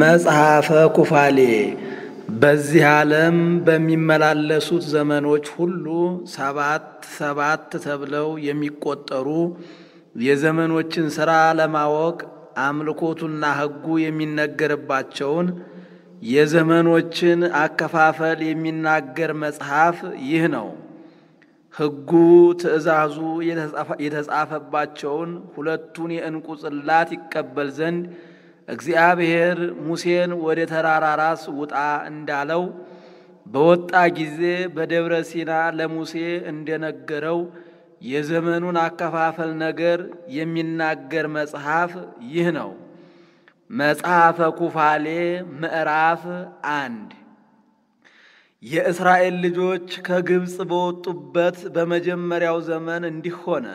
መጽሐፈ ኩፋሌ በዚህ ዓለም በሚመላለሱት ዘመኖች ሁሉ ሰባት ሰባት ተብለው የሚቆጠሩ የዘመኖችን ሥራ ለማወቅ አምልኮቱና ሕጉ የሚነገርባቸውን የዘመኖችን አከፋፈል የሚናገር መጽሐፍ ይህ ነው። ሕጉ ትእዛዙ የተጻፈባቸውን ሁለቱን የእንቁ ጽላት ይቀበል ዘንድ እግዚአብሔር ሙሴን ወደ ተራራ ራስ ውጣ እንዳለው በወጣ ጊዜ በደብረ ሲና ለሙሴ እንደነገረው የዘመኑን አከፋፈል ነገር የሚናገር መጽሐፍ ይህ ነው። መጽሐፈ ኩፋሌ ምዕራፍ አንድ የእስራኤል ልጆች ከግብፅ በወጡበት በመጀመሪያው ዘመን እንዲህ ሆነ።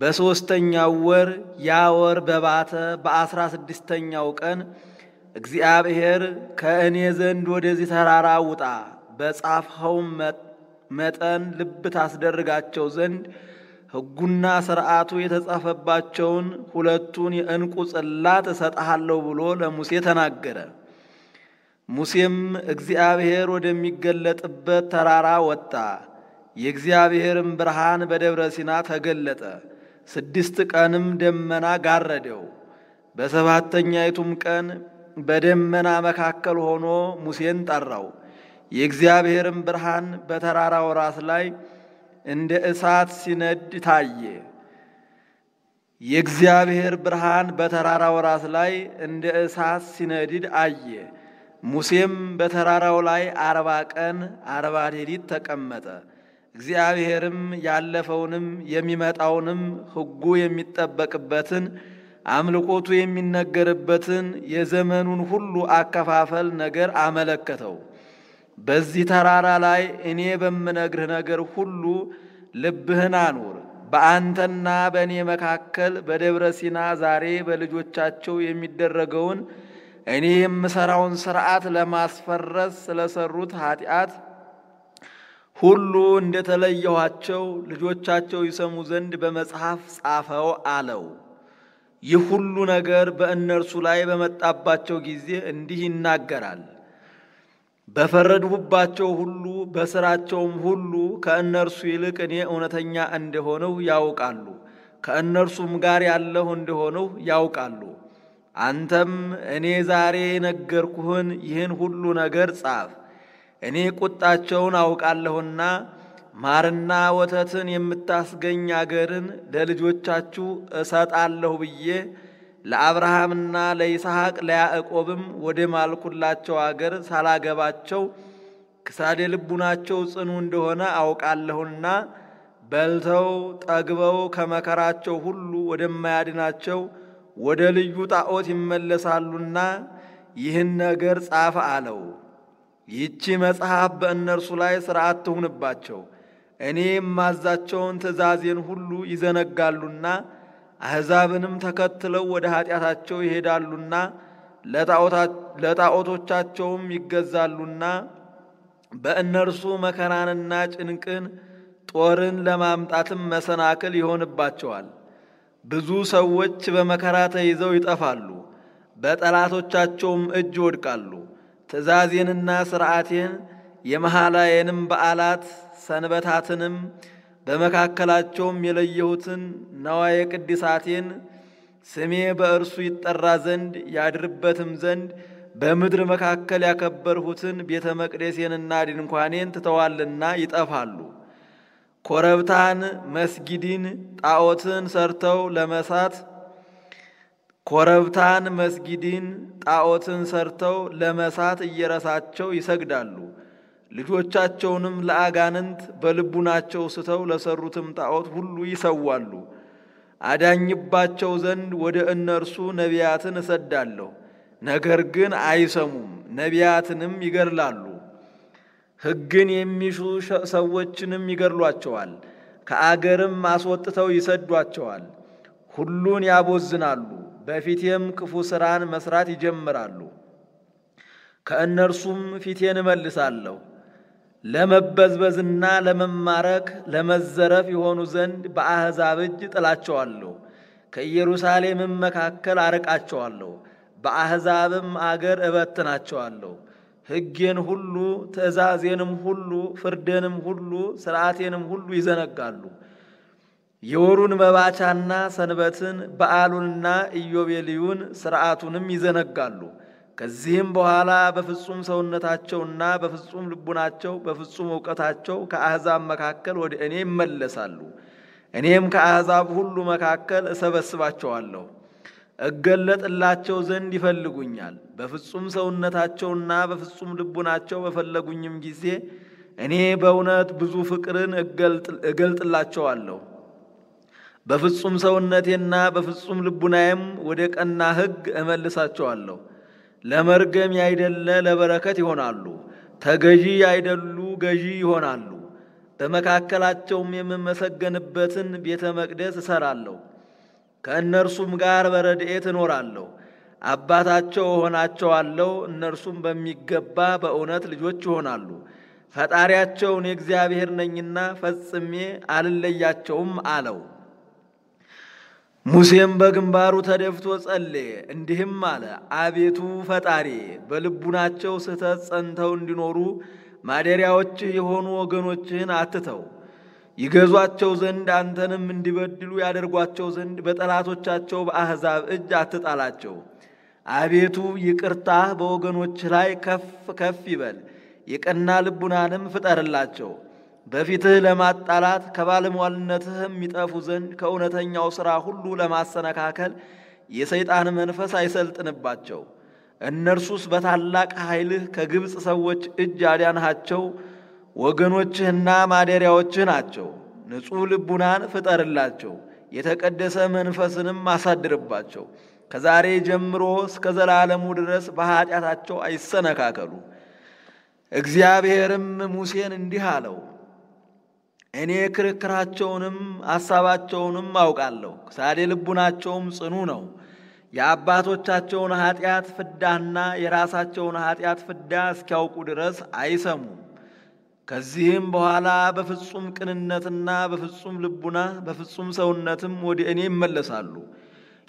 በሦስተኛው ወር ያ ወር በባተ በአስራ ስድስተኛው ቀን እግዚአብሔር ከእኔ ዘንድ ወደዚህ ተራራ ውጣ፣ በጻፍኸው መጠን ልብ ታስደርጋቸው ዘንድ ሕጉና ሥርዓቱ የተጻፈባቸውን ሁለቱን የእንቁ ጽላት እሰጥሃለሁ ብሎ ለሙሴ ተናገረ። ሙሴም እግዚአብሔር ወደሚገለጥበት ተራራ ወጣ። የእግዚአብሔርም ብርሃን በደብረ ሲና ተገለጠ። ስድስት ቀንም ደመና ጋረደው። በሰባተኛይቱም ቀን በደመና መካከል ሆኖ ሙሴን ጠራው። የእግዚአብሔርም ብርሃን በተራራው ራስ ላይ እንደ እሳት ሲነድ ታየ። የእግዚአብሔር ብርሃን በተራራው ራስ ላይ እንደ እሳት ሲነድድ አየ። ሙሴም በተራራው ላይ አርባ ቀን አርባ ሌሊት ተቀመጠ። እግዚአብሔርም ያለፈውንም የሚመጣውንም ሕጉ የሚጠበቅበትን አምልኮቱ የሚነገርበትን የዘመኑን ሁሉ አከፋፈል ነገር አመለከተው። በዚህ ተራራ ላይ እኔ በምነግርህ ነገር ሁሉ ልብህን አኑር። በአንተና በእኔ መካከል በደብረ ሲና ዛሬ በልጆቻቸው የሚደረገውን እኔ የምሠራውን ሥርዓት ለማስፈረስ ስለሰሩት ኃጢአት ሁሉ እንደተለየኋቸው ልጆቻቸው ይሰሙ ዘንድ በመጽሐፍ ጻፈው አለው። ይህ ሁሉ ነገር በእነርሱ ላይ በመጣባቸው ጊዜ እንዲህ ይናገራል። በፈረድሁባቸው ሁሉ በስራቸውም ሁሉ ከእነርሱ ይልቅ እኔ እውነተኛ እንደሆነው ያውቃሉ፣ ከእነርሱም ጋር ያለሁ እንደሆነው ያውቃሉ። አንተም እኔ ዛሬ የነገርኩህን ይህን ሁሉ ነገር ጻፍ እኔ ቁጣቸውን አውቃለሁና ማርና ወተትን የምታስገኝ አገርን ለልጆቻችሁ እሰጣለሁ ብዬ ለአብርሃምና ለይስሐቅ ለያዕቆብም ወደ ማልኩላቸው አገር ሳላገባቸው ክሳዴ ልቡናቸው ጽኑ እንደሆነ አውቃለሁና በልተው ጠግበው ከመከራቸው ሁሉ ወደማያድናቸው ወደ ልዩ ጣዖት ይመለሳሉና ይህን ነገር ጻፈ አለው። ይህቺ መጽሐፍ በእነርሱ ላይ ሥርዓት ትሁንባቸው፣ እኔ የማዛቸውን ትእዛዜን ሁሉ ይዘነጋሉና አሕዛብንም ተከትለው ወደ ኀጢአታቸው ይሄዳሉና ለጣዖቶቻቸውም ይገዛሉና በእነርሱ መከራንና ጭንቅን ጦርን ለማምጣትም መሰናክል ይሆንባቸዋል። ብዙ ሰዎች በመከራ ተይዘው ይጠፋሉ፣ በጠላቶቻቸውም እጅ ይወድቃሉ። ትእዛዜንና ስርዓቴን የመሐላዬንም በዓላት ሰንበታትንም በመካከላቸውም የለየሁትን ነዋየ ቅድሳቴን ስሜ በእርሱ ይጠራ ዘንድ ያድርበትም ዘንድ በምድር መካከል ያከበርሁትን ቤተ መቅደሴንና ድንኳኔን ትተዋልና ይጠፋሉ። ኮረብታን፣ መስጊድን፣ ጣዖትን ሰርተው ለመሳት ኮረብታን፣ መስጊድን፣ ጣዖትን ሰርተው ለመሳት እየረሳቸው ይሰግዳሉ። ልጆቻቸውንም ለአጋንንት በልቡናቸው ስተው ለሰሩትም ጣዖት ሁሉ ይሰዋሉ። አዳኝባቸው ዘንድ ወደ እነርሱ ነቢያትን እሰዳለሁ፣ ነገር ግን አይሰሙም፣ ነቢያትንም ይገድላሉ። ሕግን የሚሹ ሰዎችንም ይገድሏቸዋል፣ ከአገርም አስወጥተው ይሰዷቸዋል። ሁሉን ያቦዝናሉ በፊቴም ክፉ ሥራን መሥራት ይጀምራሉ። ከእነርሱም ፊቴን እመልሳለሁ ለመበዝበዝና ለመማረክ ለመዘረፍ የሆኑ ዘንድ በአሕዛብ እጅ ጥላቸዋለሁ። ከኢየሩሳሌምም መካከል አርቃቸዋለሁ፣ በአሕዛብም አገር እበትናቸዋለሁ። ሕጌን ሁሉ ትእዛዜንም ሁሉ ፍርዴንም ሁሉ ሥርዓቴንም ሁሉ ይዘነጋሉ። የወሩን መባቻና ሰንበትን በዓሉንና ኢዮቤልዩን ሥርዓቱንም ይዘነጋሉ። ከዚህም በኋላ በፍጹም ሰውነታቸውና በፍጹም ልቡናቸው በፍጹም እውቀታቸው ከአሕዛብ መካከል ወደ እኔ ይመለሳሉ። እኔም ከአሕዛብ ሁሉ መካከል እሰበስባቸዋለሁ፣ እገለጥላቸው ዘንድ ይፈልጉኛል። በፍጹም ሰውነታቸውና በፍጹም ልቡናቸው በፈለጉኝም ጊዜ እኔ በእውነት ብዙ ፍቅርን እገልጥላቸዋለሁ። በፍጹም ሰውነቴና በፍጹም ልቡናዬም ወደ ቀና ሕግ እመልሳቸዋለሁ። ለመርገም ያይደለ ለበረከት ይሆናሉ፣ ተገዢ ያይደሉ ገዢ ይሆናሉ። በመካከላቸውም የምመሰገንበትን ቤተ መቅደስ እሠራለሁ፣ ከእነርሱም ጋር በረድኤት እኖራለሁ። አባታቸው እሆናቸዋለሁ፣ እነርሱም በሚገባ በእውነት ልጆች ይሆናሉ። ፈጣሪያቸውን የእግዚአብሔር ነኝና ፈጽሜ አልለያቸውም አለው። ሙሴም በግንባሩ ተደፍቶ ጸለየ፣ እንዲህም አለ። አቤቱ ፈጣሪ በልቡናቸው ስህተት ጸንተው እንዲኖሩ ማደሪያዎችህ የሆኑ ወገኖችህን አትተው። ይገዟቸው ዘንድ አንተንም እንዲበድሉ ያደርጓቸው ዘንድ በጠላቶቻቸው በአሕዛብ እጅ አትጣላቸው። አቤቱ ይቅርታህ በወገኖች ላይ ከፍ ከፍ ይበል፣ የቀና ልቡናንም ፍጠርላቸው። በፊትህ ለማጣላት ከባለሟልነትህም ይጠፉ ዘንድ ከእውነተኛው ሥራ ሁሉ ለማሰነካከል የሰይጣን መንፈስ አይሰልጥንባቸው። እነርሱስ በታላቅ ኃይልህ ከግብፅ ሰዎች እጅ አዳንሃቸው፣ ወገኖችህና ማደሪያዎችህ ናቸው። ንጹሕ ልቡናን ፍጠርላቸው፣ የተቀደሰ መንፈስንም አሳድርባቸው። ከዛሬ ጀምሮ እስከ ዘላለሙ ድረስ በኃጢአታቸው አይሰነካከሉ። እግዚአብሔርም ሙሴን እንዲህ አለው እኔ ክርክራቸውንም አሳባቸውንም አውቃለሁ። ሳዴ ልቡናቸውም ጽኑ ነው። የአባቶቻቸውን ኃጢአት ፍዳና የራሳቸውን ኃጢአት ፍዳ እስኪያውቁ ድረስ አይሰሙም። ከዚህም በኋላ በፍጹም ቅንነትና በፍጹም ልቡና በፍጹም ሰውነትም ወደ እኔ ይመለሳሉ።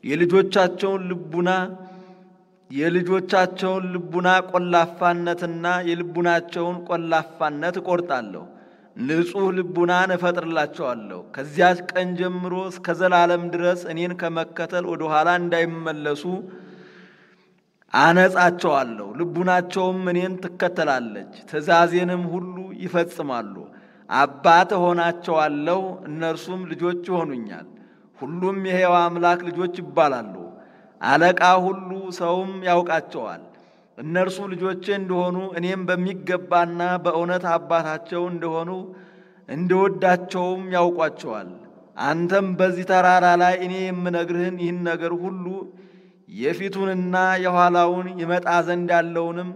የልጆቻቸውን ልቡና የልጆቻቸውን ልቡና ቆላፋነትና የልቡናቸውን ቆላፋነት እቆርጣለሁ። ንጹህ ልቡናን እፈጥርላቸዋለሁ። ከዚያች ቀን ጀምሮ እስከ ዘላለም ድረስ እኔን ከመከተል ወደ ኋላ እንዳይመለሱ አነጻቸዋለሁ። ልቡናቸውም እኔን ትከተላለች፣ ትእዛዜንም ሁሉ ይፈጽማሉ። አባት እሆናቸዋለሁ፣ እነርሱም ልጆች ይሆኑኛል። ሁሉም የሕያው አምላክ ልጆች ይባላሉ። አለቃ ሁሉ ሰውም ያውቃቸዋል። እነርሱ ልጆቼ እንደሆኑ እኔም በሚገባና በእውነት አባታቸው እንደሆኑ እንደወዳቸውም ያውቋቸዋል። አንተም በዚህ ተራራ ላይ እኔ የምነግርህን ይህን ነገር ሁሉ የፊቱንና የኋላውን ይመጣ ዘንድ ያለውንም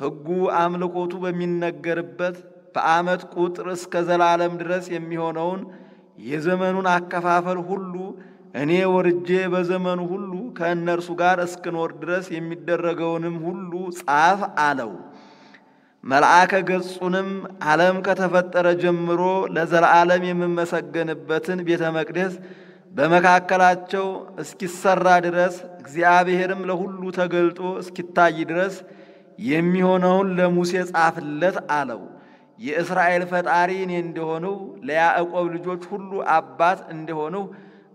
ሕጉ አምልኮቱ በሚነገርበት በዓመት ቁጥር እስከ ዘላለም ድረስ የሚሆነውን የዘመኑን አከፋፈል ሁሉ እኔ ወርጄ በዘመኑ ሁሉ ከእነርሱ ጋር እስክኖር ድረስ የሚደረገውንም ሁሉ ጻፍ አለው። መልአከ ገጹንም ዓለም ከተፈጠረ ጀምሮ ለዘላለም የምመሰገንበትን ቤተ መቅደስ በመካከላቸው እስኪሰራ ድረስ እግዚአብሔርም ለሁሉ ተገልጦ እስኪታይ ድረስ የሚሆነውን ለሙሴ ጻፍለት አለው። የእስራኤል ፈጣሪ እኔ እንደሆነው ለያዕቆብ ልጆች ሁሉ አባት እንደሆነው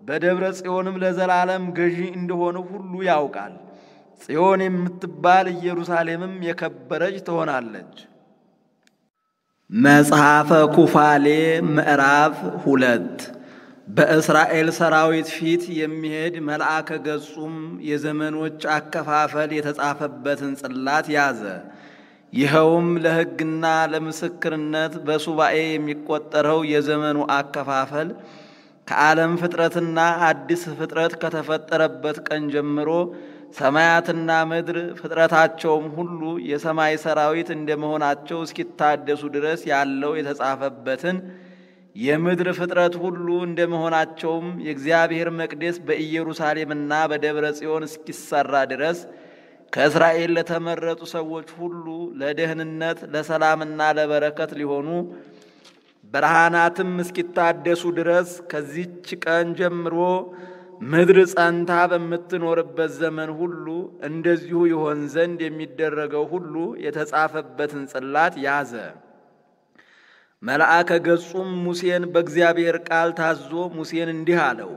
በደብረ ጽዮንም ለዘላለም ገዢ እንደሆነ ሁሉ ያውቃል። ጽዮን የምትባል ኢየሩሳሌምም የከበረች ትሆናለች። መጽሐፈ ኩፋሌ ምዕራፍ ሁለት በእስራኤል ሰራዊት ፊት የሚሄድ መልአከ ገጹም የዘመኖች አከፋፈል የተጻፈበትን ጽላት ያዘ። ይኸውም ለሕግና ለምስክርነት በሱባኤ የሚቆጠረው የዘመኑ አከፋፈል ከዓለም ፍጥረትና አዲስ ፍጥረት ከተፈጠረበት ቀን ጀምሮ ሰማያትና ምድር ፍጥረታቸውም ሁሉ የሰማይ ሰራዊት እንደመሆናቸው እስኪታደሱ ድረስ ያለው የተጻፈበትን የምድር ፍጥረት ሁሉ እንደመሆናቸውም የእግዚአብሔር መቅደስ በኢየሩሳሌምና በደብረ ጽዮን እስኪሰራ ድረስ ከእስራኤል ለተመረጡ ሰዎች ሁሉ ለደህንነት ለሰላምና ለበረከት ሊሆኑ ብርሃናትም እስኪታደሱ ድረስ ከዚች ቀን ጀምሮ ምድር ጸንታ በምትኖርበት ዘመን ሁሉ እንደዚሁ ይሆን ዘንድ የሚደረገው ሁሉ የተጻፈበትን ጽላት ያዘ። መልአከ ገጹም ሙሴን በእግዚአብሔር ቃል ታዞ ሙሴን እንዲህ አለው፣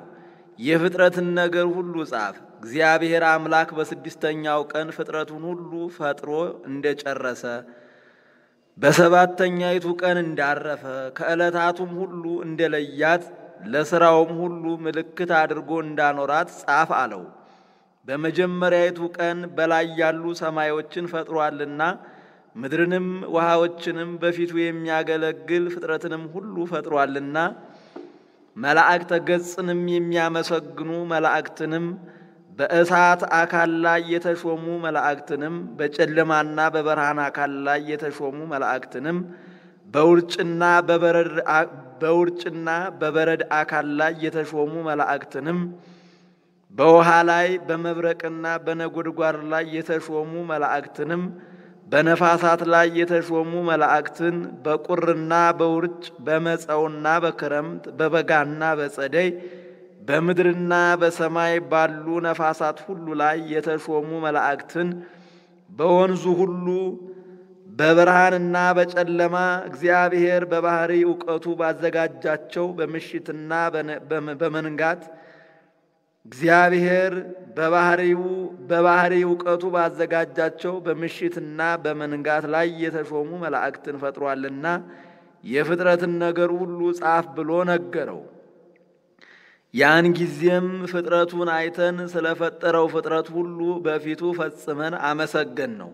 የፍጥረትን ነገር ሁሉ ጻፍ። እግዚአብሔር አምላክ በስድስተኛው ቀን ፍጥረቱን ሁሉ ፈጥሮ እንደጨረሰ በሰባተኛይቱ ቀን እንዳረፈ ከዕለታቱም ሁሉ እንደለያት ለሥራውም ሁሉ ምልክት አድርጎ እንዳኖራት ጻፍ አለው። በመጀመሪያይቱ ቀን በላይ ያሉ ሰማዮችን ፈጥሯልና ምድርንም ውሃዎችንም በፊቱ የሚያገለግል ፍጥረትንም ሁሉ ፈጥሯልና መላእክተ ገጽንም የሚያመሰግኑ መላእክትንም በእሳት አካል ላይ የተሾሙ መላእክትንም በጨለማና በብርሃን አካል ላይ የተሾሙ መላእክትንም በውርጭና በበረድ አካል ላይ የተሾሙ መላእክትንም በውሃ ላይ በመብረቅና በነጎድጓድ ላይ የተሾሙ መላእክትንም በነፋሳት ላይ የተሾሙ መላእክትን በቁርና በውርጭ በመጸውና በክረምት በበጋና በጸደይ በምድርና በሰማይ ባሉ ነፋሳት ሁሉ ላይ የተሾሙ መላእክትን በወንዙ ሁሉ በብርሃንና በጨለማ እግዚአብሔር በባህሪ እውቀቱ ባዘጋጃቸው በምሽትና በመንጋት እግዚአብሔር በባህሪው በባህሪ እውቀቱ ባዘጋጃቸው በምሽትና በመንጋት ላይ የተሾሙ መላእክትን ፈጥሯልና የፍጥረትን ነገር ሁሉ ጻፍ ብሎ ነገረው። ያን ጊዜም ፍጥረቱን አይተን ስለፈጠረው ፍጥረት ሁሉ በፊቱ ፈጽመን አመሰገን ነው።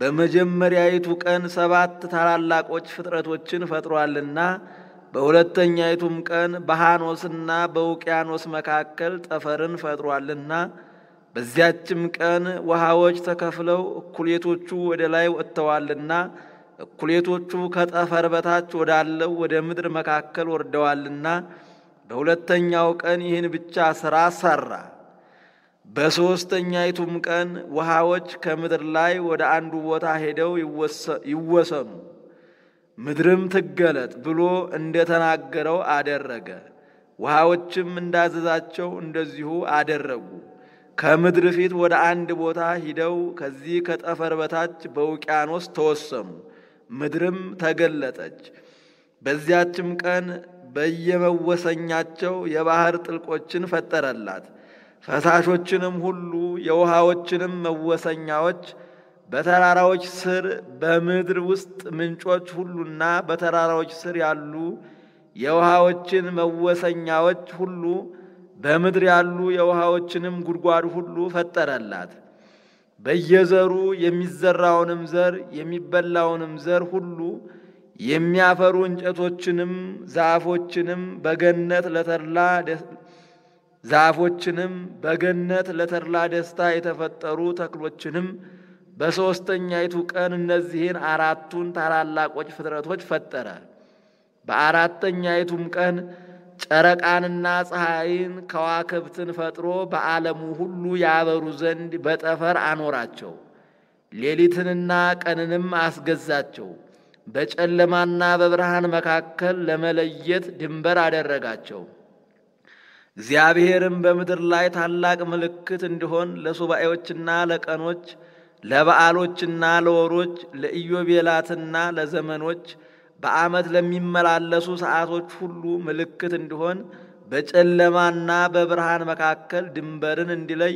በመጀመሪያይቱ ቀን ሰባት ታላላቆች ፍጥረቶችን ፈጥሯልና በሁለተኛይቱም ቀን በሃኖስና በውቅያኖስ መካከል ጠፈርን ፈጥሯልና በዚያችም ቀን ውሃዎች ተከፍለው እኩሌቶቹ ወደ ላይ ወጥተዋልና እኩሌቶቹ ከጠፈር በታች ወዳለው ወደ ምድር መካከል ወርደዋልና በሁለተኛው ቀን ይህን ብቻ ሥራ ሠራ። በሦስተኛይቱም ቀን ውሃዎች ከምድር ላይ ወደ አንዱ ቦታ ሄደው ይወሰኑ ምድርም ትገለጥ ብሎ እንደተናገረው አደረገ። ውሃዎችም እንዳዘዛቸው እንደዚሁ አደረጉ። ከምድር ፊት ወደ አንድ ቦታ ሂደው ከዚህ ከጠፈር በታች በውቅያኖስ ተወሰኑ። ምድርም ተገለጠች። በዚያችም ቀን በየመወሰኛቸው የባህር ጥልቆችን ፈጠረላት። ፈሳሾችንም ሁሉ የውሃዎችንም መወሰኛዎች በተራራዎች ስር በምድር ውስጥ ምንጮች ሁሉና በተራራዎች ስር ያሉ የውሃዎችን መወሰኛዎች ሁሉ በምድር ያሉ የውሃዎችንም ጉድጓድ ሁሉ ፈጠረላት። በየዘሩ የሚዘራውንም ዘር የሚበላውንም ዘር ሁሉ የሚያፈሩ እንጨቶችንም ዛፎችንም በገነት ለተድላ ዛፎችንም በገነት ለተድላ ደስታ የተፈጠሩ ተክሎችንም በሦስተኛይቱ ቀን እነዚህን አራቱን ታላላቆች ፍጥረቶች ፈጠረ። በአራተኛይቱም ቀን ጨረቃንና ፀሐይን ከዋክብትን ፈጥሮ በዓለሙ ሁሉ ያበሩ ዘንድ በጠፈር አኖራቸው። ሌሊትንና ቀንንም አስገዛቸው። በጨለማና በብርሃን መካከል ለመለየት ድንበር አደረጋቸው። እግዚአብሔርም በምድር ላይ ታላቅ ምልክት እንዲሆን ለሱባኤዎችና ለቀኖች ለበዓሎችና ለወሮች ለኢዮቤላትና ለዘመኖች በዓመት ለሚመላለሱ ሰዓቶች ሁሉ ምልክት እንዲሆን በጨለማና በብርሃን መካከል ድንበርን እንዲለይ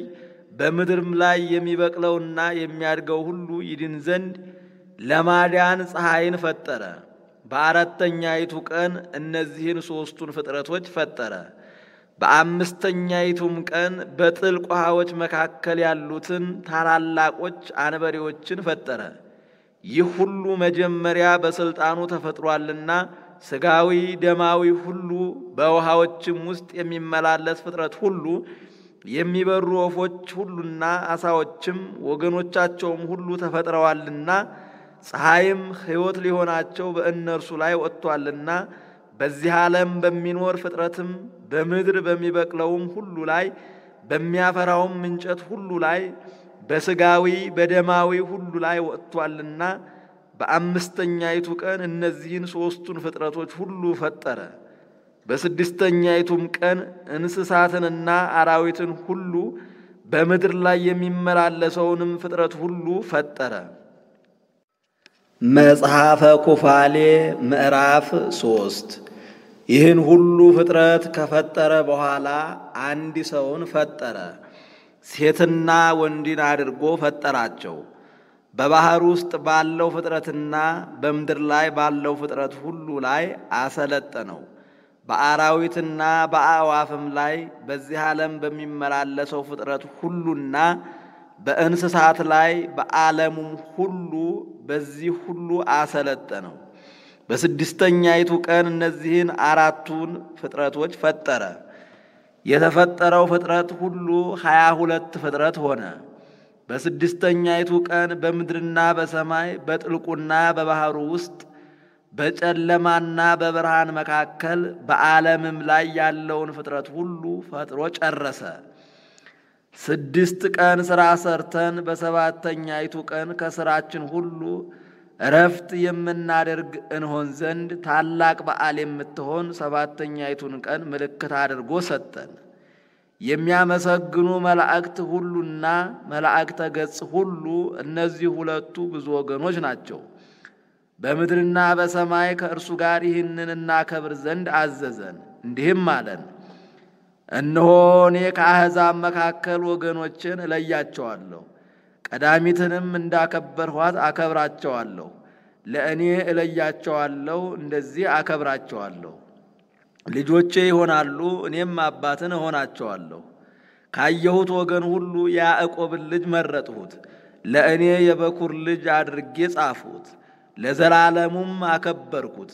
በምድርም ላይ የሚበቅለውና የሚያድገው ሁሉ ይድን ዘንድ ለማዳን ፀሐይን ፈጠረ። በአራተኛይቱ ቀን እነዚህን ሦስቱን ፍጥረቶች ፈጠረ። በአምስተኛይቱም ቀን በጥልቅ ውሃዎች መካከል ያሉትን ታላላቆች አንበሬዎችን ፈጠረ። ይህ ሁሉ መጀመሪያ በሥልጣኑ ተፈጥሯልና ሥጋዊ፣ ደማዊ ሁሉ በውሃዎችም ውስጥ የሚመላለስ ፍጥረት ሁሉ የሚበሩ ወፎች ሁሉና አሳዎችም ወገኖቻቸውም ሁሉ ተፈጥረዋልና ፀሐይም ሕይወት ሊሆናቸው በእነርሱ ላይ ወጥቷልና በዚህ ዓለም በሚኖር ፍጥረትም በምድር በሚበቅለውም ሁሉ ላይ በሚያፈራውም እንጨት ሁሉ ላይ በስጋዊ በደማዊ ሁሉ ላይ ወጥቷልና በአምስተኛይቱ ቀን እነዚህን ሦስቱን ፍጥረቶች ሁሉ ፈጠረ። በስድስተኛይቱም ቀን እንስሳትንና አራዊትን ሁሉ በምድር ላይ የሚመላለሰውንም ፍጥረት ሁሉ ፈጠረ። መጽሐፈ ኩፋሌ ምዕራፍ ሶስት ይህን ሁሉ ፍጥረት ከፈጠረ በኋላ አንድ ሰውን ፈጠረ። ሴትና ወንድን አድርጎ ፈጠራቸው። በባህር ውስጥ ባለው ፍጥረትና በምድር ላይ ባለው ፍጥረት ሁሉ ላይ አሰለጠነው። በአራዊትና በአእዋፍም ላይ በዚህ ዓለም በሚመላለሰው ፍጥረት ሁሉና በእንስሳት ላይ በዓለሙም ሁሉ በዚህ ሁሉ አሰለጠነው። በስድስተኛይቱ ቀን እነዚህን አራቱን ፍጥረቶች ፈጠረ። የተፈጠረው ፍጥረት ሁሉ ሀያ ሁለት ፍጥረት ሆነ። በስድስተኛይቱ ቀን በምድርና በሰማይ በጥልቁና በባህሩ ውስጥ በጨለማና በብርሃን መካከል በዓለምም ላይ ያለውን ፍጥረት ሁሉ ፈጥሮ ጨረሰ። ስድስት ቀን ሥራ ሰርተን በሰባተኛይቱ ቀን ከሥራችን ሁሉ እረፍት የምናደርግ እንሆን ዘንድ ታላቅ በዓል የምትሆን ሰባተኛይቱን ቀን ምልክት አድርጎ ሰጠን። የሚያመሰግኑ መላእክት ሁሉና መላእክተ ገጽ ሁሉ እነዚህ ሁለቱ ብዙ ወገኖች ናቸው። በምድርና በሰማይ ከእርሱ ጋር ይህንን እናከብር ዘንድ አዘዘን፣ እንዲህም አለን እነሆ እኔ ከአሕዛብ መካከል ወገኖችን እለያቸዋለሁ፣ ቀዳሚትንም እንዳከበርኋት አከብራቸዋለሁ። ለእኔ እለያቸዋለሁ፣ እንደዚህ አከብራቸዋለሁ። ልጆቼ ይሆናሉ፣ እኔም አባትን እሆናቸዋለሁ። ካየሁት ወገን ሁሉ የያዕቆብን ልጅ መረጥሁት፣ ለእኔ የበኩር ልጅ አድርጌ ጻፍሁት፣ ለዘላለሙም አከበርኩት።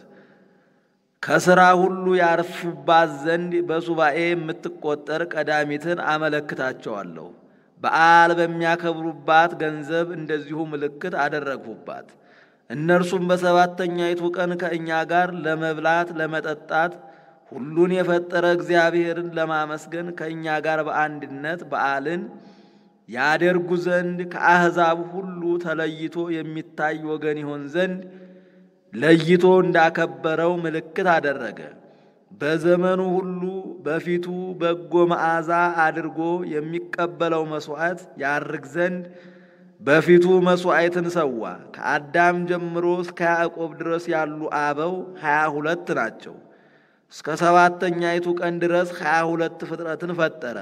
ከሥራ ሁሉ ያርፍባት ዘንድ በሱባኤ የምትቆጠር ቀዳሚትን አመለክታቸዋለሁ። በዓል በሚያከብሩባት ገንዘብ እንደዚሁ ምልክት አደረግሁባት። እነርሱም በሰባተኛይቱ ቀን ከእኛ ጋር ለመብላት ለመጠጣት፣ ሁሉን የፈጠረ እግዚአብሔርን ለማመስገን ከእኛ ጋር በአንድነት በዓልን ያደርጉ ዘንድ ከአሕዛብ ሁሉ ተለይቶ የሚታይ ወገን ይሆን ዘንድ ለይቶ እንዳከበረው ምልክት አደረገ። በዘመኑ ሁሉ በፊቱ በጎ መዓዛ አድርጎ የሚቀበለው መሥዋዕት ያርግ ዘንድ በፊቱ መሥዋዕትን ሰዋ። ከአዳም ጀምሮ እስከ ያዕቆብ ድረስ ያሉ አበው ሀያ ሁለት ናቸው። እስከ ሰባተኛይቱ ቀን ድረስ ሀያ ሁለት ፍጥረትን ፈጠረ።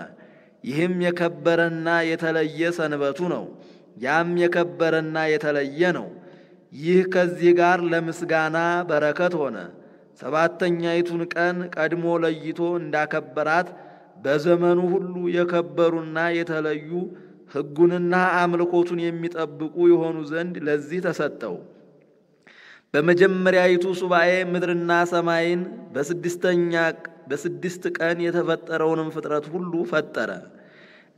ይህም የከበረና የተለየ ሰንበቱ ነው። ያም የከበረና የተለየ ነው። ይህ ከዚህ ጋር ለምስጋና በረከት ሆነ። ሰባተኛይቱን ቀን ቀድሞ ለይቶ እንዳከበራት በዘመኑ ሁሉ የከበሩና የተለዩ ሕጉንና አምልኮቱን የሚጠብቁ የሆኑ ዘንድ ለዚህ ተሰጠው። በመጀመሪያይቱ ሱባኤ ምድርና ሰማይን በስድስተኛ በስድስት ቀን የተፈጠረውንም ፍጥረት ሁሉ ፈጠረ።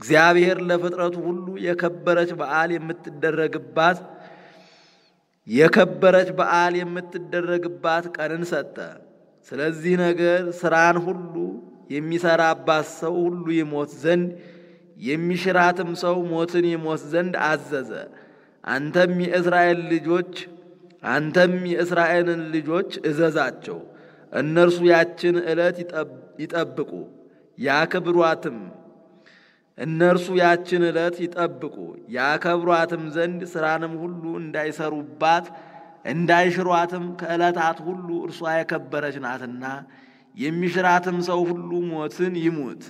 እግዚአብሔር ለፍጥረቱ ሁሉ የከበረች በዓል የምትደረግባት የከበረች በዓል የምትደረግባት ቀንን ሰጠ። ስለዚህ ነገር ስራን ሁሉ የሚሰራባት ሰው ሁሉ ይሞት ዘንድ የሚሽራትም ሰው ሞትን ይሞት ዘንድ አዘዘ። አንተም የእስራኤል ልጆች አንተም የእስራኤልን ልጆች እዘዛቸው፣ እነርሱ ያችን ዕለት ይጠብቁ ያክብሯትም። እነርሱ ያችን ዕለት ይጠብቁ ያከብሯትም ዘንድ ስራንም ሁሉ እንዳይሰሩባት እንዳይሽሯትም ከዕለታት ሁሉ እርሷ የከበረች ናትና የሚሽራትም ሰው ሁሉ ሞትን ይሙት።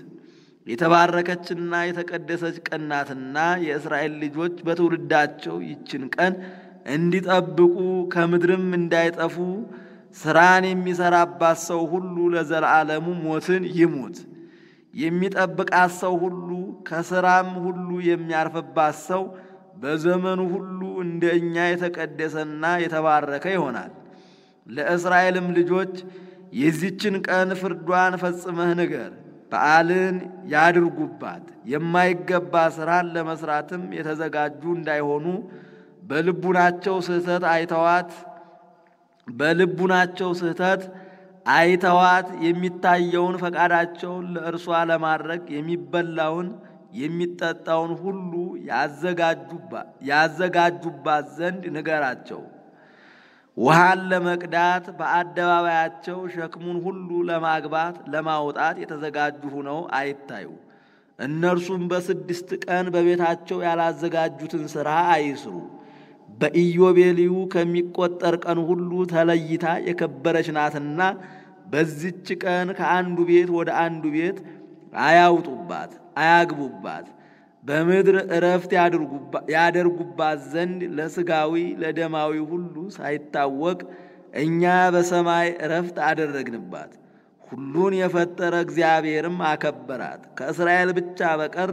የተባረከችና የተቀደሰች ቀን ናትና የእስራኤል ልጆች በትውልዳቸው ይችን ቀን እንዲጠብቁ ከምድርም እንዳይጠፉ ስራን የሚሰራባት ሰው ሁሉ ለዘላለሙ ሞትን ይሙት። የሚጠብቃት ሰው ሁሉ ከስራም ሁሉ የሚያርፍባት ሰው በዘመኑ ሁሉ እንደ እኛ የተቀደሰና የተባረከ ይሆናል። ለእስራኤልም ልጆች የዚችን ቀን ፍርዷን ፈጽመህ ንገር። በዓልን ያድርጉባት፣ የማይገባ ሥራን ለመሥራትም የተዘጋጁ እንዳይሆኑ በልቡናቸው ስህተት አይተዋት በልቡናቸው ስህተት አይተዋት የሚታየውን ፈቃዳቸውን ለእርሷ ለማድረግ የሚበላውን የሚጠጣውን ሁሉ ያዘጋጁባት ዘንድ ንገራቸው። ውሃን ለመቅዳት በአደባባያቸው ሸክሙን ሁሉ ለማግባት ለማውጣት የተዘጋጁ ሆነው አይታዩ። እነርሱም በስድስት ቀን በቤታቸው ያላዘጋጁትን ሥራ አይስሩ። በኢዮቤልዩ ከሚቆጠር ቀን ሁሉ ተለይታ የከበረች ናትና በዚች ቀን ከአንዱ ቤት ወደ አንዱ ቤት አያውጡባት፣ አያግቡባት በምድር እረፍት ያደርጉባት ዘንድ ለስጋዊ ለደማዊ ሁሉ ሳይታወቅ እኛ በሰማይ እረፍት አደረግንባት። ሁሉን የፈጠረ እግዚአብሔርም አከበራት። ከእስራኤል ብቻ በቀር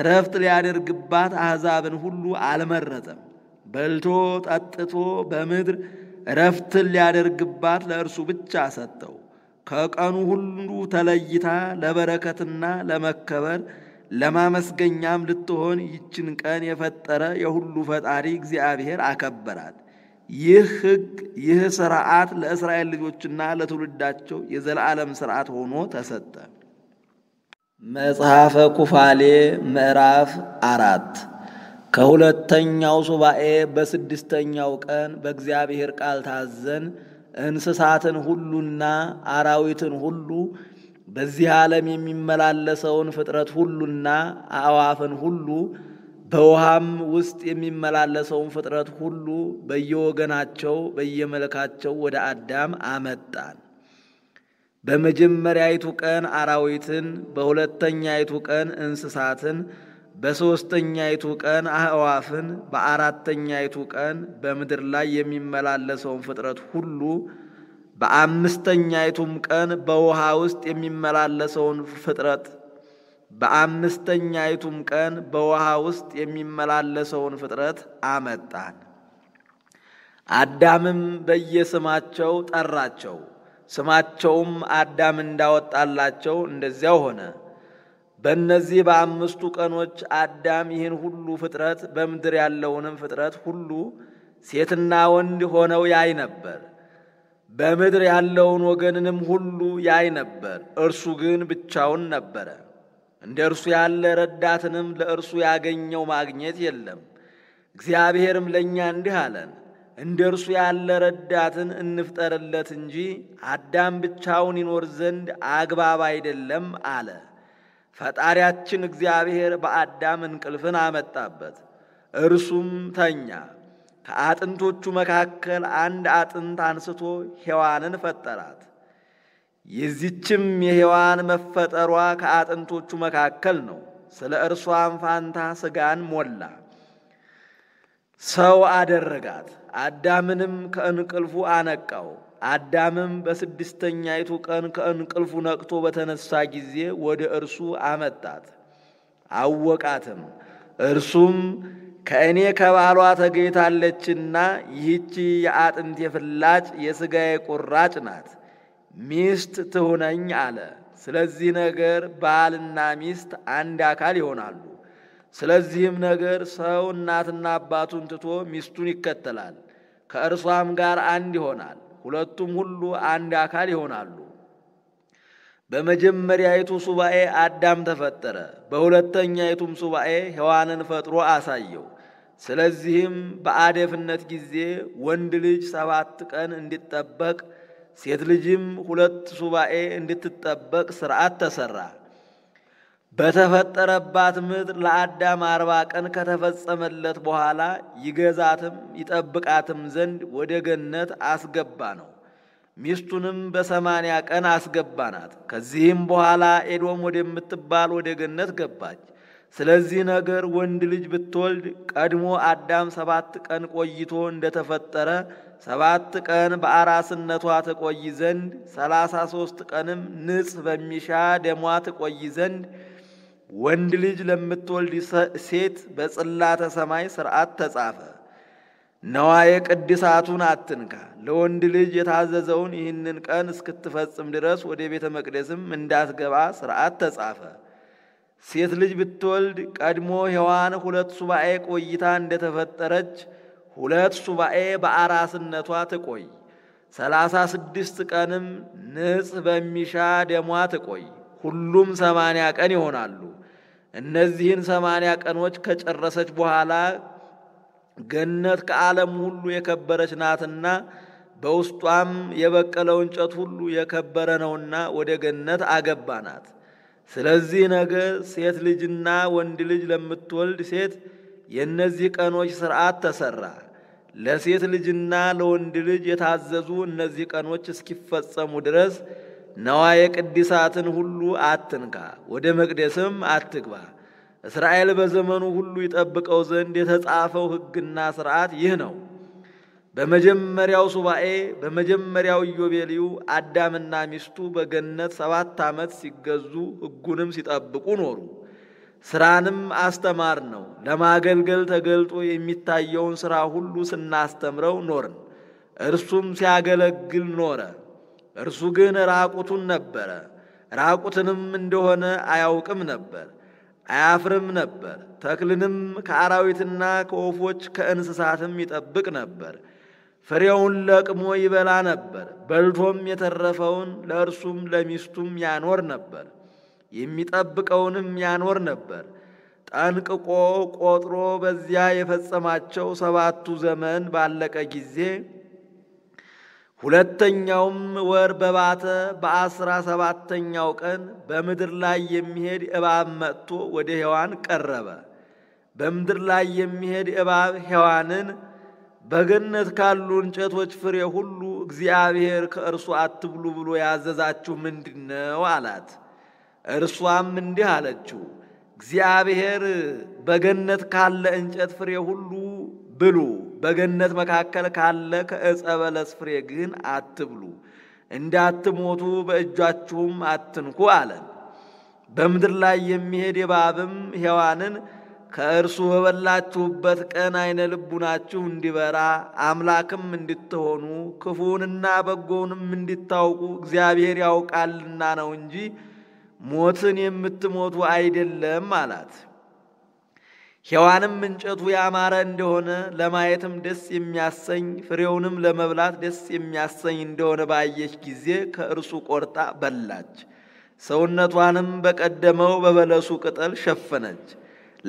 እረፍት ሊያደርግባት አሕዛብን ሁሉ አልመረጠም። በልቶ ጠጥቶ በምድር እረፍትን ሊያደርግባት ለእርሱ ብቻ ሰጠው። ከቀኑ ሁሉ ተለይታ ለበረከትና ለመከበር ለማመስገኛም ልትሆን ይችን ቀን የፈጠረ የሁሉ ፈጣሪ እግዚአብሔር አከበራት። ይህ ሕግ ይህ ስርዓት ለእስራኤል ልጆችና ለትውልዳቸው የዘላለም ስርዓት ሆኖ ተሰጠ። መጽሐፈ ኩፋሌ ምዕራፍ አራት ከሁለተኛው ሱባኤ በስድስተኛው ቀን በእግዚአብሔር ቃል ታዘን እንስሳትን ሁሉና አራዊትን ሁሉ በዚህ ዓለም የሚመላለሰውን ፍጥረት ሁሉና አእዋፍን ሁሉ በውሃም ውስጥ የሚመላለሰውን ፍጥረት ሁሉ በየወገናቸው በየመልካቸው ወደ አዳም አመጣን። በመጀመሪያይቱ ቀን አራዊትን፣ በሁለተኛይቱ ቀን እንስሳትን በሦስተኛይቱ ቀን አህዋፍን በአራተኛይቱ ቀን በምድር ላይ የሚመላለሰውን ፍጥረት ሁሉ በአምስተኛይቱም ቀን በውሃ ውስጥ የሚመላለሰውን ፍጥረት በአምስተኛይቱም ቀን በውሃ ውስጥ የሚመላለሰውን ፍጥረት አመጣን። አዳምም በየስማቸው ጠራቸው። ስማቸውም አዳም እንዳወጣላቸው እንደዚያው ሆነ። በእነዚህ በአምስቱ ቀኖች አዳም ይህን ሁሉ ፍጥረት በምድር ያለውንም ፍጥረት ሁሉ ሴትና ወንድ ሆነው ያይ ነበር። በምድር ያለውን ወገንንም ሁሉ ያይ ነበር። እርሱ ግን ብቻውን ነበረ። እንደ እርሱ ያለ ረዳትንም ለእርሱ ያገኘው ማግኘት የለም። እግዚአብሔርም ለእኛ እንዲህ አለን፣ እንደ እርሱ ያለ ረዳትን እንፍጠርለት እንጂ አዳም ብቻውን ይኖር ዘንድ አግባብ አይደለም አለ። ፈጣሪያችን እግዚአብሔር በአዳም እንቅልፍን አመጣበት፣ እርሱም ተኛ። ከአጥንቶቹ መካከል አንድ አጥንት አንስቶ ሔዋንን ፈጠራት። የዚችም የሔዋን መፈጠሯ ከአጥንቶቹ መካከል ነው። ስለ እርሷም ፋንታ ሥጋን ሞላ፣ ሰው አደረጋት። አዳምንም ከእንቅልፉ አነቃው። አዳምም በስድስተኛይቱ ቀን ከእንቅልፉ ነቅቶ በተነሳ ጊዜ ወደ እርሱ አመጣት፣ አወቃትም። እርሱም ከእኔ ከባሏ ተገኝታለችና ይህቺ የአጥንቴ ፍላጭ የሥጋዬ ቁራጭ ናት፣ ሚስት ትሁነኝ አለ። ስለዚህ ነገር ባልና ሚስት አንድ አካል ይሆናሉ። ስለዚህም ነገር ሰው እናትና አባቱን ትቶ ሚስቱን ይከተላል፣ ከእርሷም ጋር አንድ ይሆናል። ሁለቱም ሁሉ አንድ አካል ይሆናሉ። በመጀመሪያይቱ ሱባኤ አዳም ተፈጠረ፣ በሁለተኛይቱም ሱባኤ ሔዋንን ፈጥሮ አሳየው። ስለዚህም በአደፍነት ጊዜ ወንድ ልጅ ሰባት ቀን እንዲጠበቅ፣ ሴት ልጅም ሁለት ሱባኤ እንድትጠበቅ ሥርዓት ተሠራ። በተፈጠረባት ምድር ለአዳም አርባ ቀን ከተፈጸመለት በኋላ ይገዛትም ይጠብቃትም ዘንድ ወደ ገነት አስገባ ነው። ሚስቱንም በሰማንያ ቀን አስገባናት። ከዚህም በኋላ ኤዶም ወደምትባል ወደ ገነት ገባች። ስለዚህ ነገር ወንድ ልጅ ብትወልድ ቀድሞ አዳም ሰባት ቀን ቆይቶ እንደተፈጠረ ሰባት ቀን በአራስነቷ ትቆይ ዘንድ ሰላሳ ሶስት ቀንም ንጽሕ በሚሻ ደሟ ትቆይ ዘንድ ወንድ ልጅ ለምትወልድ ሴት በጽላተ ሰማይ ስርዓት ተጻፈ። ነዋየ ቅድሳቱን አትንካ። ለወንድ ልጅ የታዘዘውን ይህንን ቀን እስክትፈጽም ድረስ ወደ ቤተ መቅደስም እንዳትገባ ስርዓት ተጻፈ። ሴት ልጅ ብትወልድ ቀድሞ ሔዋን ሁለት ሱባኤ ቆይታ እንደተፈጠረች ሁለት ሱባኤ በአራስነቷ ትቆይ። ሰላሳ ስድስት ቀንም ንጽህ በሚሻ ደሟ ትቆይ። ሁሉም ሰማንያ ቀን ይሆናሉ። እነዚህን ሰማንያ ቀኖች ከጨረሰች በኋላ ገነት ከዓለም ሁሉ የከበረች ናትና በውስጧም የበቀለው እንጨት ሁሉ የከበረ ነውና ወደ ገነት አገባናት። ስለዚህ ነገ ሴት ልጅና ወንድ ልጅ ለምትወልድ ሴት የእነዚህ ቀኖች ሥርዓት ተሠራ። ለሴት ልጅና ለወንድ ልጅ የታዘዙ እነዚህ ቀኖች እስኪፈጸሙ ድረስ ነዋየ ቅድሳትን ሁሉ አትንካ፣ ወደ መቅደስም አትግባ። እስራኤል በዘመኑ ሁሉ ይጠብቀው ዘንድ የተጻፈው ሕግና ሥርዓት ይህ ነው። በመጀመሪያው ሱባኤ በመጀመሪያው ኢዮቤልዩ አዳምና ሚስቱ በገነት ሰባት ዓመት ሲገዙ ሕጉንም ሲጠብቁ ኖሩ። ሥራንም አስተማር ነው። ለማገልገል ተገልጦ የሚታየውን ሥራ ሁሉ ስናስተምረው ኖርን። እርሱም ሲያገለግል ኖረ። እርሱ ግን ራቁቱን ነበረ። ራቁትንም እንደሆነ አያውቅም ነበር፣ አያፍርም ነበር። ተክልንም ከአራዊትና ከወፎች ከእንስሳትም ይጠብቅ ነበር። ፍሬውን ለቅሞ ይበላ ነበር። በልቶም የተረፈውን ለእርሱም ለሚስቱም ያኖር ነበር። የሚጠብቀውንም ያኖር ነበር። ጠንቅቆ ቆጥሮ በዚያ የፈጸማቸው ሰባቱ ዘመን ባለቀ ጊዜ ሁለተኛውም ወር በባተ በአስራ ሰባተኛው ቀን በምድር ላይ የሚሄድ እባብ መጥቶ ወደ ሔዋን ቀረበ። በምድር ላይ የሚሄድ እባብ ሔዋንን በገነት ካሉ እንጨቶች ፍሬ ሁሉ እግዚአብሔር ከእርሱ አትብሉ ብሎ ያዘዛችሁ ምንድን ነው? አላት። እርሷም እንዲህ አለችው፣ እግዚአብሔር በገነት ካለ እንጨት ፍሬ ሁሉ ብሉ። በገነት መካከል ካለ ከዕፀ በለስ ፍሬ ግን አትብሉ፣ እንዳትሞቱ በእጃችሁም አትንኩ አለን። በምድር ላይ የሚሄድ እባብም ሔዋንን ከእርሱ በበላችሁበት ቀን አይነ ልቡናችሁ እንዲበራ አምላክም እንድትሆኑ ክፉውንና በጎውንም እንድታውቁ እግዚአብሔር ያውቃልና ነው እንጂ ሞትን የምትሞቱ አይደለም አላት። ሔዋንም እንጨቱ ያማረ እንደሆነ ለማየትም ደስ የሚያሰኝ ፍሬውንም ለመብላት ደስ የሚያሰኝ እንደሆነ ባየች ጊዜ ከእርሱ ቆርጣ በላች። ሰውነቷንም በቀደመው በበለሱ ቅጠል ሸፈነች፣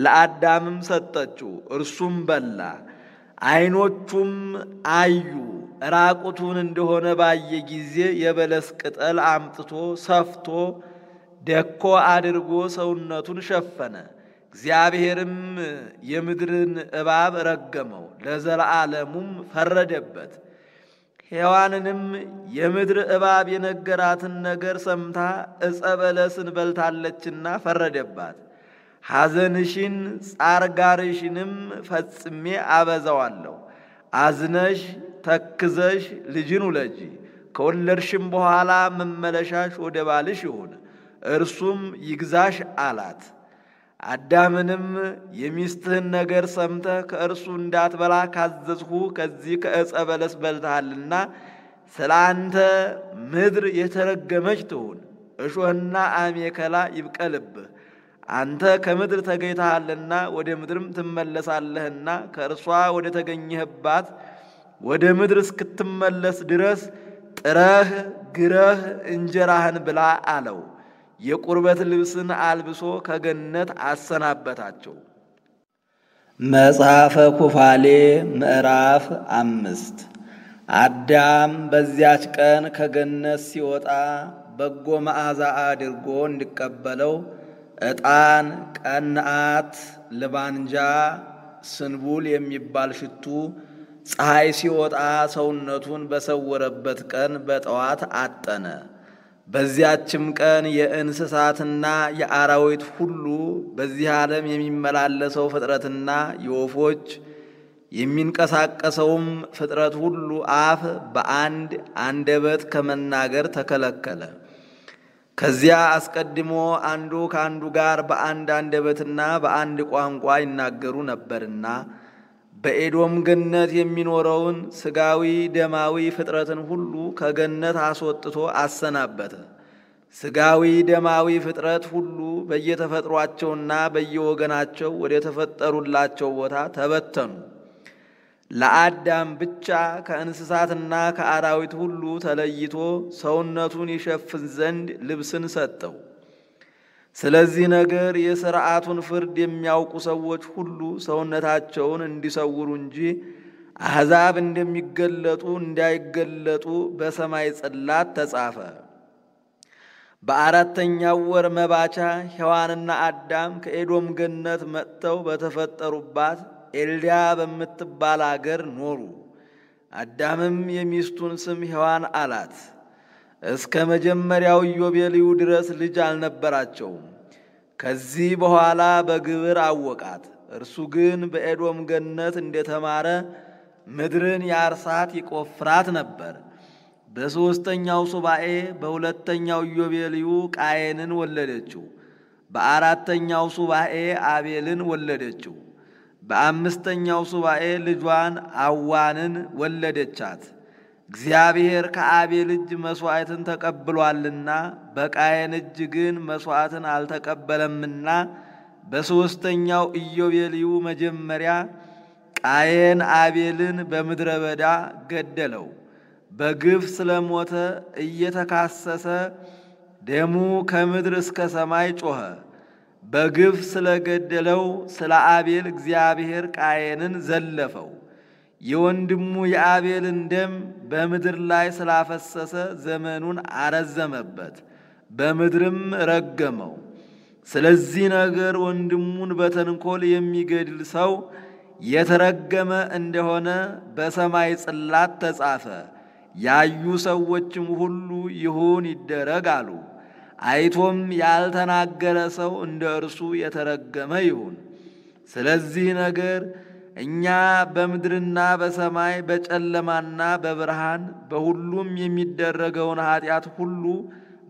ለአዳምም ሰጠችው፣ እርሱም በላ። ዓይኖቹም አዩ፣ ራቁቱን እንደሆነ ባየ ጊዜ የበለስ ቅጠል አምጥቶ ሰፍቶ ደኮ አድርጎ ሰውነቱን ሸፈነ። እግዚአብሔርም የምድርን እባብ ረገመው፣ ለዘላለሙም ፈረደበት። ሔዋንንም የምድር እባብ የነገራትን ነገር ሰምታ እጸበለስን በለስን በልታለችና ፈረደባት። ሐዘንሽን ጻርጋርሽንም ፈጽሜ አበዛዋለሁ። አዝነሽ ተክዘሽ ልጅን ውለጂ። ከወለድሽም በኋላ መመለሻሽ ወደ ባልሽ ይሁን፣ እርሱም ይግዛሽ አላት። አዳምንም የሚስትህን ነገር ሰምተህ ከእርሱ እንዳትበላ ካዘዝሁ ከዚህ ከዕፀ በለስ በልተሃልና ስለ አንተ ምድር የተረገመች ትሁን፣ እሾህና አሜከላ ይብቀልብህ። አንተ ከምድር ተገኝተሃልና ወደ ምድርም ትመለሳለህና ከእርሷ ወደ ተገኘህባት ወደ ምድር እስክትመለስ ድረስ ጥረህ ግረህ እንጀራህን ብላ አለው። የቁርበት ልብስን አልብሶ ከገነት አሰናበታቸው። መጽሐፈ ኩፋሌ ምዕራፍ አምስት አዳም በዚያች ቀን ከገነት ሲወጣ በጎ መዓዛ አድርጎ እንዲቀበለው ዕጣን፣ ቀንአት፣ ልባንጃ፣ ስንቡል የሚባል ሽቱ ፀሐይ ሲወጣ ሰውነቱን በሰወረበት ቀን በጠዋት አጠነ። በዚያችም ቀን የእንስሳትና የአራዊት ሁሉ በዚህ ዓለም የሚመላለሰው ፍጥረትና የወፎች የሚንቀሳቀሰውም ፍጥረት ሁሉ አፍ በአንድ አንደበት ከመናገር ተከለከለ። ከዚያ አስቀድሞ አንዱ ከአንዱ ጋር በአንድ አንደበትና በአንድ ቋንቋ ይናገሩ ነበርና በኤዶም ገነት የሚኖረውን ስጋዊ ደማዊ ፍጥረትን ሁሉ ከገነት አስወጥቶ አሰናበተ። ስጋዊ ደማዊ ፍጥረት ሁሉ በየተፈጥሯቸውና በየወገናቸው ወደ ተፈጠሩላቸው ቦታ ተበተኑ። ለአዳም ብቻ ከእንስሳትና ከአራዊት ሁሉ ተለይቶ ሰውነቱን ይሸፍን ዘንድ ልብስን ሰጠው። ስለዚህ ነገር የሥርዓቱን ፍርድ የሚያውቁ ሰዎች ሁሉ ሰውነታቸውን እንዲሰውሩ እንጂ አሕዛብ እንደሚገለጡ እንዳይገለጡ በሰማይ ጽላት ተጻፈ። በአራተኛው ወር መባቻ ሔዋንና አዳም ከኤዶም ገነት መጥተው በተፈጠሩባት ኤልዳ በምትባል አገር ኖሩ። አዳምም የሚስቱን ስም ሔዋን አላት። እስከ መጀመሪያው ኢዮቤልዩ ድረስ ልጅ አልነበራቸውም። ከዚህ በኋላ በግብር አወቃት። እርሱ ግን በኤዶም ገነት እንደተማረ ምድርን ያርሳት ይቆፍራት ነበር። በሦስተኛው ሱባኤ በሁለተኛው ኢዮቤልዩ ቃየንን ወለደችው። በአራተኛው ሱባኤ አቤልን ወለደችው። በአምስተኛው ሱባኤ ልጇን አዋንን ወለደቻት። እግዚአብሔር ከአቤል እጅ መሥዋዕትን ተቀብሏልና በቃየን እጅ ግን መሥዋዕትን አልተቀበለምና በሦስተኛው ኢዮቤልዩ መጀመሪያ ቃየን አቤልን በምድረ በዳ ገደለው። በግፍ ስለሞተ እየተካሰሰ ደሙ ከምድር እስከ ሰማይ ጮኸ። በግፍ ስለገደለው ስለ አቤል እግዚአብሔር ቃየንን ዘለፈው። የወንድሙ የአቤልን ደም በምድር ላይ ስላፈሰሰ ዘመኑን አረዘመበት፣ በምድርም ረገመው። ስለዚህ ነገር ወንድሙን በተንኮል የሚገድል ሰው የተረገመ እንደሆነ በሰማይ ጽላት ተጻፈ። ያዩ ሰዎችም ሁሉ ይሁን ይደረግ አሉ። አይቶም ያልተናገረ ሰው እንደ እርሱ የተረገመ ይሁን። ስለዚህ ነገር እኛ በምድርና በሰማይ በጨለማና በብርሃን በሁሉም የሚደረገውን ኃጢአት ሁሉ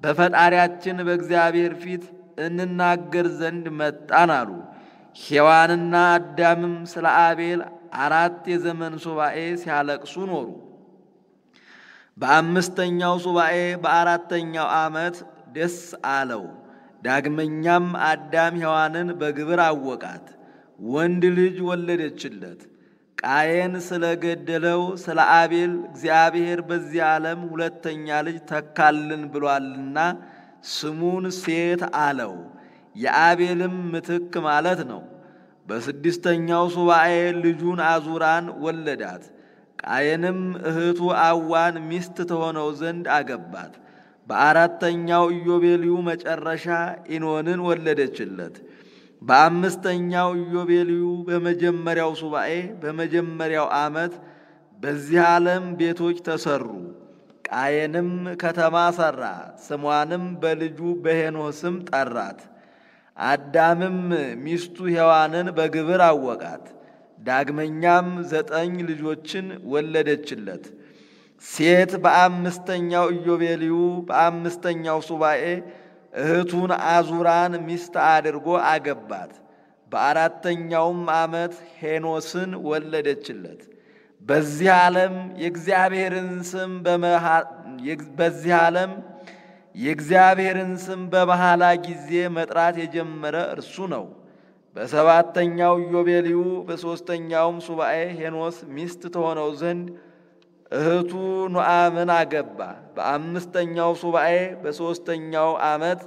በፈጣሪያችን በእግዚአብሔር ፊት እንናገር ዘንድ መጣን አሉ። ሔዋንና አዳምም ስለ አቤል አራት የዘመን ሱባኤ ሲያለቅሱ ኖሩ። በአምስተኛው ሱባኤ በአራተኛው ዓመት ደስ አለው። ዳግመኛም አዳም ሔዋንን በግብር አወቃት። ወንድ ልጅ ወለደችለት። ቃየን ስለገደለው ስለ አቤል እግዚአብሔር በዚህ ዓለም ሁለተኛ ልጅ ተካልን ብሏልና ስሙን ሴት አለው። የአቤልም ምትክ ማለት ነው። በስድስተኛው ሱባኤ ልጁን አዙራን ወለዳት። ቃየንም እህቱ አዋን ሚስት ተሆነው ዘንድ አገባት። በአራተኛው ኢዮቤልዩ መጨረሻ ኢኖንን ወለደችለት። በአምስተኛው ኢዮቤልዩ በመጀመሪያው ሱባኤ በመጀመሪያው ዓመት በዚህ ዓለም ቤቶች ተሰሩ። ቃየንም ከተማ ሠራ፣ ስሟንም በልጁ በሄኖ ስም ጠራት። አዳምም ሚስቱ ሔዋንን በግብር አወቃት። ዳግመኛም ዘጠኝ ልጆችን ወለደችለት። ሴት በአምስተኛው ኢዮቤልዩ በአምስተኛው ሱባኤ እህቱን አዙራን ሚስት አድርጎ አገባት። በአራተኛውም ዓመት ሄኖስን ወለደችለት። በዚህ ዓለም የእግዚአብሔርን ስም በዚህ ዓለም የእግዚአብሔርን ስም በመሐላ ጊዜ መጥራት የጀመረ እርሱ ነው። በሰባተኛው ዮቤልዩ በሦስተኛውም ሱባኤ ሄኖስ ሚስት ተሆነው ዘንድ እህቱ ኑዓምን አገባ። በአምስተኛው ሱባኤ በሦስተኛው ዓመት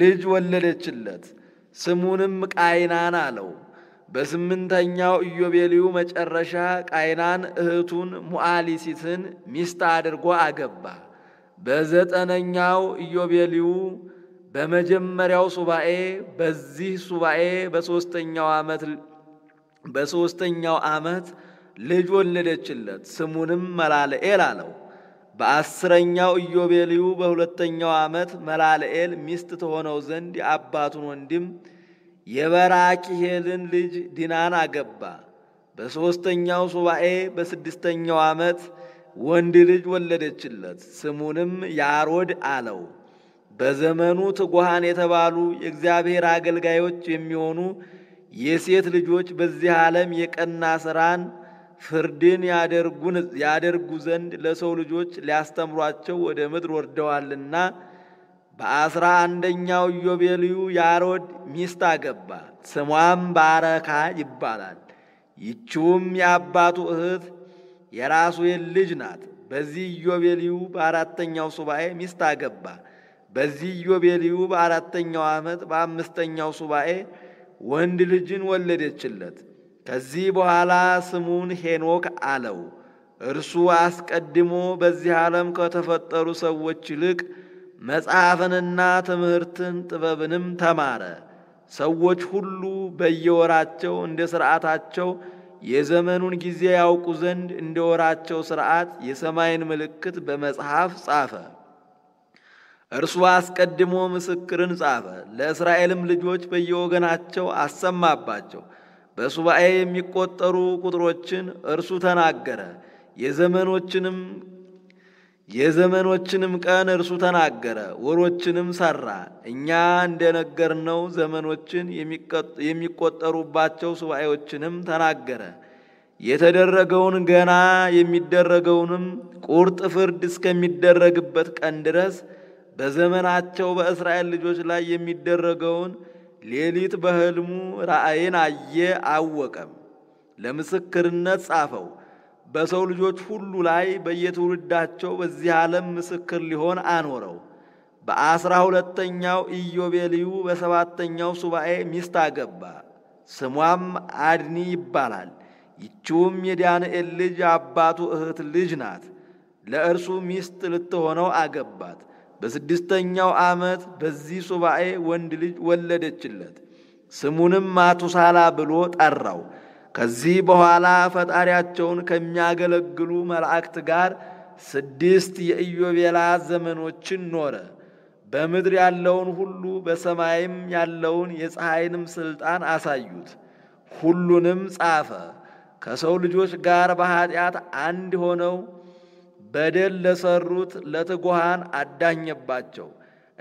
ልጅ ወለደችለት። ስሙንም ቃይናን አለው። በስምንተኛው ኢዮቤልዩ መጨረሻ ቃይናን እህቱን ሙአሊሲትን ሚስት አድርጎ አገባ። በዘጠነኛው ኢዮቤልዩ በመጀመሪያው ሱባኤ በዚህ ሱባኤ በሦስተኛው ዓመት በሦስተኛው ዓመት ልጅ ወለደችለት። ስሙንም መላልኤል አለው። በአስረኛው ኢዮቤልዩ በሁለተኛው ዓመት መላልኤል ሚስት ትሆነው ዘንድ የአባቱን ወንድም የበራኪሄልን ልጅ ዲናን አገባ። በሦስተኛው ሱባኤ በስድስተኛው ዓመት ወንድ ልጅ ወለደችለት። ስሙንም ያሮድ አለው። በዘመኑ ትጉሃን የተባሉ የእግዚአብሔር አገልጋዮች የሚሆኑ የሴት ልጆች በዚህ ዓለም የቀና ሥራን ፍርድን ያደርጉ ዘንድ ለሰው ልጆች ሊያስተምሯቸው ወደ ምድር ወርደዋልና። በአስራ አንደኛው ዮቤልዩ ያሮድ ሚስት አገባ። ስሟም ባረካ ይባላል። ይችውም የአባቱ እህት የራሱ ልጅ ናት። በዚህ ዮቤልዩ በአራተኛው ሱባኤ ሚስት አገባ። በዚህ ዮቤልዩ በአራተኛው ዓመት በአምስተኛው ሱባኤ ወንድ ልጅን ወለደችለት። ከዚህ በኋላ ስሙን ሄኖክ አለው። እርሱ አስቀድሞ በዚህ ዓለም ከተፈጠሩ ሰዎች ይልቅ መጽሐፍንና ትምህርትን ጥበብንም ተማረ። ሰዎች ሁሉ በየወራቸው እንደ ሥርዓታቸው የዘመኑን ጊዜ ያውቁ ዘንድ እንደ ወራቸው ሥርዓት የሰማይን ምልክት በመጽሐፍ ጻፈ። እርሱ አስቀድሞ ምስክርን ጻፈ፣ ለእስራኤልም ልጆች በየወገናቸው አሰማባቸው። በሱባኤ የሚቆጠሩ ቁጥሮችን እርሱ ተናገረ። የዘመኖችንም የዘመኖችንም ቀን እርሱ ተናገረ፣ ወሮችንም ሰራ። እኛ እንደነገርነው ዘመኖችን የሚቆጠሩባቸው ሱባኤዎችንም ተናገረ። የተደረገውን ገና የሚደረገውንም ቁርጥ ፍርድ እስከሚደረግበት ቀን ድረስ በዘመናቸው በእስራኤል ልጆች ላይ የሚደረገውን ሌሊት በሕልሙ ራእይን አየ አወቀም፣ ለምስክርነት ጻፈው። በሰው ልጆች ሁሉ ላይ በየትውልዳቸው በዚህ ዓለም ምስክር ሊሆን አኖረው። በአስራ ሁለተኛው ኢዮቤልዩ በሰባተኛው ሱባኤ ሚስት አገባ። ስሟም አድኒ ይባላል። ይችውም የዳንኤል ልጅ አባቱ እህት ልጅ ናት። ለእርሱ ሚስት ልትሆነው አገባት። በስድስተኛው ዓመት በዚህ ሱባኤ ወንድ ልጅ ወለደችለት። ስሙንም ማቱሳላ ብሎ ጠራው። ከዚህ በኋላ ፈጣሪያቸውን ከሚያገለግሉ መላእክት ጋር ስድስት የኢዮቤላ ዘመኖችን ኖረ። በምድር ያለውን ሁሉ በሰማይም ያለውን የፀሐይንም ሥልጣን አሳዩት። ሁሉንም ጻፈ። ከሰው ልጆች ጋር በኀጢአት አንድ ሆነው በደል ለሰሩት ለትጉሃን አዳኘባቸው።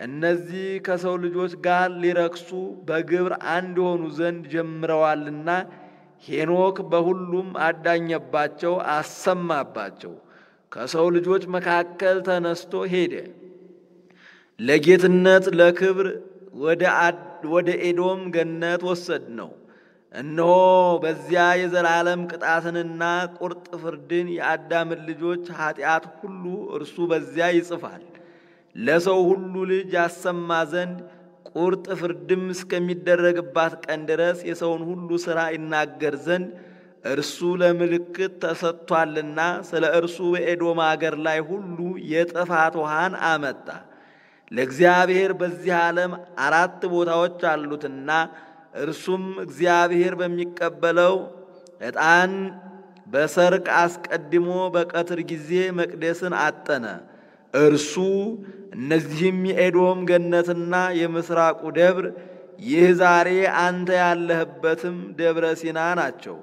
እነዚህ ከሰው ልጆች ጋር ሊረክሱ በግብር አንድ የሆኑ ዘንድ ጀምረዋልና ሄኖክ በሁሉም አዳኘባቸው፣ አሰማባቸው። ከሰው ልጆች መካከል ተነስቶ ሄደ። ለጌትነት ለክብር ወደ ኤዶም ገነት ወሰድ ነው። እነሆ በዚያ የዘላለም ቅጣትንና ቁርጥ ፍርድን የአዳምን ልጆች ኃጢአት ሁሉ እርሱ በዚያ ይጽፋል ለሰው ሁሉ ልጅ ያሰማ ዘንድ ቁርጥ ፍርድም እስከሚደረግባት ቀን ድረስ የሰውን ሁሉ ሥራ ይናገር ዘንድ እርሱ ለምልክት ተሰጥቷልና ስለ እርሱ በኤዶም አገር ላይ ሁሉ የጥፋት ውሃን አመጣ። ለእግዚአብሔር በዚህ ዓለም አራት ቦታዎች አሉትና እርሱም እግዚአብሔር በሚቀበለው ዕጣን በሰርቅ አስቀድሞ በቀትር ጊዜ መቅደስን አጠነ። እርሱ እነዚህም የኤዶም ገነትና የምስራቁ ደብር ይህ ዛሬ አንተ ያለህበትም ደብረ ሲና ናቸው።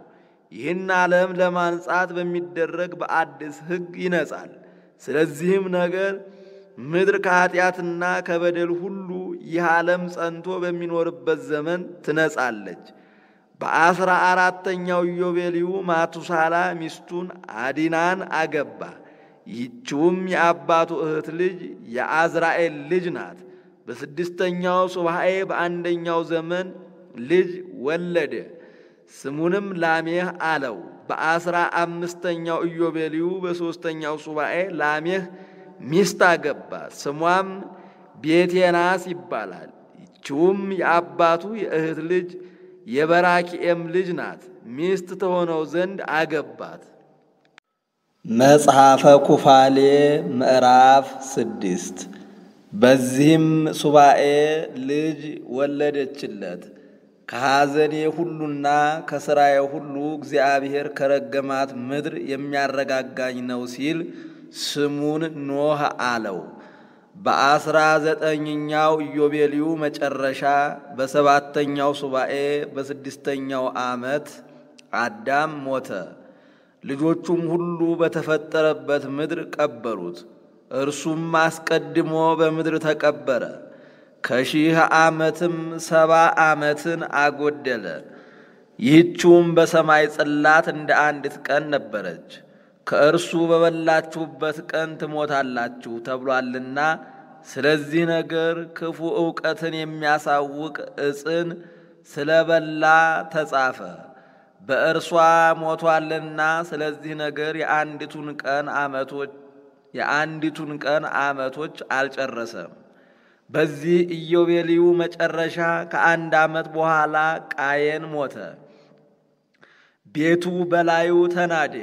ይህን ዓለም ለማንጻት በሚደረግ በአዲስ ሕግ ይነጻል። ስለዚህም ነገር ምድር ከኃጢአትና ከበደል ሁሉ ይህ ዓለም ጸንቶ በሚኖርበት ዘመን ትነጻለች። በአስራ አራተኛው ዮቤልዩ ማቱሳላ ሚስቱን አዲናን አገባ። ይህችውም የአባቱ እህት ልጅ የአዝራኤል ልጅ ናት። በስድስተኛው ሱባኤ በአንደኛው ዘመን ልጅ ወለደ። ስሙንም ላሜህ አለው። በአስራ አምስተኛው ኢዮቤልዩ በሦስተኛው ሱባኤ ላሜህ ሚስት አገባ። ስሟም ቤቴናስ ይባላል። ይችውም የአባቱ የእህት ልጅ የበራኪኤም ልጅ ናት። ሚስት ተሆነው ዘንድ አገባት። መጽሐፈ ኩፋሌ ምዕራፍ ስድስት በዚህም ሱባኤ ልጅ ወለደችለት። ከሐዘኔ ሁሉና ከሥራዬ ሁሉ እግዚአብሔር ከረገማት ምድር የሚያረጋጋኝ ነው ሲል ስሙን ኖህ አለው። በአስራ ዘጠኝኛው ኢዮቤልዩ መጨረሻ በሰባተኛው ሱባኤ በስድስተኛው ዓመት አዳም ሞተ። ልጆቹም ሁሉ በተፈጠረበት ምድር ቀበሩት። እርሱም አስቀድሞ በምድር ተቀበረ። ከሺህ ዓመትም ሰባ ዓመትን አጎደለ። ይህችውም በሰማይ ጽላት እንደ አንዲት ቀን ነበረች። ከእርሱ በበላችሁበት ቀን ትሞታላችሁ ተብሏልና፣ ስለዚህ ነገር ክፉ እውቀትን የሚያሳውቅ እጽን ስለ በላ ተጻፈ፣ በእርሷ ሞቷልና። ስለዚህ ነገር የአንዲቱን ቀን ዓመቶች የአንዲቱን ቀን ዓመቶች አልጨረሰም። በዚህ ኢዮቤልዩ መጨረሻ ከአንድ ዓመት በኋላ ቃየን ሞተ፣ ቤቱ በላዩ ተናዴ!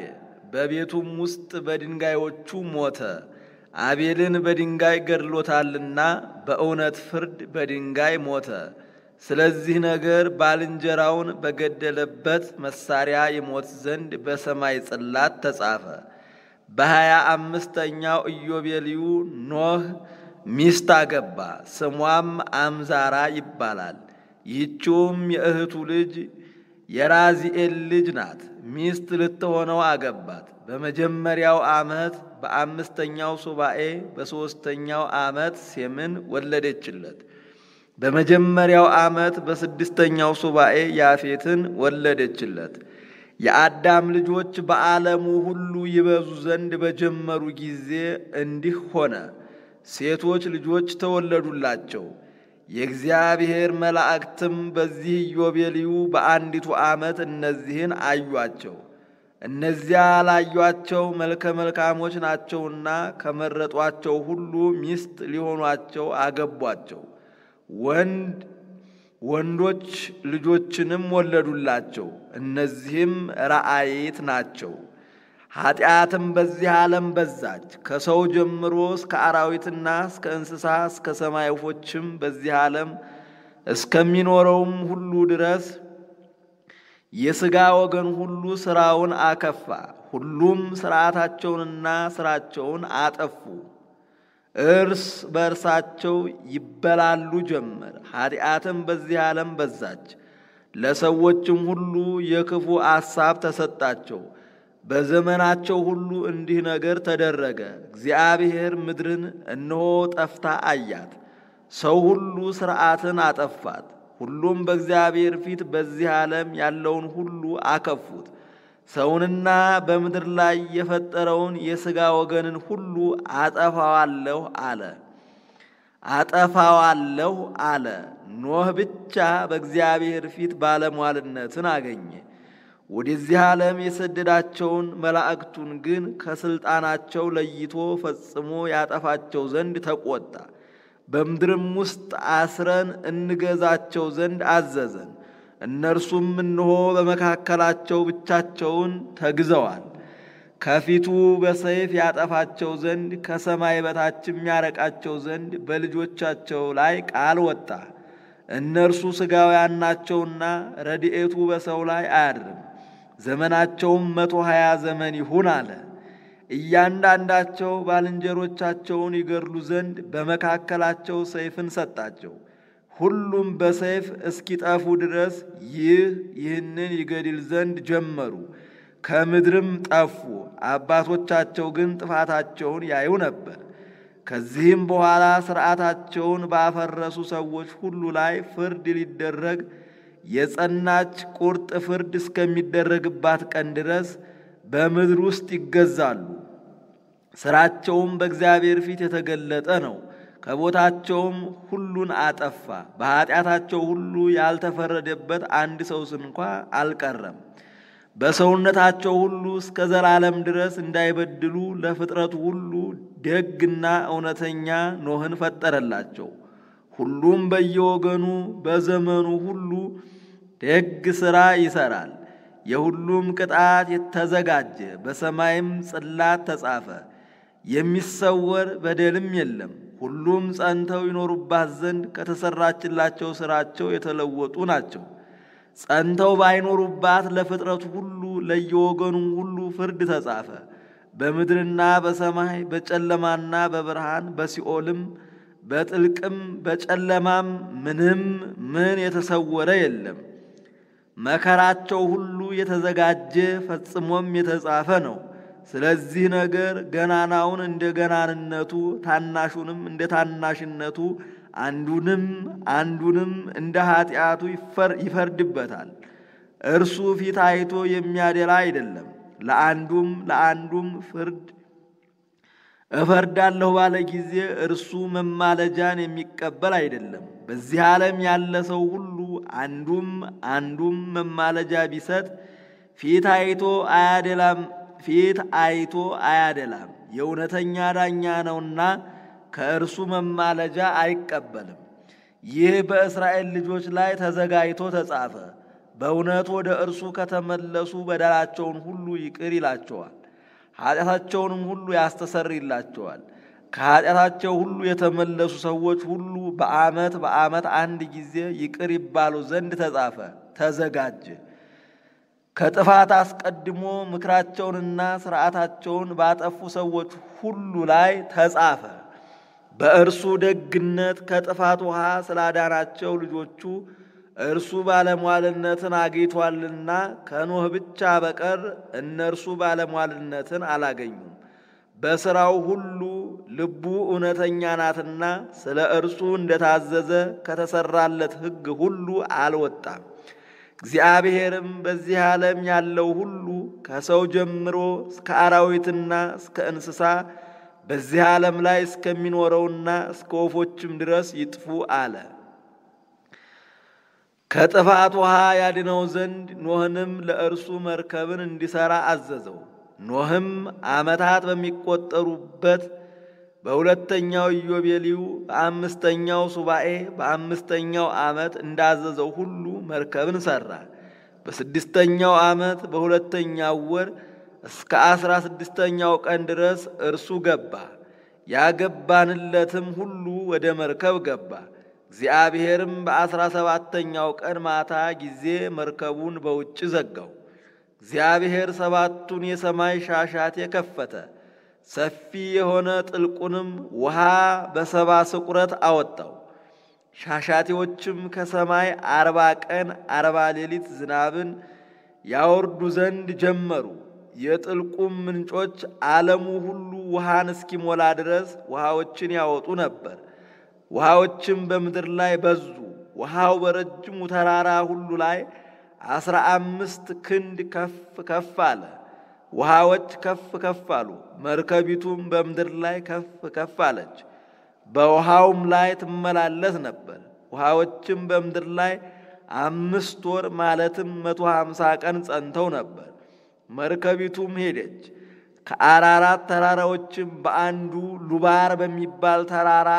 በቤቱም ውስጥ በድንጋዮቹ ሞተ። አቤልን በድንጋይ ገድሎታልና በእውነት ፍርድ በድንጋይ ሞተ። ስለዚህ ነገር ባልንጀራውን በገደለበት መሳሪያ የሞት ዘንድ በሰማይ ጽላት ተጻፈ። በሀያ አምስተኛው ኢዮቤልዩ ኖህ ሚስት አገባ። ስሟም አምዛራ ይባላል። ይህችውም የእህቱ ልጅ የራዚኤል ልጅ ናት። ሚስት ልትሆነው አገባት። በመጀመሪያው ዓመት በአምስተኛው ሱባኤ በሦስተኛው ዓመት ሴምን ወለደችለት። በመጀመሪያው ዓመት በስድስተኛው ሱባኤ ያፌትን ወለደችለት። የአዳም ልጆች በዓለሙ ሁሉ ይበዙ ዘንድ በጀመሩ ጊዜ እንዲህ ሆነ፣ ሴቶች ልጆች ተወለዱላቸው። የእግዚአብሔር መላእክትም በዚህ ኢዮቤልዩ በአንዲቱ ዓመት እነዚህን አዩአቸው። እነዚያ ላዩአቸው መልከ መልካሞች ናቸውና ከመረጧቸው ሁሉ ሚስት ሊሆኗቸው አገቧቸው። ወንድ ወንዶች ልጆችንም ወለዱላቸው። እነዚህም ራአይት ናቸው። ኃጢአትም በዚህ ዓለም በዛች። ከሰው ጀምሮ እስከ አራዊትና እስከ እንስሳ እስከ ሰማይ ወፎችም በዚህ ዓለም እስከሚኖረውም ሁሉ ድረስ የሥጋ ወገን ሁሉ ሥራውን አከፋ። ሁሉም ሥርዓታቸውንና ሥራቸውን አጠፉ። እርስ በእርሳቸው ይበላሉ ጀመር። ኃጢአትም በዚህ ዓለም በዛች፣ ለሰዎችም ሁሉ የክፉ አሳብ ተሰጣቸው። በዘመናቸው ሁሉ እንዲህ ነገር ተደረገ። እግዚአብሔር ምድርን እነሆ ጠፍታ አያት፣ ሰው ሁሉ ሥርዓትን አጠፋት። ሁሉም በእግዚአብሔር ፊት በዚህ ዓለም ያለውን ሁሉ አከፉት። ሰውንና በምድር ላይ የፈጠረውን የሥጋ ወገንን ሁሉ አጠፋዋለሁ አለ አጠፋዋለሁ አለ። ኖህ ብቻ በእግዚአብሔር ፊት ባለሟልነትን አገኘ። ወደዚህ ዓለም የሰደዳቸውን መላእክቱን ግን ከስልጣናቸው ለይቶ ፈጽሞ ያጠፋቸው ዘንድ ተቆጣ። በምድርም ውስጥ አስረን እንገዛቸው ዘንድ አዘዘን። እነርሱም እንሆ በመካከላቸው ብቻቸውን ተግዘዋል። ከፊቱ በሰይፍ ያጠፋቸው ዘንድ ከሰማይ በታችም ያረቃቸው ዘንድ በልጆቻቸው ላይ ቃል ወጣ። እነርሱ ሥጋውያን ናቸውና ረድኤቱ በሰው ላይ አያድርም። ዘመናቸውም መቶ ሀያ ዘመን ይሁን አለ። እያንዳንዳቸው ባልንጀሮቻቸውን ይገድሉ ዘንድ በመካከላቸው ሰይፍን ሰጣቸው። ሁሉም በሰይፍ እስኪጠፉ ድረስ ይህ ይህንን ይገድል ዘንድ ጀመሩ። ከምድርም ጠፉ። አባቶቻቸው ግን ጥፋታቸውን ያዩ ነበር። ከዚህም በኋላ ሥርዓታቸውን ባፈረሱ ሰዎች ሁሉ ላይ ፍርድ ሊደረግ የጸናች ቁርጥ ፍርድ እስከሚደረግባት ቀን ድረስ በምድር ውስጥ ይገዛሉ። ሥራቸውም በእግዚአብሔር ፊት የተገለጠ ነው። ከቦታቸውም ሁሉን አጠፋ። በኀጢአታቸው ሁሉ ያልተፈረደበት አንድ ሰው ስንኳ አልቀረም። በሰውነታቸው ሁሉ እስከ ዘላለም ድረስ እንዳይበድሉ ለፍጥረቱ ሁሉ ደግና እውነተኛ ኖህን ፈጠረላቸው። ሁሉም በየወገኑ በዘመኑ ሁሉ ደግ ሥራ ይሠራል። የሁሉም ቅጣት ተዘጋጀ፣ በሰማይም ጽላት ተጻፈ። የሚሰወር በደልም የለም። ሁሉም ጸንተው ይኖሩባት ዘንድ ከተሠራችላቸው ሥራቸው የተለወጡ ናቸው። ጸንተው ባይኖሩባት ለፍጥረቱ ሁሉ ለየወገኑም ሁሉ ፍርድ ተጻፈ። በምድርና በሰማይ በጨለማና በብርሃን በሲኦልም በጥልቅም በጨለማም ምንም ምን የተሰወረ የለም። መከራቸው ሁሉ የተዘጋጀ ፈጽሞም የተጻፈ ነው። ስለዚህ ነገር ገናናውን እንደ ገናንነቱ፣ ታናሹንም እንደ ታናሽነቱ፣ አንዱንም አንዱንም እንደ ኃጢአቱ ይፈርድበታል። እርሱ ፊት አይቶ የሚያደላ አይደለም፣ ለአንዱም ለአንዱም ፍርድ እፈርዳለሁ ባለ ጊዜ እርሱ መማለጃን የሚቀበል አይደለም። በዚህ ዓለም ያለ ሰው ሁሉ አንዱም አንዱም መማለጃ ቢሰጥ ፊት አይቶ አያደላም ፊት አይቶ አያደላም። የእውነተኛ ዳኛ ነውና ከእርሱ መማለጃ አይቀበልም። ይህ በእስራኤል ልጆች ላይ ተዘጋጅቶ ተጻፈ። በእውነት ወደ እርሱ ከተመለሱ በደላቸውን ሁሉ ይቅር ይላቸዋል። ኃጢአታቸውንም ሁሉ ያስተሰርይላቸዋል። ከኃጢአታቸው ሁሉ የተመለሱ ሰዎች ሁሉ በዓመት በዓመት አንድ ጊዜ ይቅር ይባሉ ዘንድ ተጻፈ ተዘጋጀ። ከጥፋት አስቀድሞ ምክራቸውንና ሥርዓታቸውን ባጠፉ ሰዎች ሁሉ ላይ ተጻፈ። በእርሱ ደግነት ከጥፋት ውሃ ስላዳናቸው ልጆቹ እርሱ ባለሟልነትን አግኝቷልና ከኖህ ብቻ በቀር እነርሱ ባለሟልነትን አላገኙም። በሥራው ሁሉ ልቡ እውነተኛ ናትና ስለ እርሱ እንደታዘዘ ከተሠራለት ሕግ ሁሉ አልወጣም። እግዚአብሔርም በዚህ ዓለም ያለው ሁሉ ከሰው ጀምሮ እስከ አራዊትና እስከ እንስሳ በዚህ ዓለም ላይ እስከሚኖረውና እስከ ወፎችም ድረስ ይጥፉ አለ። ከጥፋት ውሃ ያድነው ዘንድ ኖህንም ለእርሱ መርከብን እንዲሰራ አዘዘው። ኖህም ዓመታት በሚቆጠሩበት በሁለተኛው ኢዮቤልዩ በአምስተኛው ሱባኤ በአምስተኛው ዓመት እንዳዘዘው ሁሉ መርከብን ሰራ። በስድስተኛው ዓመት በሁለተኛው ወር እስከ አስራ ስድስተኛው ቀን ድረስ እርሱ ገባ። ያገባንለትም ሁሉ ወደ መርከብ ገባ። እግዚአብሔርም በአስራ ሰባተኛው ቀን ማታ ጊዜ መርከቡን በውጭ ዘጋው። እግዚአብሔር ሰባቱን የሰማይ ሻሻት የከፈተ ሰፊ የሆነ ጥልቁንም ውሃ በሰባ ስቁረት አወጣው። ሻሻቴዎችም ከሰማይ አርባ ቀን አርባ ሌሊት ዝናብን ያወርዱ ዘንድ ጀመሩ። የጥልቁም ምንጮች ዓለሙ ሁሉ ውሃን እስኪሞላ ድረስ ውሃዎችን ያወጡ ነበር። ውሃዎችም በምድር ላይ በዙ። ውሃው በረጅሙ ተራራ ሁሉ ላይ አስራ አምስት ክንድ ከፍ ከፍ አለ። ውሃዎች ከፍ ከፍ አሉ። መርከቢቱም በምድር ላይ ከፍ ከፍ አለች፣ በውሃውም ላይ ትመላለስ ነበር። ውሃዎችም በምድር ላይ አምስት ወር ማለትም መቶ ሀምሳ ቀን ጸንተው ነበር። መርከቢቱም ሄደች ከአራራት ተራራዎችም በአንዱ ሉባር በሚባል ተራራ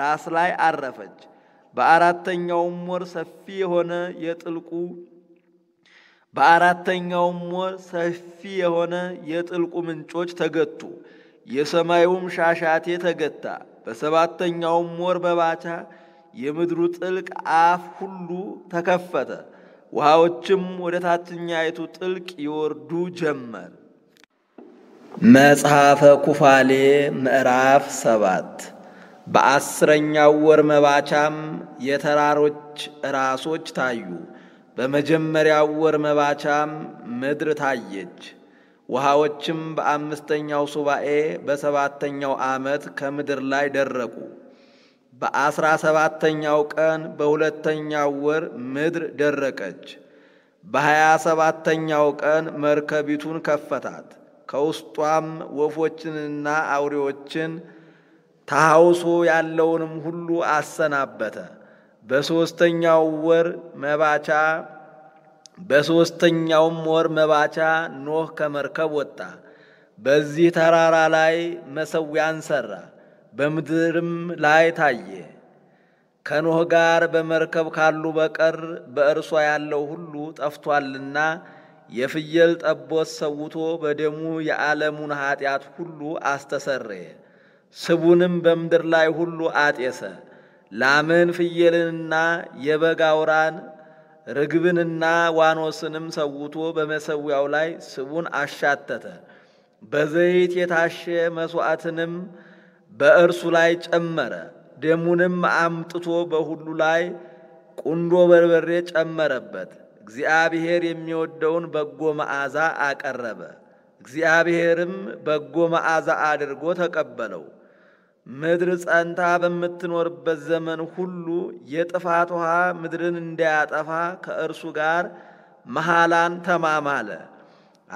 ራስ ላይ አረፈች። በአራተኛውም ወር ሰፊ የሆነ የጥልቁ በአራተኛውም ወር ሰፊ የሆነ የጥልቁ ምንጮች ተገቱ፣ የሰማዩም ሻሻቴ ተገታ። በሰባተኛውም ወር በባቻ የምድሩ ጥልቅ አፍ ሁሉ ተከፈተ፣ ውሃዎችም ወደ ታችኛይቱ ጥልቅ ይወርዱ ጀመር። መጽሐፈ ኩፋሌ ምዕራፍ ሰባት በአስረኛው ወር መባቻም የተራሮች ራሶች ታዩ። በመጀመሪያው ወር መባቻም ምድር ታየች። ውሃዎችም በአምስተኛው ሱባኤ በሰባተኛው ዓመት ከምድር ላይ ደረቁ። በአስራ ሰባተኛው ቀን በሁለተኛው ወር ምድር ደረቀች። በሀያ ሰባተኛው ቀን መርከቢቱን ከፈታት። ከውስጧም ወፎችንና አውሬዎችን ተሐውሶ ያለውንም ሁሉ አሰናበተ። በሦስተኛው ወር መባቻ በሦስተኛውም ወር መባቻ ኖህ ከመርከብ ወጣ። በዚህ ተራራ ላይ መሠዊያን ሠራ፣ በምድርም ላይ ታየ። ከኖህ ጋር በመርከብ ካሉ በቀር በእርሷ ያለው ሁሉ ጠፍቷልና የፍየል ጠቦት ሰውቶ በደሙ የዓለሙን ኃጢአት ሁሉ አስተሰረየ። ስቡንም በምድር ላይ ሁሉ አጤሰ። ላምን ፍየልንና የበግ አውራን ርግብንና ዋኖስንም ሰውቶ በመሠዊያው ላይ ስቡን አሻተተ። በዘይት የታሸ መሥዋዕትንም በእርሱ ላይ ጨመረ። ደሙንም አምጥቶ በሁሉ ላይ ቁንዶ በርበሬ ጨመረበት። እግዚአብሔር የሚወደውን በጎ መዓዛ አቀረበ። እግዚአብሔርም በጎ መዓዛ አድርጎ ተቀበለው። ምድር ጸንታ በምትኖርበት ዘመን ሁሉ የጥፋት ውሃ ምድርን እንዳያጠፋ ከእርሱ ጋር መሐላን ተማማለ።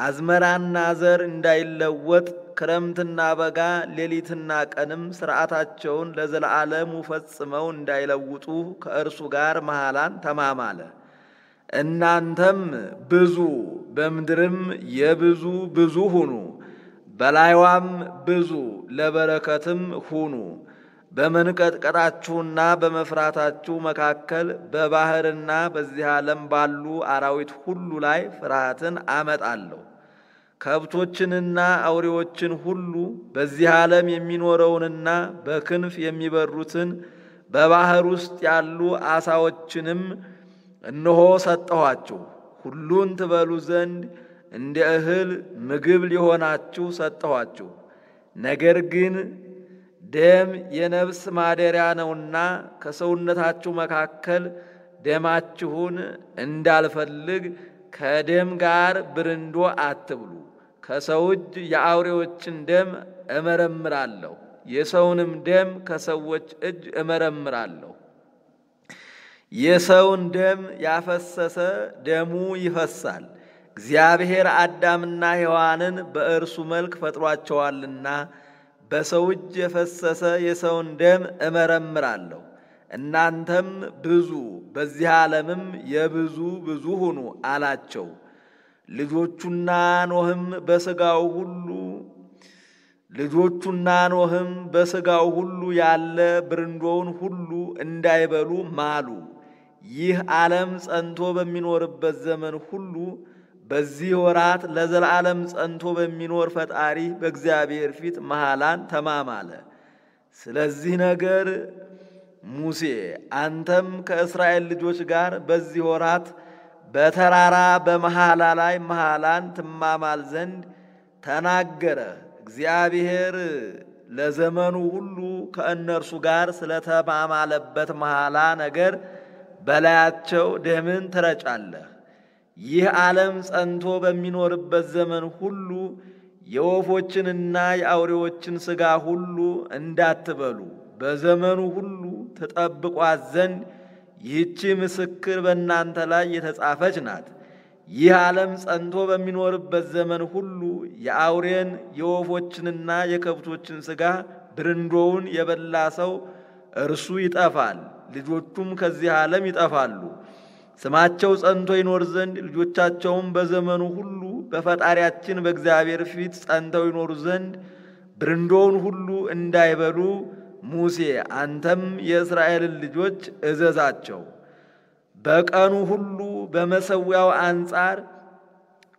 አዝመራና ዘር እንዳይለወጥ ክረምትና በጋ ሌሊትና ቀንም ሥርዓታቸውን ለዘላዓለም ፈጽመው እንዳይለውጡ ከእርሱ ጋር መሐላን ተማማለ። እናንተም ብዙ በምድርም የብዙ ብዙ ሁኑ፣ በላይዋም ብዙ ለበረከትም ሁኑ። በመንቀጥቀጣችሁና በመፍራታችሁ መካከል በባህርና በዚህ ዓለም ባሉ አራዊት ሁሉ ላይ ፍርሃትን አመጣለሁ። ከብቶችንና አውሬዎችን ሁሉ በዚህ ዓለም የሚኖረውንና በክንፍ የሚበሩትን በባህር ውስጥ ያሉ ዓሣዎችንም እነሆ ሰጠኋችሁ፣ ሁሉን ትበሉ ዘንድ እንደ እህል ምግብ ሊሆናችሁ ሰጠኋችሁ። ነገር ግን ደም የነፍስ ማደሪያ ነውና ከሰውነታችሁ መካከል ደማችሁን እንዳልፈልግ ከደም ጋር ብርንዶ አትብሉ። ከሰው እጅ የአውሬዎችን ደም እመረምራለሁ፣ የሰውንም ደም ከሰዎች እጅ እመረምራለሁ። የሰውን ደም ያፈሰሰ ደሙ ይፈሳል። እግዚአብሔር አዳምና ሔዋንን በእርሱ መልክ ፈጥሯቸዋልና በሰው እጅ የፈሰሰ የሰውን ደም እመረምራለሁ። እናንተም ብዙ በዚህ ዓለምም የብዙ ብዙ ሁኑ አላቸው። ልጆቹና ኖህም በሥጋው ሁሉ ልጆቹና ኖህም በሥጋው ሁሉ ያለ ብርንዶውን ሁሉ እንዳይበሉ ማሉ። ይህ ዓለም ጸንቶ በሚኖርበት ዘመን ሁሉ በዚህ ወራት ለዘላለም ጸንቶ በሚኖር ፈጣሪ በእግዚአብሔር ፊት መሃላን ተማማለ። ስለዚህ ነገር ሙሴ አንተም ከእስራኤል ልጆች ጋር በዚህ ወራት በተራራ በመሃላ ላይ መሃላን ትማማል ዘንድ ተናገረ። እግዚአብሔር ለዘመኑ ሁሉ ከእነርሱ ጋር ስለተማማለበት መሃላ ነገር በላያቸው ደምን ትረጫለህ። ይህ ዓለም ጸንቶ በሚኖርበት ዘመን ሁሉ የወፎችንና የአውሬዎችን ሥጋ ሁሉ እንዳትበሉ በዘመኑ ሁሉ ትጠብቋት ዘንድ ይህቺ ምስክር በእናንተ ላይ የተጻፈች ናት። ይህ ዓለም ጸንቶ በሚኖርበት ዘመን ሁሉ የአውሬን የወፎችንና የከብቶችን ሥጋ ብርንዶውን የበላ ሰው እርሱ ይጠፋል። ልጆቹም ከዚህ ዓለም ይጠፋሉ። ስማቸው ጸንቶ ይኖር ዘንድ ልጆቻቸውም በዘመኑ ሁሉ በፈጣሪያችን በእግዚአብሔር ፊት ጸንተው ይኖሩ ዘንድ ብርንዶውን ሁሉ እንዳይበሉ ሙሴ አንተም የእስራኤልን ልጆች እዘዛቸው። በቀኑ ሁሉ በመሰዊያው አንጻር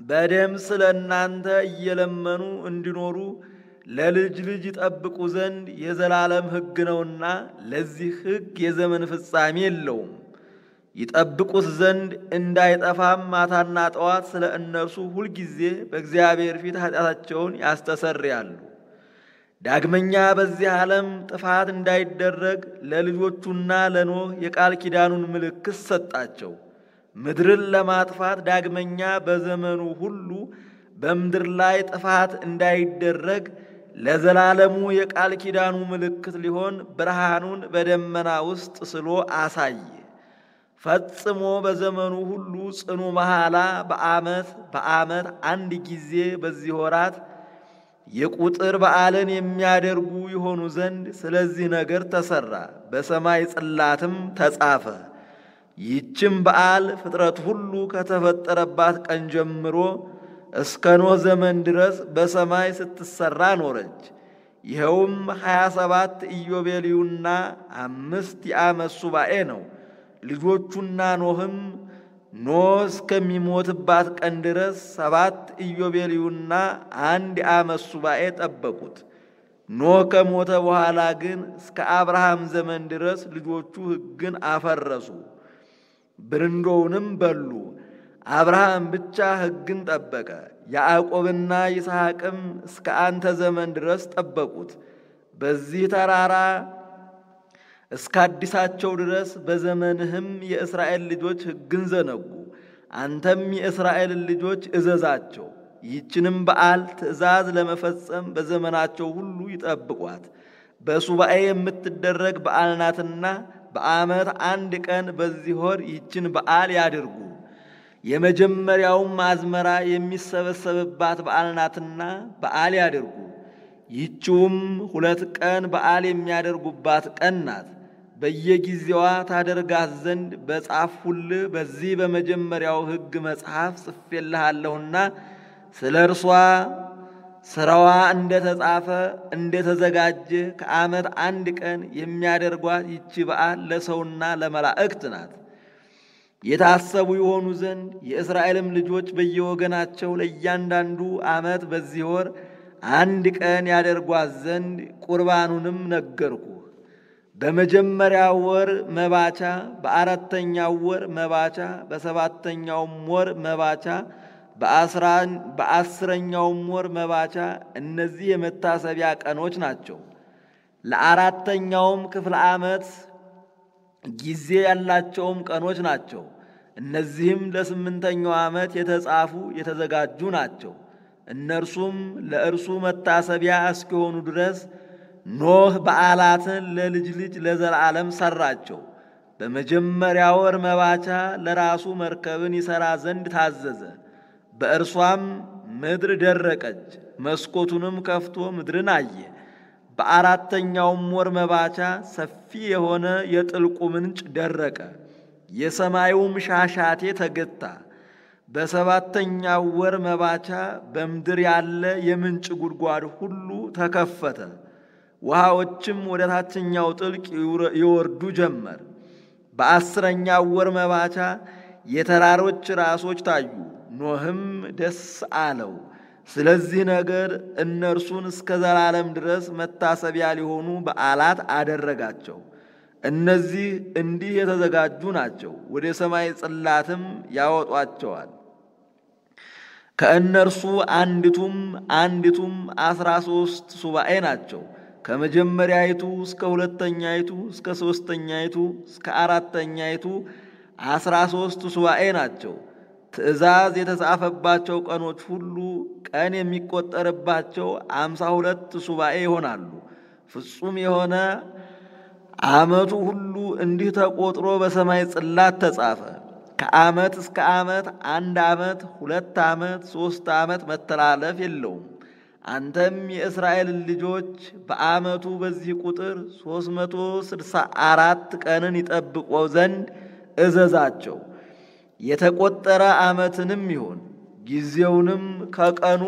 በደም ስለ እናንተ እየለመኑ እንዲኖሩ ለልጅ ልጅ ይጠብቁ ዘንድ የዘላለም ሕግ ነውና ለዚህ ሕግ የዘመን ፍጻሜ የለውም። ይጠብቁት ዘንድ እንዳይጠፋም ማታና ጠዋት ስለ እነርሱ ሁልጊዜ በእግዚአብሔር ፊት ኃጢአታቸውን ያስተሰርያሉ። ዳግመኛ በዚህ ዓለም ጥፋት እንዳይደረግ ለልጆቹና ለኖህ የቃል ኪዳኑን ምልክት ሰጣቸው። ምድርን ለማጥፋት ዳግመኛ በዘመኑ ሁሉ በምድር ላይ ጥፋት እንዳይደረግ ለዘላለሙ የቃል ኪዳኑ ምልክት ሊሆን ብርሃኑን በደመና ውስጥ ስሎ አሳየ። ፈጽሞ በዘመኑ ሁሉ ጽኑ መሐላ በዓመት በዓመት አንድ ጊዜ በዚህ ወራት የቁጥር በዓልን የሚያደርጉ የሆኑ ዘንድ ስለዚህ ነገር ተሰራ፣ በሰማይ ጽላትም ተጻፈ። ይችም በዓል ፍጥረት ሁሉ ከተፈጠረባት ቀን ጀምሮ እስከ ኖህ ዘመን ድረስ በሰማይ ስትሰራ ኖረች። ይኸውም ሀያ ሰባት ኢዮቤልዩና አምስት የዓመት ሱባኤ ነው። ልጆቹና ኖህም ኖህ እስከሚሞትባት ቀን ድረስ ሰባት ኢዮቤልዩና አንድ የዓመት ሱባኤ ጠበቁት። ኖህ ከሞተ በኋላ ግን እስከ አብርሃም ዘመን ድረስ ልጆቹ ሕግን አፈረሱ፣ ብርንዶውንም በሉ። አብርሃም ብቻ ሕግን ጠበቀ፣ ያዕቆብና ይስሐቅም እስከ አንተ ዘመን ድረስ ጠበቁት። በዚህ ተራራ እስከ አዲሳቸው ድረስ በዘመንህም የእስራኤል ልጆች ሕግን ዘነጉ። አንተም የእስራኤልን ልጆች እዘዛቸው፣ ይህችንም በዓል ትእዛዝ ለመፈጸም በዘመናቸው ሁሉ ይጠብቋት። በሱባኤ የምትደረግ በዓል ናትና በዓመት አንድ ቀን በዚህ ወር ይህችን በዓል ያድርጉ። የመጀመሪያውም አዝመራ የሚሰበሰብባት በዓል ናትና በዓል ያድርጉ። ይህችውም ሁለት ቀን በዓል የሚያደርጉባት ቀን ናት። በየጊዜዋ ታደርጋት ዘንድ በጻፍሁልህ በዚህ በመጀመሪያው ሕግ መጽሐፍ ጽፌልሃለሁና ስለ እርሷ ስራዋ እንደ ተጻፈ እንደ ተዘጋጀ ከዓመት አንድ ቀን የሚያደርጓት ይቺ በዓል ለሰውና ለመላእክት ናት። የታሰቡ የሆኑ ዘንድ የእስራኤልም ልጆች በየወገናቸው ለእያንዳንዱ ዓመት በዚህ ወር አንድ ቀን ያደርጓት ዘንድ ቁርባኑንም ነገርኩ። በመጀመሪያው ወር መባቻ፣ በአራተኛው ወር መባቻ፣ በሰባተኛውም ወር መባቻ፣ በአስረኛውም ወር መባቻ። እነዚህ የመታሰቢያ ቀኖች ናቸው። ለአራተኛውም ክፍለ ዓመት ጊዜ ያላቸውም ቀኖች ናቸው። እነዚህም ለስምንተኛው ዓመት የተጻፉ የተዘጋጁ ናቸው። እነርሱም ለእርሱ መታሰቢያ እስኪሆኑ ድረስ ኖህ በዓላትን ለልጅ ልጅ ለዘላለም ሰራቸው። በመጀመሪያ ወር መባቻ ለራሱ መርከብን ይሠራ ዘንድ ታዘዘ። በእርሷም ምድር ደረቀች። መስኮቱንም ከፍቶ ምድርን አየ። በአራተኛውም ወር መባቻ ሰፊ የሆነ የጥልቁ ምንጭ ደረቀ። የሰማዩም ሻሻቴ ተገታ። በሰባተኛው ወር መባቻ በምድር ያለ የምንጭ ጉድጓድ ሁሉ ተከፈተ። ውሃዎችም ወደ ታችኛው ጥልቅ ይወርዱ ጀመር። በአስረኛው ወር መባቻ የተራሮች ራሶች ታዩ። ኖህም ደስ አለው። ስለዚህ ነገር እነርሱን እስከ ዘላለም ድረስ መታሰቢያ ሊሆኑ በዓላት አደረጋቸው። እነዚህ እንዲህ የተዘጋጁ ናቸው፣ ወደ ሰማይ ጽላትም ያወጧቸዋል። ከእነርሱ አንዲቱም አንዲቱም አስራ ሶስት ሱባኤ ናቸው። ከመጀመሪያይቱ እስከ ሁለተኛይቱ እስከ ሦስተኛይቱ እስከ አራተኛይቱ አስራ ሶስት ሱባኤ ናቸው። ትእዛዝ የተጻፈባቸው ቀኖች ሁሉ ቀን የሚቆጠርባቸው አምሳ ሁለት ሱባኤ ይሆናሉ። ፍጹም የሆነ ዓመቱ ሁሉ እንዲህ ተቆጥሮ በሰማይ ጽላት ተጻፈ። ከዓመት እስከ ዓመት አንድ ዓመት ሁለት ዓመት ሦስት ዓመት መተላለፍ የለውም። አንተም የእስራኤልን ልጆች በዓመቱ በዚህ ቁጥር ሦስት መቶ ስድሳ አራት ቀንን ይጠብቆ ዘንድ እዘዛቸው። የተቆጠረ ዓመትንም ይሁን ጊዜውንም ከቀኑ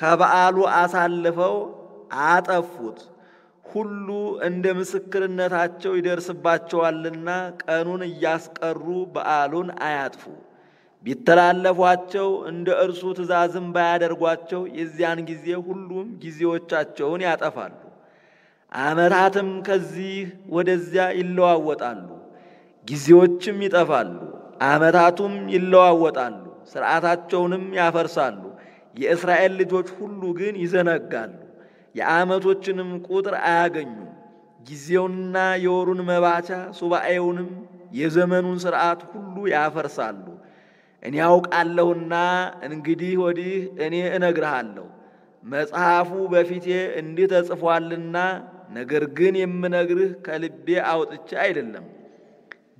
ከበዓሉ አሳልፈው አጠፉት። ሁሉ እንደ ምስክርነታቸው ይደርስባቸዋልና ቀኑን እያስቀሩ በዓሉን አያጥፉ። ቢተላለፏቸው እንደ እርሱ ትእዛዝም ባያደርጓቸው የዚያን ጊዜ ሁሉም ጊዜዎቻቸውን ያጠፋሉ። ዓመታትም ከዚህ ወደዚያ ይለዋወጣሉ፣ ጊዜዎችም ይጠፋሉ፣ ዓመታቱም ይለዋወጣሉ፣ ሥርዓታቸውንም ያፈርሳሉ። የእስራኤል ልጆች ሁሉ ግን ይዘነጋሉ። የዓመቶችንም ቁጥር አያገኙም። ጊዜውንና የወሩን መባቻ ሱባኤውንም የዘመኑን ስርዓት ሁሉ ያፈርሳሉ። እኔ ያውቃለሁና እንግዲህ ወዲህ እኔ እነግርሃለሁ፣ መጽሐፉ በፊቴ እንዲህ ተጽፏልና፣ ነገር ግን የምነግርህ ከልቤ አውጥቼ አይደለም።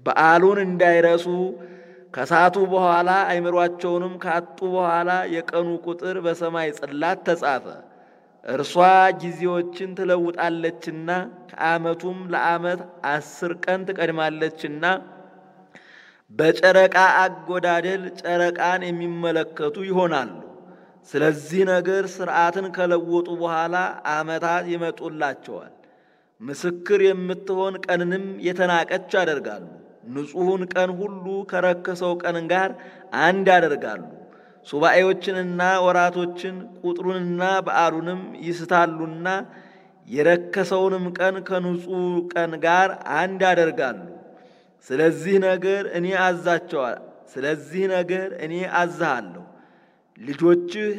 በዓሉን እንዳይረሱ ከሳቱ በኋላ አይምሯቸውንም ካጡ በኋላ የቀኑ ቁጥር በሰማይ ጽላት ተጻፈ። እርሷ ጊዜዎችን ትለውጣለችና ከዓመቱም ለዓመት አስር ቀን ትቀድማለችና በጨረቃ አጎዳደል ጨረቃን የሚመለከቱ ይሆናሉ። ስለዚህ ነገር ስርዓትን ከለወጡ በኋላ ዓመታት ይመጡላቸዋል። ምስክር የምትሆን ቀንንም የተናቀች ያደርጋሉ። ንጹሑን ቀን ሁሉ ከረከሰው ቀን ጋር አንድ ያደርጋሉ። ሱባኤዎችንና ወራቶችን ቁጥሩንና በዓሉንም ይስታሉና የረከሰውንም ቀን ከንጹሕ ቀን ጋር አንድ ያደርጋሉ። ስለዚህ ነገር እኔ አዛቸዋል ስለዚህ ነገር እኔ አዝሃለሁ። ልጆችህ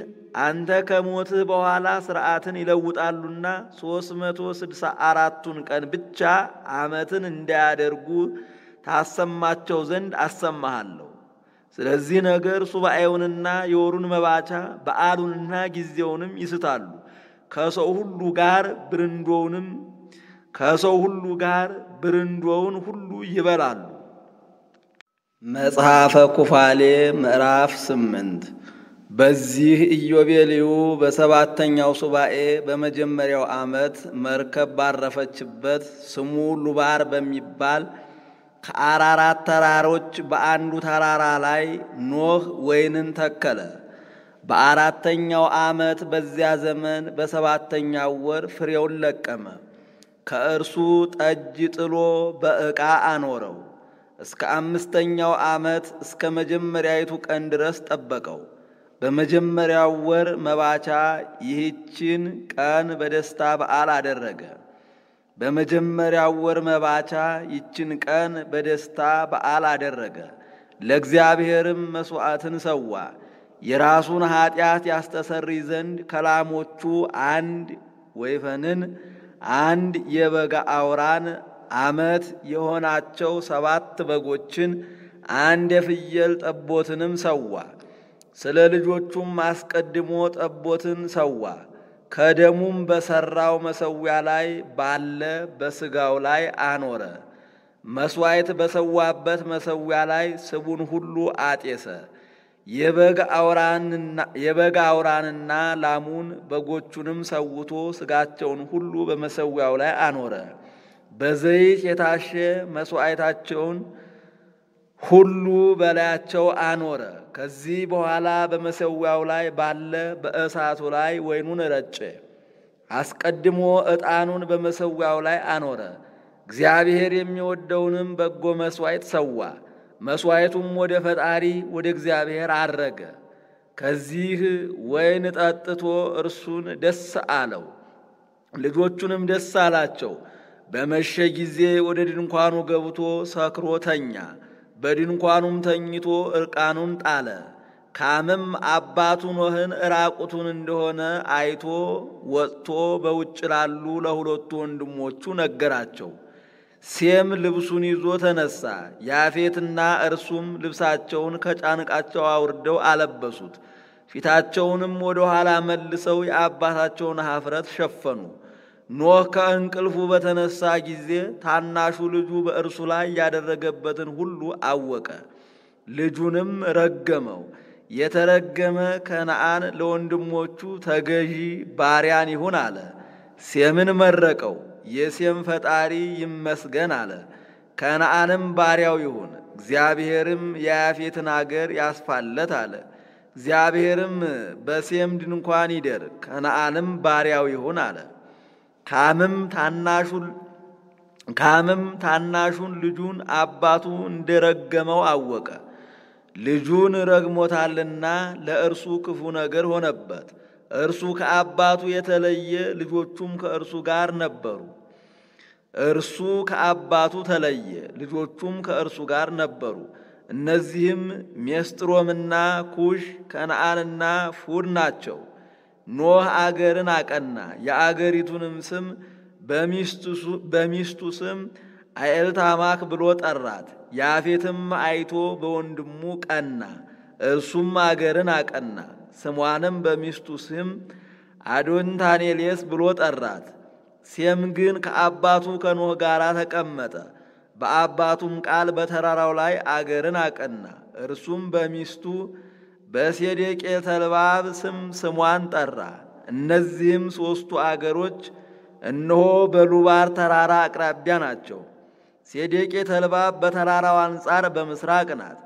አንተ ከሞትህ በኋላ ሥርዓትን ይለውጣሉና ሦስት መቶ ስድሳ አራቱን ቀን ብቻ ዓመትን እንዳያደርጉ ታሰማቸው ዘንድ አሰማሃለሁ። ስለዚህ ነገር ሱባኤውንና የወሩን መባቻ በዓሉንና ጊዜውንም ይስታሉ። ከሰው ሁሉ ጋር ብርንዶውንም ከሰው ሁሉ ጋር ብርንዶውን ሁሉ ይበላሉ። መጽሐፈ ኩፋሌ ምዕራፍ ስምንት በዚህ ኢዮቤልዩ በሰባተኛው ሱባኤ በመጀመሪያው ዓመት መርከብ ባረፈችበት ስሙ ሉባር በሚባል ከአራራት ተራሮች በአንዱ ተራራ ላይ ኖህ ወይንን ተከለ። በአራተኛው ዓመት በዚያ ዘመን በሰባተኛው ወር ፍሬውን ለቀመ። ከእርሱ ጠጅ ጥሎ በዕቃ አኖረው። እስከ አምስተኛው ዓመት እስከ መጀመሪያይቱ ቀን ድረስ ጠበቀው። በመጀመሪያው ወር መባቻ ይህችን ቀን በደስታ በዓል አደረገ። በመጀመሪያው ወር መባቻ ይችን ቀን በደስታ በዓል አደረገ። ለእግዚአብሔርም መሥዋዕትን ሰዋ። የራሱን ኀጢአት ያስተሰሪ ዘንድ ከላሞቹ አንድ ወይፈንን፣ አንድ የበጋ አውራን፣ ዓመት የሆናቸው ሰባት በጎችን፣ አንድ የፍየል ጠቦትንም ሰዋ። ስለ ልጆቹም አስቀድሞ ጠቦትን ሰዋ። ከደሙም በሰራው መሰዊያ ላይ ባለ በስጋው ላይ አኖረ። መስዋዕት በሰዋበት መሰዊያ ላይ ስቡን ሁሉ አጤሰ። የበግ አውራንና ላሙን በጎቹንም ሰውቶ ስጋቸውን ሁሉ በመሰዊያው ላይ አኖረ። በዘይት የታሸ መስዋዕታቸውን ሁሉ በላያቸው አኖረ። ከዚህ በኋላ በመሰዊያው ላይ ባለ በእሳቱ ላይ ወይኑን ረጨ። አስቀድሞ ዕጣኑን በመሰዊያው ላይ አኖረ። እግዚአብሔር የሚወደውንም በጎ መሥዋዕት ሰዋ። መሥዋዕቱም ወደ ፈጣሪ ወደ እግዚአብሔር አረገ። ከዚህ ወይን ጠጥቶ እርሱን ደስ አለው፣ ልጆቹንም ደስ አላቸው። በመሸ ጊዜ ወደ ድንኳኑ ገብቶ ሰክሮ ተኛ። በድንኳኑም ተኝቶ እርቃኑን ጣለ። ካምም አባቱ ኖህን እራቁቱን እንደሆነ አይቶ ወጥቶ በውጭ ላሉ ለሁለቱ ወንድሞቹ ነገራቸው። ሴም ልብሱን ይዞ ተነሳ። ያፌትና እርሱም ልብሳቸውን ከጫንቃቸው አውርደው አለበሱት። ፊታቸውንም ወደ ኋላ መልሰው የአባታቸውን ሐፍረት ሸፈኑ። ኖህ ከእንቅልፉ በተነሳ ጊዜ ታናሹ ልጁ በእርሱ ላይ ያደረገበትን ሁሉ አወቀ። ልጁንም ረገመው። የተረገመ ከነአን ለወንድሞቹ ተገዢ ባሪያን ይሁን አለ። ሴምን መረቀው። የሴም ፈጣሪ ይመስገን አለ። ከነአንም ባሪያው ይሁን። እግዚአብሔርም የያፌትን አገር ያስፋለት አለ። እግዚአብሔርም በሴም ድንኳን ይደር፣ ከነአንም ባሪያው ይሁን አለ። ካምም ታናሹን ካምም ታናሹን ልጁን አባቱ እንደረገመው አወቀ። ልጁን ረግሞታልና ለእርሱ ክፉ ነገር ሆነበት። እርሱ ከአባቱ የተለየ፣ ልጆቹም ከእርሱ ጋር ነበሩ። እርሱ ከአባቱ ተለየ፣ ልጆቹም ከእርሱ ጋር ነበሩ። እነዚህም ሜስጥሮምና ኩሽ፣ ከነአንና ፉድ ናቸው። ኖህ አገርን አቀና። የአገሪቱንም ስም በሚስቱ ስም አኤልታማክ ብሎ ጠራት። ያፌትም አይቶ በወንድሙ ቀና። እርሱም አገርን አቀና። ስሟንም በሚስቱ ስም አዶንታኔሌስ ብሎ ጠራት። ሴም ግን ከአባቱ ከኖህ ጋር ተቀመጠ። በአባቱም ቃል በተራራው ላይ አገርን አቀና። እርሱም በሚስቱ በሴዴቄ የተልባብ ስም ስሟን ጠራ። እነዚህም ሦስቱ አገሮች እነሆ በሉባር ተራራ አቅራቢያ ናቸው። ሴዴቄ ተልባብ በተራራው አንጻር በምስራቅ ናት።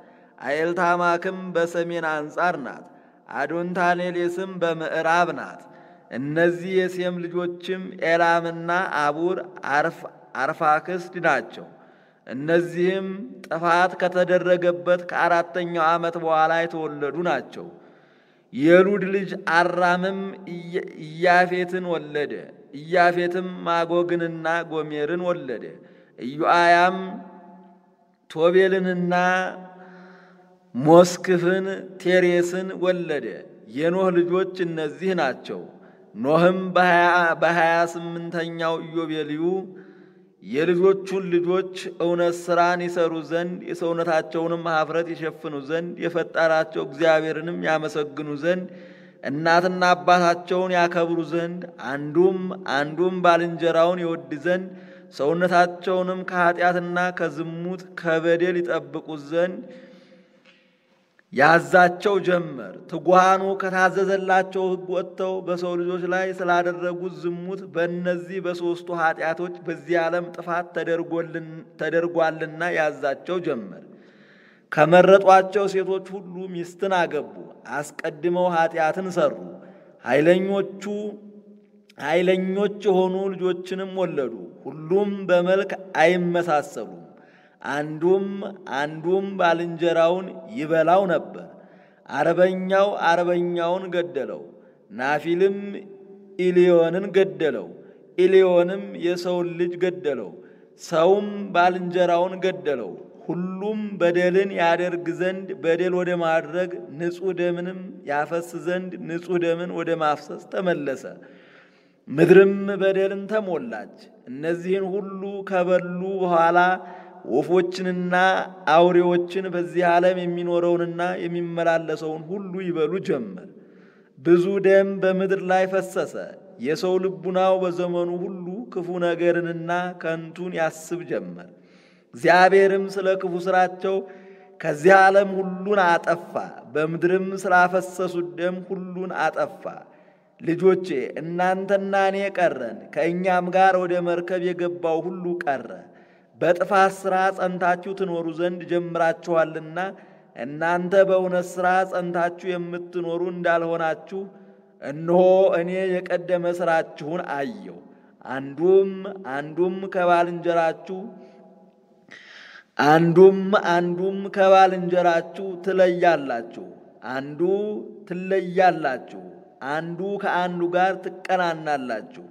አኤልታማክም በሰሜን አንጻር ናት። አዶንታኔሌስም በምዕራብ ናት። እነዚህ የሴም ልጆችም ኤላምና አቡር አርፋክስድ ናቸው። እነዚህም ጥፋት ከተደረገበት ከአራተኛው ዓመት በኋላ የተወለዱ ናቸው። የሉድ ልጅ አራምም ኢያፌትን ወለደ። ኢያፌትም ማጎግንና ጎሜርን ወለደ። ኢዮአያም ቶቤልንና ሞስክፍን፣ ቴሬስን ወለደ። የኖህ ልጆች እነዚህ ናቸው። ኖህም በሀያ ስምንተኛው ኢዮቤልዩ የልጆቹን ልጆች እውነት ሥራን ይሰሩ ዘንድ የሰውነታቸውንም ኀፍረት ይሸፍኑ ዘንድ የፈጠራቸው እግዚአብሔርንም ያመሰግኑ ዘንድ እናትና አባታቸውን ያከብሩ ዘንድ አንዱም አንዱም ባልንጀራውን ይወድ ዘንድ ሰውነታቸውንም ከኃጢአትና ከዝሙት ከበደል ይጠብቁ ዘንድ ያዛቸው ጀመር። ትጉሃኑ ከታዘዘላቸው ሕግ ወጥተው በሰው ልጆች ላይ ስላደረጉት ዝሙት በእነዚህ በሦስቱ ኃጢአቶች በዚህ ዓለም ጥፋት ተደርጓልና ያዛቸው ጀመር። ከመረጧቸው ሴቶች ሁሉ ሚስትን አገቡ። አስቀድመው ኃጢአትን ሰሩ። ኃይለኞቹ ኃይለኞች የሆኑ ልጆችንም ወለዱ። ሁሉም በመልክ አይመሳሰሉም። አንዱም አንዱም ባልንጀራውን ይበላው ነበር። አርበኛው አርበኛውን ገደለው፣ ናፊልም ኢሊዮንን ገደለው፣ ኢሊዮንም የሰውን ልጅ ገደለው፣ ሰውም ባልንጀራውን ገደለው። ሁሉም በደልን ያደርግ ዘንድ በደል ወደ ማድረግ ንጹሕ ደምንም ያፈስ ዘንድ ንጹሕ ደምን ወደ ማፍሰስ ተመለሰ። ምድርም በደልን ተሞላች። እነዚህን ሁሉ ከበሉ በኋላ ወፎችንና አውሬዎችን በዚህ ዓለም የሚኖረውንና የሚመላለሰውን ሁሉ ይበሉ ጀመር። ብዙ ደም በምድር ላይ ፈሰሰ። የሰው ልቡናው በዘመኑ ሁሉ ክፉ ነገርንና ከንቱን ያስብ ጀመር። እግዚአብሔርም ስለ ክፉ ሥራቸው ከዚህ ዓለም ሁሉን አጠፋ፣ በምድርም ስላፈሰሱት ደም ሁሉን አጠፋ። ልጆቼ እናንተና እኔ ቀረን፣ ከእኛም ጋር ወደ መርከብ የገባው ሁሉ ቀረ። በጥፋት ሥራ ጸንታችሁ ትኖሩ ዘንድ ጀምራችኋልና እናንተ በእውነት ሥራ ጸንታችሁ የምትኖሩ እንዳልሆናችሁ እነሆ እኔ የቀደመ ሥራችሁን አየሁ። አንዱም አንዱም ከባልንጀራችሁ አንዱም አንዱም ከባልንጀራችሁ ትለያላችሁ፣ አንዱ ትለያላችሁ፣ አንዱ ከአንዱ ጋር ትቀናናላችሁ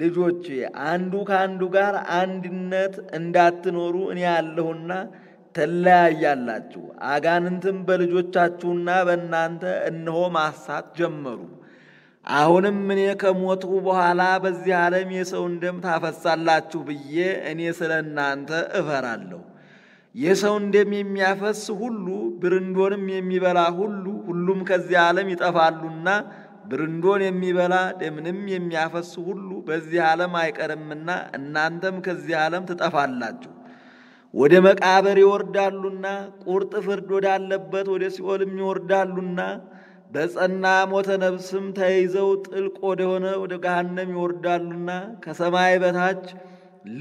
ልጆቼ አንዱ ከአንዱ ጋር አንድነት እንዳትኖሩ እኔ ያለሁና ተለያያላችሁ። አጋንንትም በልጆቻችሁና በእናንተ እነሆ ማሳት ጀመሩ። አሁንም እኔ ከሞትሁ በኋላ በዚህ ዓለም የሰውን ደም ታፈሳላችሁ ብዬ እኔ ስለ እናንተ እፈራለሁ። የሰውን ደም የሚያፈስ ሁሉ፣ ብርንዶንም የሚበላ ሁሉ ሁሉም ከዚህ ዓለም ይጠፋሉና ብርንዶን የሚበላ ደምንም የሚያፈስ ሁሉ በዚህ ዓለም አይቀርምና እናንተም ከዚህ ዓለም ትጠፋላችሁ። ወደ መቃብር ይወርዳሉና ቁርጥ ፍርድ ወዳለበት ወደ ሲኦልም ይወርዳሉና በጸና ሞተ ነብስም ተይዘው ጥልቅ ወደሆነ ወደ ገሃነም ይወርዳሉና ከሰማይ በታች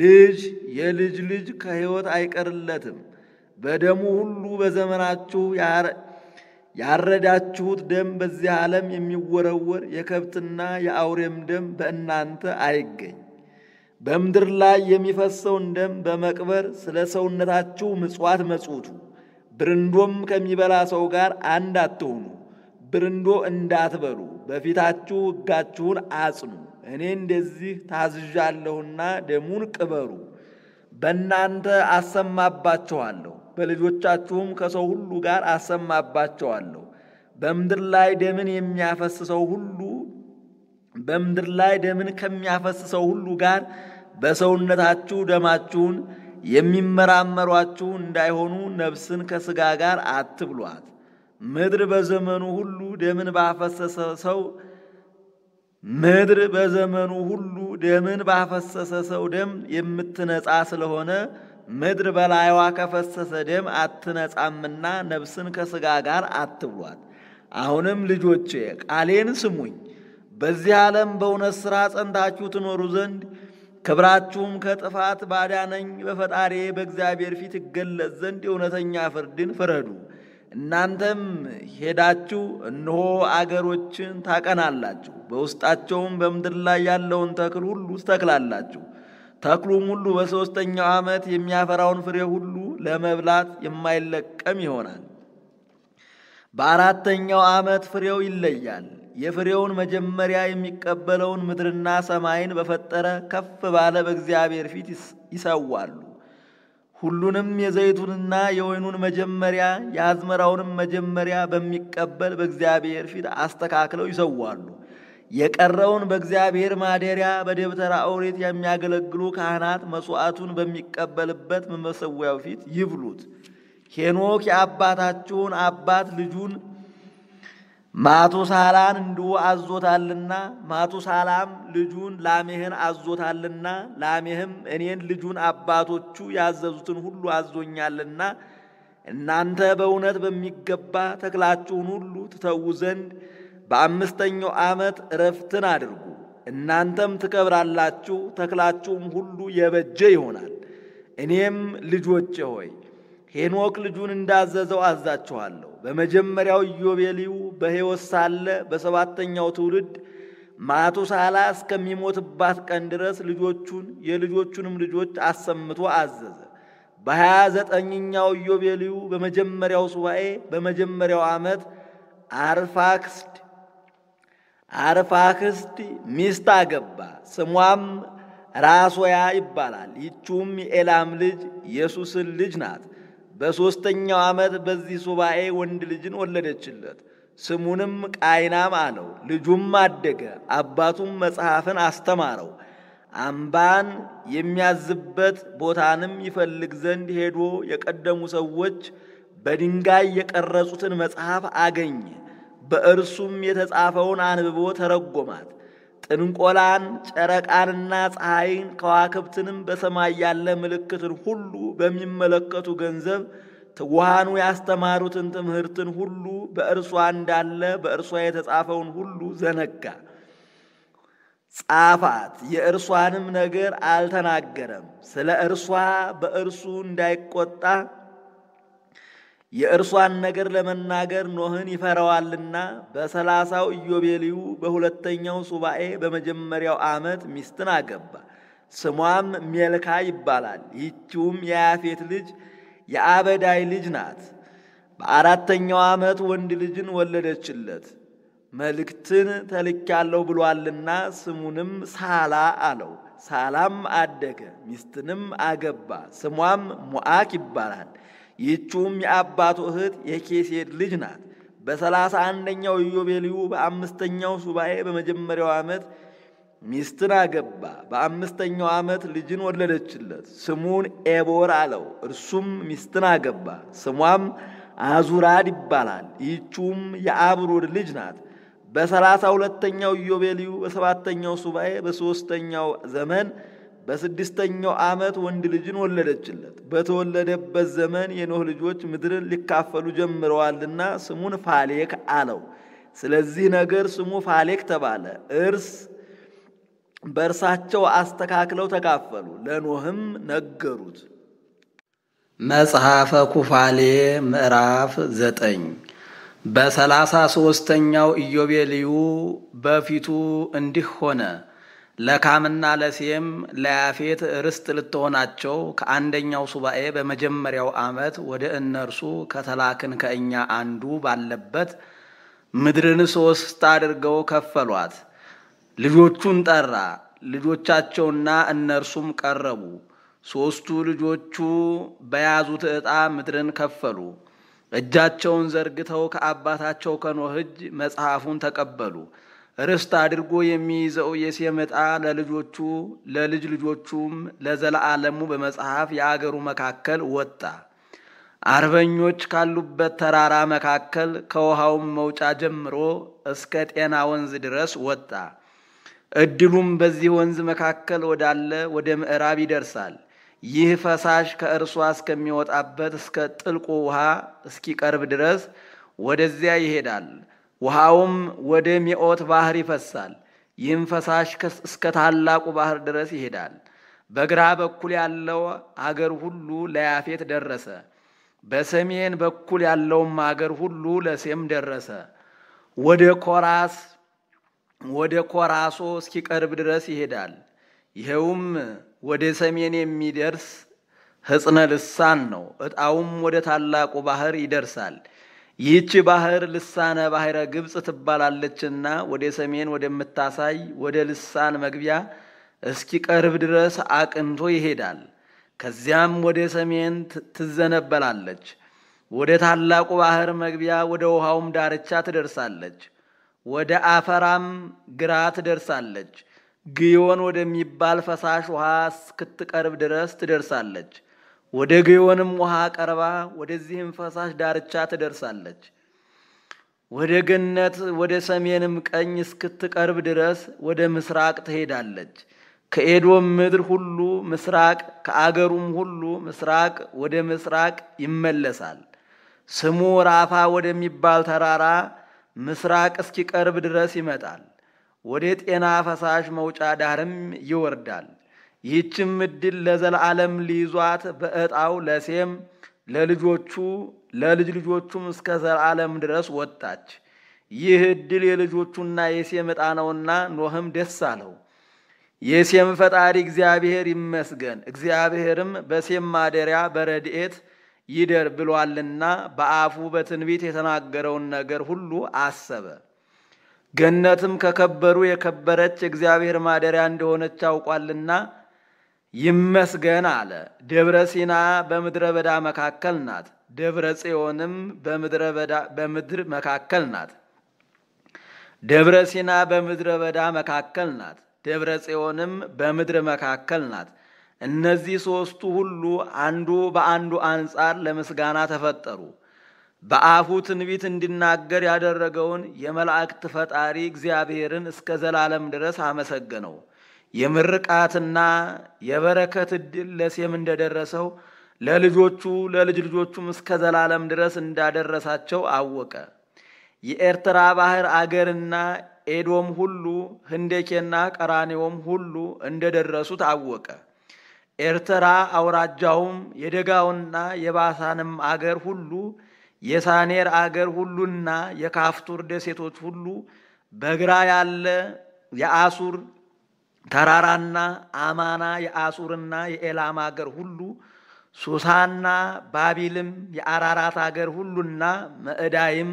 ልጅ የልጅ ልጅ ከሕይወት አይቀርለትም። በደሙ ሁሉ በዘመናችሁ ያረዳችሁት ደም በዚህ ዓለም የሚወረወር የከብትና የአውሬም ደም በእናንተ አይገኝ። በምድር ላይ የሚፈሰውን ደም በመቅበር ስለ ሰውነታችሁ ምጽዋት መጽቱ። ብርንዶም ከሚበላ ሰው ጋር አንድ አትሆኑ። ብርንዶ እንዳትበሉ በፊታችሁ ሕጋችሁን አጽኑ። እኔ እንደዚህ ታዝዣለሁና ደሙን ቅበሩ፣ በእናንተ አሰማባችኋለሁ በልጆቻችሁም ከሰው ሁሉ ጋር አሰማባቸዋለሁ። በምድር ላይ ደምን የሚያፈስሰው ሁሉ በምድር ላይ ደምን ከሚያፈስሰው ሁሉ ጋር በሰውነታችሁ ደማችሁን የሚመራመሯችሁ እንዳይሆኑ ነፍስን ከሥጋ ጋር አትብሏት። ምድር በዘመኑ ሁሉ ደምን ባፈሰሰ ሰው ምድር በዘመኑ ሁሉ ደምን ባፈሰሰ ሰው ደም የምትነጻ ስለሆነ ምድር በላይዋ ከፈሰሰ ደም አትነጻምና ነፍስን ከሥጋ ጋር አትብሏት። አሁንም ልጆቼ ቃሌን ስሙኝ። በዚህ ዓለም በእውነት ሥራ ጸንታችሁ ትኖሩ ዘንድ ክብራችሁም ከጥፋት ባዳነኝ በፈጣሪ በእግዚአብሔር ፊት ይገለጽ ዘንድ የእውነተኛ ፍርድን ፍረዱ። እናንተም ሄዳችሁ እነሆ አገሮችን ታቀናላችሁ፣ በውስጣቸውም በምድር ላይ ያለውን ተክል ሁሉ ትተክላላችሁ ተክሉም ሁሉ በሦስተኛው ዓመት የሚያፈራውን ፍሬ ሁሉ ለመብላት የማይለቀም ይሆናል። በአራተኛው ዓመት ፍሬው ይለያል። የፍሬውን መጀመሪያ የሚቀበለውን ምድርና ሰማይን በፈጠረ ከፍ ባለ በእግዚአብሔር ፊት ይሰዋሉ። ሁሉንም የዘይቱንና የወይኑን መጀመሪያ የአዝመራውንም መጀመሪያ በሚቀበል በእግዚአብሔር ፊት አስተካክለው ይሰዋሉ። የቀረውን በእግዚአብሔር ማደሪያ በደብተራ ኦሪት የሚያገለግሉ ካህናት መሥዋዕቱን በሚቀበልበት መሰዊያው ፊት ይብሉት። ሄኖክ የአባታችሁን አባት ልጁን ማቱሳላን እንዲሁ አዞታልና ማቱሳላም ልጁን ላሜህን አዞታልና ላሜህም እኔን ልጁን አባቶቹ ያዘዙትን ሁሉ አዞኛልና እናንተ በእውነት በሚገባ ተክላችሁን ሁሉ ትተዉ ዘንድ በአምስተኛው ዓመት እረፍትን አድርጉ። እናንተም ትከብራላችሁ፣ ተክላችሁም ሁሉ የበጀ ይሆናል። እኔም ልጆቼ ሆይ ሄኖክ ልጁን እንዳዘዘው አዛችኋለሁ። በመጀመሪያው ኢዮቤልዩ በሕይወት ሳለ በሰባተኛው ትውልድ ማቱሳላ እስከሚሞትባት ቀን ድረስ ልጆቹን የልጆቹንም ልጆች አሰምቶ አዘዘ። በሀያ ዘጠኝኛው ኢዮቤልዩ በመጀመሪያው ሱባኤ በመጀመሪያው ዓመት አርፋክስ አርፋክስድ ሚስት አገባ። ስሟም ራሶያ ይባላል። ይቹም የኤላም ልጅ የሱስን ልጅ ናት። በሦስተኛው ዓመት በዚህ ሱባኤ ወንድ ልጅን ወለደችለት። ስሙንም ቃይናም አለው። ልጁም አደገ። አባቱም መጽሐፍን አስተማረው። አምባን የሚያዝበት ቦታንም ይፈልግ ዘንድ ሄዶ የቀደሙ ሰዎች በድንጋይ የቀረጹትን መጽሐፍ አገኘ። በእርሱም የተጻፈውን አንብቦ ተረጎማት። ጥንቆላን፣ ጨረቃንና ፀሐይን ከዋክብትንም በሰማይ ያለ ምልክትን ሁሉ በሚመለከቱ ገንዘብ ትጉሃኑ ያስተማሩትን ትምህርትን ሁሉ በእርሷ እንዳለ በእርሷ የተጻፈውን ሁሉ ዘነጋ፣ ጻፋት። የእርሷንም ነገር አልተናገረም። ስለ እርሷ በእርሱ እንዳይቆጣ የእርሷን ነገር ለመናገር ኖህን ይፈራዋልና በሰላሳው ኢዮቤልዩ በሁለተኛው ሱባኤ በመጀመሪያው ዓመት ሚስትን አገባ። ስሟም ሜልካ ይባላል። ይህችውም የያፌት ልጅ የአበዳይ ልጅ ናት። በአራተኛው ዓመት ወንድ ልጅን ወለደችለት። መልእክትን ተልኬያለሁ ብሏልና ስሙንም ሳላ አለው። ሳላም አደገ፣ ሚስትንም አገባ። ስሟም ሙአክ ይባላል። ይህችውም የአባቱ እህት የኬሴድ ልጅ ናት። በሰላሳ አንደኛው ኢዮቤልዩ በአምስተኛው ሱባኤ በመጀመሪያው ዓመት ሚስትን አገባ። በአምስተኛው ዓመት ልጅን ወለደችለት፣ ስሙን ኤቦር አለው። እርሱም ሚስትን አገባ፣ ስሟም አዙራድ ይባላል። ይህችውም የአብሩድ ልጅ ናት። በሰላሳ ሁለተኛው ኢዮቤልዩ በሰባተኛው ሱባኤ በሦስተኛው ዘመን በስድስተኛው ዓመት ወንድ ልጅን ወለደችለት። በተወለደበት ዘመን የኖህ ልጆች ምድርን ሊካፈሉ ጀምረዋልና ስሙን ፋሌክ አለው። ስለዚህ ነገር ስሙ ፋሌክ ተባለ። እርስ በእርሳቸው አስተካክለው ተካፈሉ። ለኖህም ነገሩት። መጽሐፈ ኩፋሌ ምዕራፍ ዘጠኝ በሰላሳ ሦስተኛው ኢዮቤልዩ በፊቱ እንዲህ ሆነ። ለካምና ለሴም ለያፌት ርስት ልትሆናቸው ከአንደኛው ሱባኤ በመጀመሪያው ዓመት ወደ እነርሱ ከተላክን ከእኛ አንዱ ባለበት ምድርን ሶስት አድርገው ከፈሏት። ልጆቹን ጠራ፣ ልጆቻቸውና እነርሱም ቀረቡ። ሦስቱ ልጆቹ በያዙት ዕጣ ምድርን ከፈሉ። እጃቸውን ዘርግተው ከአባታቸው ከኖህ እጅ መጽሐፉን ተቀበሉ። ርስት አድርጎ የሚይዘው የሴመጣ ለልጆቹ ለልጅ ልጆቹም ለዘለዓለሙ በመጽሐፍ የአገሩ መካከል ወጣ። አርበኞች ካሉበት ተራራ መካከል ከውሃውም መውጫ ጀምሮ እስከ ጤና ወንዝ ድረስ ወጣ። እድሉም በዚህ ወንዝ መካከል ወዳለ ወደ ምዕራብ ይደርሳል። ይህ ፈሳሽ ከእርሷ እስከሚወጣበት እስከ ጥልቁ ውሃ እስኪቀርብ ድረስ ወደዚያ ይሄዳል። ውሃውም ወደ ሚኦት ባህር ይፈሳል። ይህም ፈሳሽ እስከ ታላቁ ባህር ድረስ ይሄዳል። በግራ በኩል ያለው አገር ሁሉ ለያፌት ደረሰ። በሰሜን በኩል ያለውም አገር ሁሉ ለሴም ደረሰ። ወደ ኮራስ ወደ ኮራሶ እስኪቀርብ ድረስ ይሄዳል። ይኸውም ወደ ሰሜን የሚደርስ ሕጽነ ልሳን ነው። ዕጣውም ወደ ታላቁ ባህር ይደርሳል። ይህች ባህር ልሳነ ባህረ ግብፅ ትባላለችና ወደ ሰሜን ወደምታሳይ ወደ ልሳን መግቢያ እስኪቀርብ ድረስ አቅንቶ ይሄዳል። ከዚያም ወደ ሰሜን ትዘነበላለች። ወደ ታላቁ ባህር መግቢያ ወደ ውሃውም ዳርቻ ትደርሳለች። ወደ አፈራም ግራ ትደርሳለች። ግዮን ወደሚባል ፈሳሽ ውሃ እስክትቀርብ ድረስ ትደርሳለች። ወደ ግዮንም ውሃ ቀርባ ወደዚህም ፈሳሽ ዳርቻ ትደርሳለች። ወደ ገነት ወደ ሰሜንም ቀኝ እስክትቀርብ ድረስ ወደ ምስራቅ ትሄዳለች። ከኤዶም ምድር ሁሉ ምስራቅ፣ ከአገሩም ሁሉ ምስራቅ ወደ ምስራቅ ይመለሳል። ስሙ ራፋ ወደሚባል ተራራ ምስራቅ እስኪቀርብ ድረስ ይመጣል። ወደ ጤና ፈሳሽ መውጫ ዳርም ይወርዳል። ይህችም እድል ለዘላለም ሊይዟት በዕጣው ለሴም ለልጆቹ ለልጅ ልጆቹም እስከ ዘላለም ድረስ ወጣች። ይህ እድል የልጆቹና የሴም ዕጣ ነውና ኖህም ደስ አለው። የሴም ፈጣሪ እግዚአብሔር ይመስገን፣ እግዚአብሔርም በሴም ማደሪያ በረድኤት ይደር ብሏልና በአፉ በትንቢት የተናገረውን ነገር ሁሉ አሰበ። ገነትም ከከበሩ የከበረች እግዚአብሔር ማደሪያ እንደሆነች አውቋልና ይመስገን አለ። ደብረ ሲና በምድረ በዳ መካከል ናት። ደብረ ጽዮንም በምድር መካከል ናት። ደብረ ሲና በምድረ በዳ መካከል ናት። ደብረ ጽዮንም በምድር መካከል ናት። እነዚህ ሦስቱ ሁሉ አንዱ በአንዱ አንጻር ለምስጋና ተፈጠሩ። በአፉ ትንቢት እንዲናገር ያደረገውን የመላእክት ፈጣሪ እግዚአብሔርን እስከ ዘላለም ድረስ አመሰገነው። የምርቃትና የበረከት ዕድል ለሴም እንደደረሰው ለልጆቹ ለልጅ ልጆቹም እስከ ዘላለም ድረስ እንዳደረሳቸው አወቀ። የኤርትራ ባህር አገርና ኤዶም ሁሉ ህንዴኬና ቀራኔዎም ሁሉ እንደደረሱት አወቀ። ኤርትራ አውራጃውም የደጋውና የባሳንም አገር ሁሉ የሳኔር አገር ሁሉና የካፍቱር ደሴቶች ሁሉ በግራ ያለ የአሱር ተራራና አማና የአሱርና የኤላም አገር ሁሉ ሱሳና ባቢልም የአራራት አገር ሁሉና መዕዳይም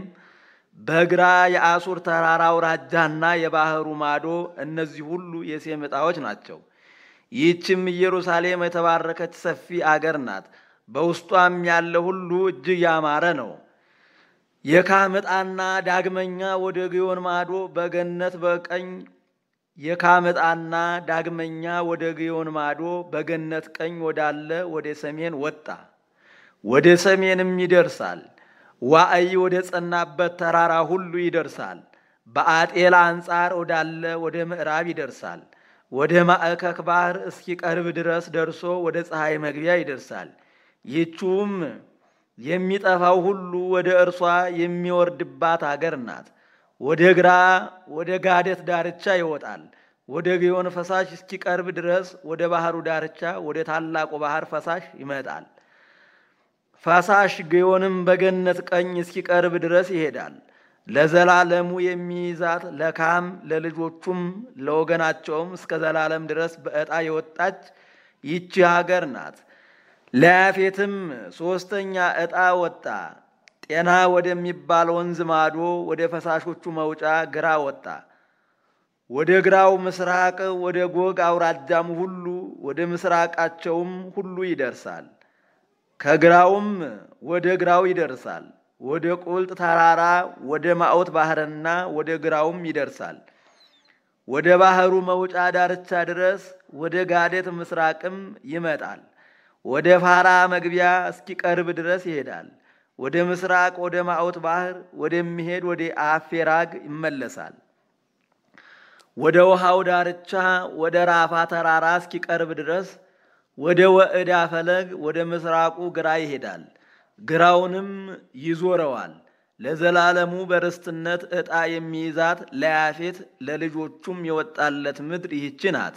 በግራ የአሱር ተራራ አውራጃና የባህሩ ማዶ እነዚህ ሁሉ የሴም ዕጣዎች ናቸው። ይህችም ኢየሩሳሌም የተባረከች ሰፊ አገር ናት። በውስጧም ያለ ሁሉ እጅግ ያማረ ነው። የካም ዕጣና ዳግመኛ ወደ ግዮን ማዶ በገነት በቀኝ የካመጣና ዳግመኛ ወደ ግዮን ማዶ በገነት ቀኝ ወዳለ ወደ ሰሜን ወጣ። ወደ ሰሜንም ይደርሳል። ዋዕይ ወደ ጸናበት ተራራ ሁሉ ይደርሳል። በአጤል አንጻር ወዳለ ወደ ምዕራብ ይደርሳል። ወደ ማዕከክ ባህር እስኪቀርብ ድረስ ደርሶ ወደ ፀሐይ መግቢያ ይደርሳል። ይህችውም የሚጠፋው ሁሉ ወደ እርሷ የሚወርድባት አገር ናት። ወደ ግራ ወደ ጋደት ዳርቻ ይወጣል። ወደ ግዮን ፈሳሽ እስኪቀርብ ድረስ ወደ ባህሩ ዳርቻ ወደ ታላቁ ባህር ፈሳሽ ይመጣል። ፈሳሽ ግዮንም በገነት ቀኝ እስኪቀርብ ድረስ ይሄዳል። ለዘላለሙ የሚይዛት ለካም ለልጆቹም ለወገናቸውም እስከ ዘላለም ድረስ በዕጣ የወጣች ይቺ ሀገር ናት። ለያፌትም ሦስተኛ ዕጣ ወጣ። ጤና ወደሚባል ወንዝ ማዶ ወደ ፈሳሾቹ መውጫ ግራ ወጣ። ወደ ግራው ምስራቅ ወደ ጎግ አውራጃም ሁሉ ወደ ምስራቃቸውም ሁሉ ይደርሳል። ከግራውም ወደ ግራው ይደርሳል። ወደ ቁልጥ ተራራ ወደ ማዖት ባህርና ወደ ግራውም ይደርሳል። ወደ ባህሩ መውጫ ዳርቻ ድረስ ወደ ጋዴት ምስራቅም ይመጣል። ወደ ፋራ መግቢያ እስኪቀርብ ድረስ ይሄዳል። ወደ ምስራቅ ወደ ማዖት ባህር ወደሚሄድ ወደ አፌራግ ይመለሳል። ወደ ውሃው ዳርቻ ወደ ራፋ ተራራ እስኪቀርብ ድረስ ወደ ወዕዳ ፈለግ ወደ ምስራቁ ግራ ይሄዳል። ግራውንም ይዞረዋል። ለዘላለሙ በርስትነት ዕጣ የሚይዛት ለያፌት ለልጆቹም የወጣለት ምድር ይህች ናት።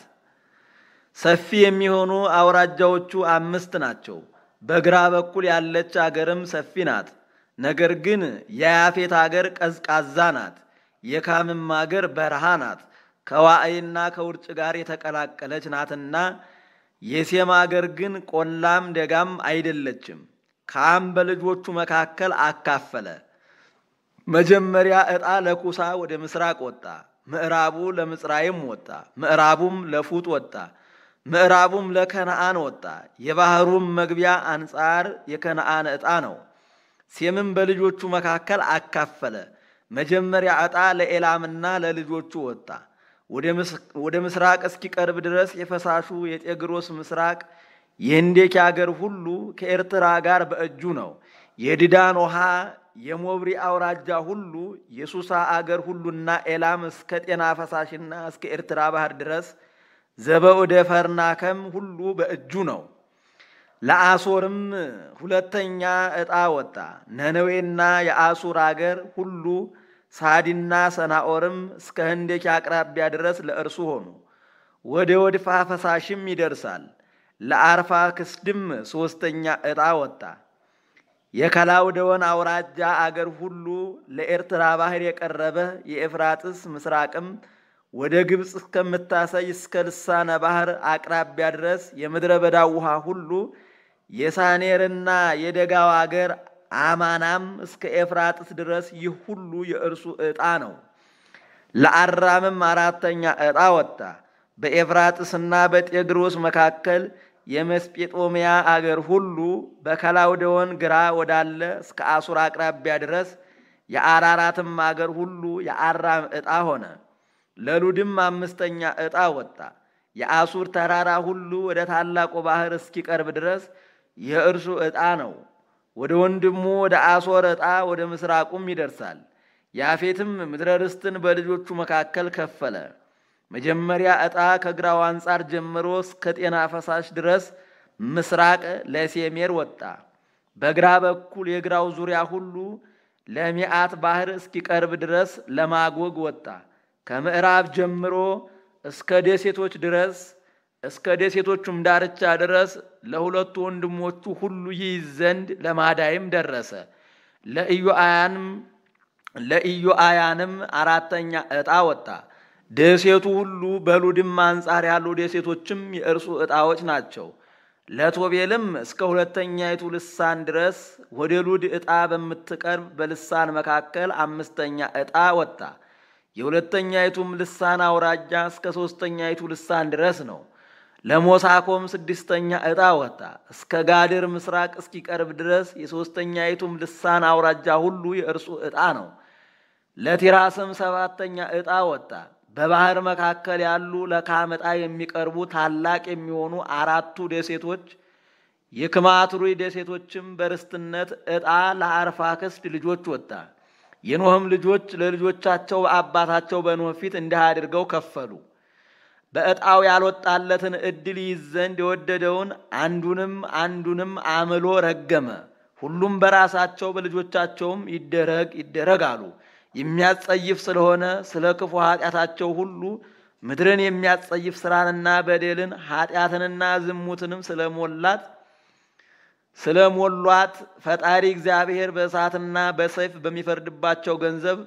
ሰፊ የሚሆኑ አውራጃዎቹ አምስት ናቸው። በግራ በኩል ያለች አገርም ሰፊ ናት። ነገር ግን የያፌት አገር ቀዝቃዛ ናት፣ የካምም አገር በረሃ ናት፣ ከዋዕይና ከውርጭ ጋር የተቀላቀለች ናትና። የሴም አገር ግን ቆላም ደጋም አይደለችም። ካም በልጆቹ መካከል አካፈለ። መጀመሪያ ዕጣ ለኩሳ ወደ ምስራቅ ወጣ፣ ምዕራቡ ለምጽራይም ወጣ፣ ምዕራቡም ለፉጥ ወጣ ምዕራቡም ለከነአን ወጣ። የባህሩም መግቢያ አንጻር የከነአን ዕጣ ነው። ሴምም በልጆቹ መካከል አካፈለ። መጀመሪያ ዕጣ ለኤላምና ለልጆቹ ወጣ። ወደ ምስራቅ እስኪቀርብ ድረስ የፈሳሹ የጤግሮስ ምስራቅ የህንዴክ አገር ሁሉ ከኤርትራ ጋር በእጁ ነው። የድዳን ውሃ፣ የሞብሪ አውራጃ ሁሉ፣ የሱሳ አገር ሁሉና ኤላም እስከ ጤና ፈሳሽና እስከ ኤርትራ ባህር ድረስ ዘበኡደ ፈርናከም ሁሉ በእጁ ነው። ለአሶርም ሁለተኛ ዕጣ ወጣ። ነነዌና የአሱር አገር ሁሉ ሳዲና ሰናኦርም እስከ ህንዴች አቅራቢያ ድረስ ለእርሱ ሆኑ። ወደ ወድፋ ፈሳሽም ይደርሳል። ለአርፋ ክስድም ሦስተኛ ዕጣ ወጣ። የከላውደወን አውራጃ አገር ሁሉ ለኤርትራ ባህር የቀረበ የኤፍራጥስ ምስራቅም ወደ ግብፅ እስከምታሳይ እስከ ልሳነ ባህር አቅራቢያ ድረስ የምድረ በዳ ውሃ ሁሉ የሳኔርና የደጋው አገር አማናም እስከ ኤፍራጥስ ድረስ ይህ ሁሉ የእርሱ ዕጣ ነው። ለአራምም አራተኛ ዕጣ ወጣ። በኤፍራጥስና በጤግሮስ መካከል የመስጴጦሚያ አገር ሁሉ በከላውደወን ግራ ወዳለ እስከ አሱር አቅራቢያ ድረስ የአራራትም አገር ሁሉ የአራም ዕጣ ሆነ። ለሉድም አምስተኛ ዕጣ ወጣ። የአሱር ተራራ ሁሉ ወደ ታላቁ ባህር እስኪቀርብ ድረስ የእርሱ ዕጣ ነው። ወደ ወንድሙ ወደ አሶር ዕጣ ወደ ምስራቁም ይደርሳል። ያፌትም ምድረ ርስትን በልጆቹ መካከል ከፈለ። መጀመሪያ ዕጣ ከግራው አንጻር ጀምሮ እስከ ጤና ፈሳሽ ድረስ ምስራቅ ለሴሜር ወጣ። በግራ በኩል የግራው ዙሪያ ሁሉ ለሚአት ባህር እስኪቀርብ ድረስ ለማጎግ ወጣ። ከምዕራብ ጀምሮ እስከ ደሴቶች ድረስ እስከ ደሴቶቹም ዳርቻ ድረስ ለሁለቱ ወንድሞቹ ሁሉ ይይዝ ዘንድ ለማዳይም ደረሰ። ለኢዮአያንም ለኢዮአያንም አራተኛ ዕጣ ወጣ። ደሴቱ ሁሉ በሉድም አንጻር ያሉ ደሴቶችም የእርሱ ዕጣዎች ናቸው። ለቶቤልም እስከ ሁለተኛይቱ ልሳን ድረስ ወደ ሉድ ዕጣ በምትቀርብ በልሳን መካከል አምስተኛ ዕጣ ወጣ። የሁለተኛይቱም ልሳን አውራጃ እስከ ሦስተኛይቱ ልሳን ድረስ ነው። ለሞሳኮም ስድስተኛ ዕጣ ወጣ። እስከ ጋድር ምስራቅ እስኪቀርብ ድረስ የሦስተኛይቱም ልሳን አውራጃ ሁሉ የእርሱ ዕጣ ነው። ለቲራስም ሰባተኛ ዕጣ ወጣ። በባህር መካከል ያሉ ለካመጣ የሚቀርቡ ታላቅ የሚሆኑ አራቱ ደሴቶች የክማትሩይ ደሴቶችም በርስትነት ዕጣ ለአርፋክስድ ልጆች ወጣ። የኖህም ልጆች ለልጆቻቸው በአባታቸው በኖህ ፊት እንዲህ አድርገው ከፈሉ። በዕጣው ያልወጣለትን እድል ይዝ ዘንድ የወደደውን አንዱንም አንዱንም አምሎ ረገመ። ሁሉም በራሳቸው በልጆቻቸውም ይደረግ ይደረግ አሉ። የሚያጸይፍ ስለሆነ ስለ ክፉ ኃጢአታቸው ሁሉ ምድርን የሚያጸይፍ ስራንና በደልን ኃጢአትንና ዝሙትንም ስለሞላት ስለሞሏት ፈጣሪ እግዚአብሔር በእሳትና በሰይፍ በሚፈርድባቸው ገንዘብ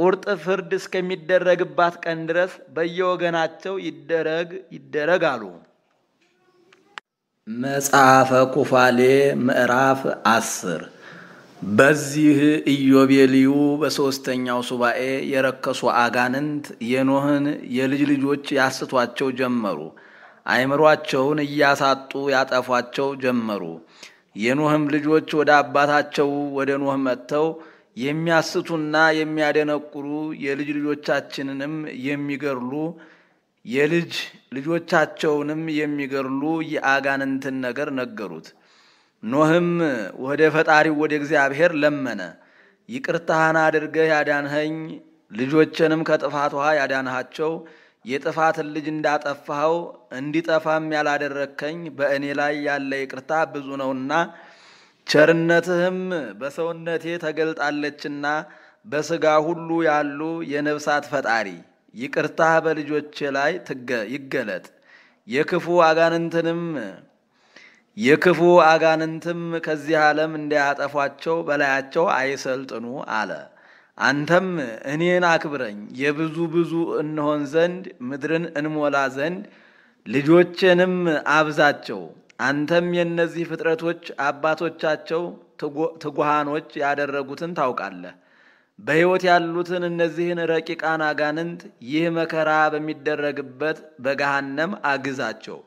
ቁርጥ ፍርድ እስከሚደረግባት ቀን ድረስ በየወገናቸው ይደረግ ይደረግ አሉ። መጽሐፈ ኩፋሌ ምዕራፍ አስር በዚህ ኢዮቤልዩ በሦስተኛው ሱባኤ የረከሱ አጋንንት የኖህን የልጅ ልጆች ያስቷቸው ጀመሩ። አይምሯቸውን እያሳጡ ያጠፏቸው ጀመሩ። የኖህም ልጆች ወደ አባታቸው ወደ ኖህ መጥተው የሚያስቱና የሚያደነቁሩ የልጅ ልጆቻችንንም የሚገርሉ የልጅ ልጆቻቸውንም የሚገርሉ የአጋንንትን ነገር ነገሩት። ኖህም ወደ ፈጣሪው ወደ እግዚአብሔር ለመነ። ይቅርታህን አድርገህ ያዳንኸኝ፣ ልጆችንም ከጥፋት ውሃ ያዳንሃቸው የጥፋትን ልጅ እንዳጠፋኸው እንዲጠፋም ያላደረግከኝ በእኔ ላይ ያለ ይቅርታ ብዙ ነውና ቸርነትህም በሰውነቴ ተገልጣለችና በስጋ ሁሉ ያሉ የነፍሳት ፈጣሪ ይቅርታህ በልጆች ላይ ይገለጥ። የክፉ አጋንንትንም የክፉ አጋንንትም ከዚህ ዓለም እንዳያጠፏቸው በላያቸው አይሰልጥኑ አለ። አንተም እኔን አክብረኝ የብዙ ብዙ እንሆን ዘንድ ምድርን እንሞላ ዘንድ ልጆችንም አብዛቸው። አንተም የእነዚህ ፍጥረቶች አባቶቻቸው ትጉሃኖች ያደረጉትን ታውቃለህ። በሕይወት ያሉትን እነዚህን ረቂቃን አጋንንት ይህ መከራ በሚደረግበት በገሃነም አግዛቸው።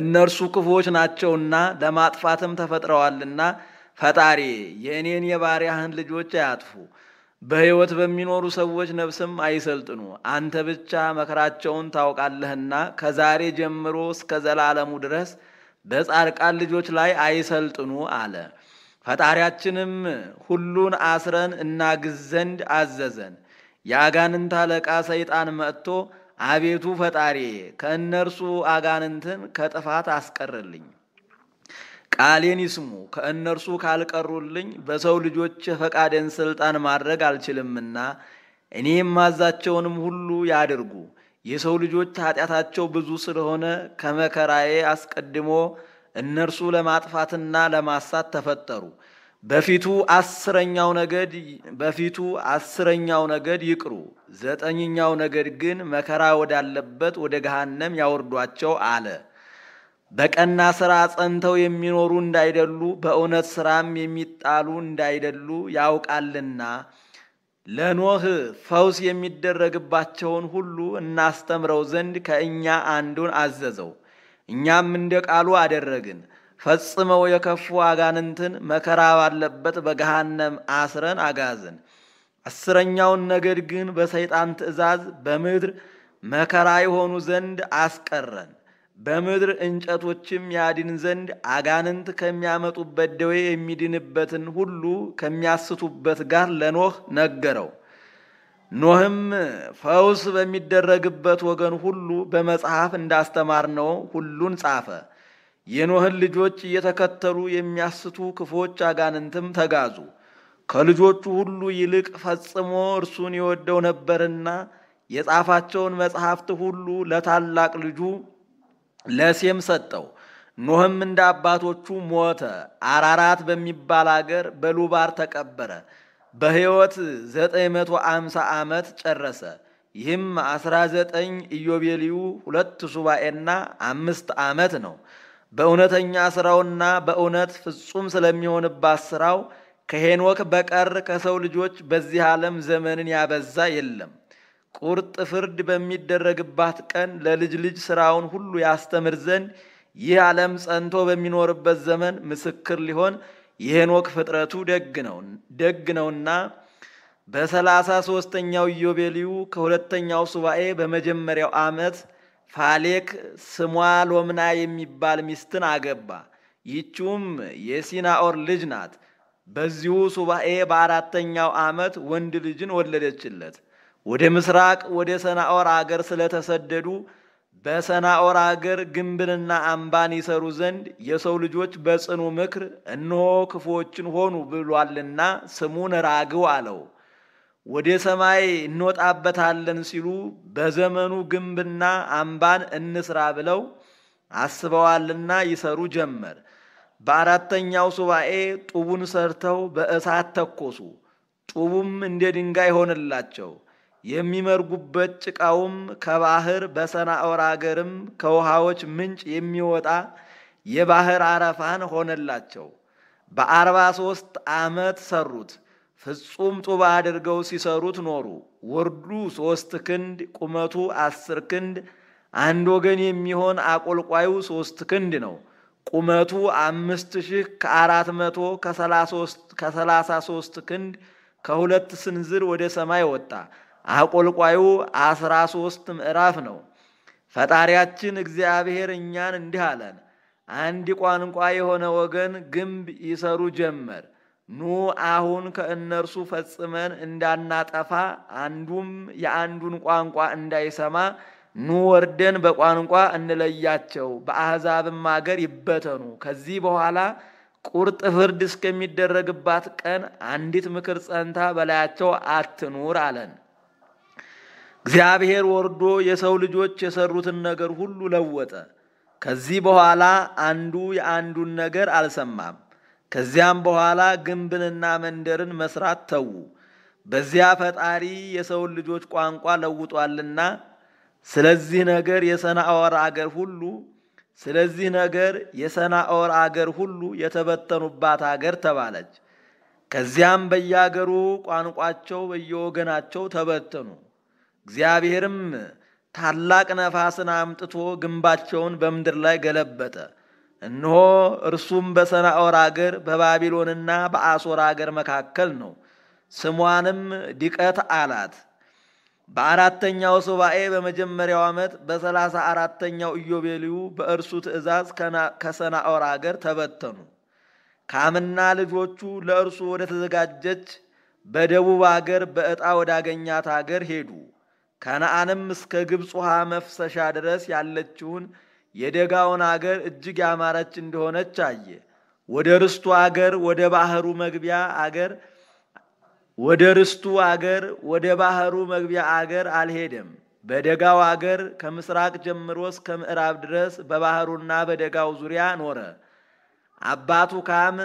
እነርሱ ክፉዎች ናቸውና ለማጥፋትም ተፈጥረዋልና ፈጣሪ የእኔን የባሪያህን ልጆች አያጥፉ። በሕይወት በሚኖሩ ሰዎች ነፍስም አይሰልጥኑ። አንተ ብቻ መከራቸውን ታውቃለህና ከዛሬ ጀምሮ እስከ ዘላለሙ ድረስ በጻድቃን ልጆች ላይ አይሰልጥኑ አለ። ፈጣሪያችንም ሁሉን አስረን እናግዝ ዘንድ አዘዘን። የአጋንንት አለቃ ሰይጣን መጥቶ አቤቱ ፈጣሪ ከእነርሱ አጋንንትን ከጥፋት አስቀርልኝ ቃሌን ይስሙ ከእነርሱ ካልቀሩልኝ በሰው ልጆች ፈቃደን ስልጣን ማድረግ አልችልምና እኔ የማዛቸውንም ሁሉ ያድርጉ። የሰው ልጆች ኃጢአታቸው ብዙ ስለሆነ ከመከራዬ አስቀድሞ እነርሱ ለማጥፋትና ለማሳት ተፈጠሩ። በፊቱ አስረኛው ነገድ በፊቱ አስረኛው ነገድ ይቅሩ፣ ዘጠኝኛው ነገድ ግን መከራ ወዳለበት ወደ ገሃነም ያወርዷቸው አለ። በቀና ስራ ጸንተው የሚኖሩ እንዳይደሉ በእውነት ስራም የሚጣሉ እንዳይደሉ ያውቃልና ለኖህ ፈውስ የሚደረግባቸውን ሁሉ እናስተምረው ዘንድ ከእኛ አንዱን አዘዘው። እኛም እንደ ቃሉ አደረግን። ፈጽመው የከፉ አጋንንትን መከራ ባለበት በገሃነም አስረን አጋዝን። አስረኛውን ነገድ ግን በሰይጣን ትእዛዝ በምድር መከራ የሆኑ ዘንድ አስቀረን። በምድር እንጨቶችም ያድን ዘንድ አጋንንት ከሚያመጡበት ደዌ የሚድንበትን ሁሉ ከሚያስቱበት ጋር ለኖህ ነገረው። ኖህም ፈውስ በሚደረግበት ወገን ሁሉ በመጽሐፍ እንዳስተማርነው ሁሉን ጻፈ። የኖህን ልጆች እየተከተሉ የሚያስቱ ክፎች አጋንንትም ተጋዙ። ከልጆቹ ሁሉ ይልቅ ፈጽሞ እርሱን የወደው ነበርና የጻፋቸውን መጽሐፍት ሁሉ ለታላቅ ልጁ ለሴም ሰጠው። ኖህም እንደ አባቶቹ ሞተ፣ አራራት በሚባል አገር በሉባር ተቀበረ። በሕይወት 950 ዓመት ጨረሰ። ይህም 19 ኢዮቤልዩ ሁለት ሱባኤና አምስት ዓመት ነው። በእውነተኛ ሥራውና በእውነት ፍጹም ስለሚሆንባት ሥራው ከሄኖክ በቀር ከሰው ልጆች በዚህ ዓለም ዘመንን ያበዛ የለም። ቁርጥ ፍርድ በሚደረግባት ቀን ለልጅ ልጅ ስራውን ሁሉ ያስተምር ዘንድ ይህ ዓለም ጸንቶ በሚኖርበት ዘመን ምስክር ሊሆን የሄኖክ ፍጥረቱ ደግ ነውና በሰላሳ ሦስተኛው ኢዮቤልዩ ከሁለተኛው ሱባኤ በመጀመሪያው ዓመት ፋሌክ ስሟ ሎምና የሚባል ሚስትን አገባ። ይህችውም የሲናኦር ልጅ ናት። በዚሁ ሱባኤ በአራተኛው ዓመት ወንድ ልጅን ወለደችለት። ወደ ምስራቅ ወደ ሰናኦር አገር ስለተሰደዱ በሰናኦር አገር ግንብንና አምባን ይሰሩ ዘንድ የሰው ልጆች በጽኑ ምክር እነሆ ክፉዎችን ሆኑ ብሏልና ስሙን ራግው አለው። ወደ ሰማይ እንወጣበታለን ሲሉ በዘመኑ ግንብና አምባን እንስራ ብለው አስበዋልና ይሰሩ ጀመር። በአራተኛው ሱባኤ ጡቡን ሰርተው በእሳት ተኮሱ። ጡቡም እንደ ድንጋይ ሆነላቸው። የሚመርጉበት ጭቃውም ከባህር በሰናዖር አገርም ከውሃዎች ምንጭ የሚወጣ የባህር አረፋን ሆነላቸው። በአርባ ሦስት ዓመት ሰሩት። ፍጹም ጡባ አድርገው ሲሰሩት ኖሩ። ወርዱ ሦስት ክንድ ቁመቱ አስር ክንድ አንድ ወገን የሚሆን አቆልቋዩ ሦስት ክንድ ነው። ቁመቱ አምስት ሺህ ከአራት መቶ ከሰላሳ ሦስት ክንድ ከሁለት ስንዝር ወደ ሰማይ ወጣ። አቆልቋዩ አስራ ሶስት ምዕራፍ ነው። ፈጣሪያችን እግዚአብሔር እኛን እንዲህ አለን፣ አንድ ቋንቋ የሆነ ወገን ግንብ ይሰሩ ጀመር። ኑ አሁን ከእነርሱ ፈጽመን እንዳናጠፋ አንዱም የአንዱን ቋንቋ እንዳይሰማ ኑ ወርደን በቋንቋ እንለያቸው፣ በአሕዛብም አገር ይበተኑ። ከዚህ በኋላ ቁርጥ ፍርድ እስከሚደረግባት ቀን አንዲት ምክር ጸንታ በላያቸው አትኑር አለን። እግዚአብሔር ወርዶ የሰው ልጆች የሰሩትን ነገር ሁሉ ለወጠ። ከዚህ በኋላ አንዱ የአንዱን ነገር አልሰማም። ከዚያም በኋላ ግንብንና መንደርን መስራት ተዉ። በዚያ ፈጣሪ የሰውን ልጆች ቋንቋ ለውጧልና ስለዚህ ነገር የሰናዖር አገር ሁሉ ስለዚህ ነገር የሰናዖር አገር ሁሉ የተበተኑባት አገር ተባለች። ከዚያም በየአገሩ ቋንቋቸው በየወገናቸው ተበተኑ። እግዚአብሔርም ታላቅ ነፋስን አምጥቶ ግንባቸውን በምድር ላይ ገለበጠ። እነሆ እርሱም በሰናዖር አገር በባቢሎንና በአሶር አገር መካከል ነው። ስሟንም ዲቀት አላት። በአራተኛው ሱባኤ በመጀመሪያው ዓመት በሰላሳ አራተኛው ኢዮቤልዩ በእርሱ ትእዛዝ ከሰናዖር አገር ተበተኑ። ካምና ልጆቹ ለእርሱ ወደ ተዘጋጀች በደቡብ አገር በዕጣ ወዳገኛት አገር ሄዱ። ከነአንም እስከ ግብፅ ውሃ መፍሰሻ ድረስ ያለችውን የደጋውን አገር እጅግ ያማረች እንደሆነች አየ። ወደ ርስቱ አገር ወደ ባህሩ መግቢያ አገር ወደ ርስቱ አገር ወደ ባህሩ መግቢያ አገር አልሄደም። በደጋው አገር ከምስራቅ ጀምሮ እስከ ምዕራብ ድረስ በባህሩና በደጋው ዙሪያ ኖረ። አባቱ ካም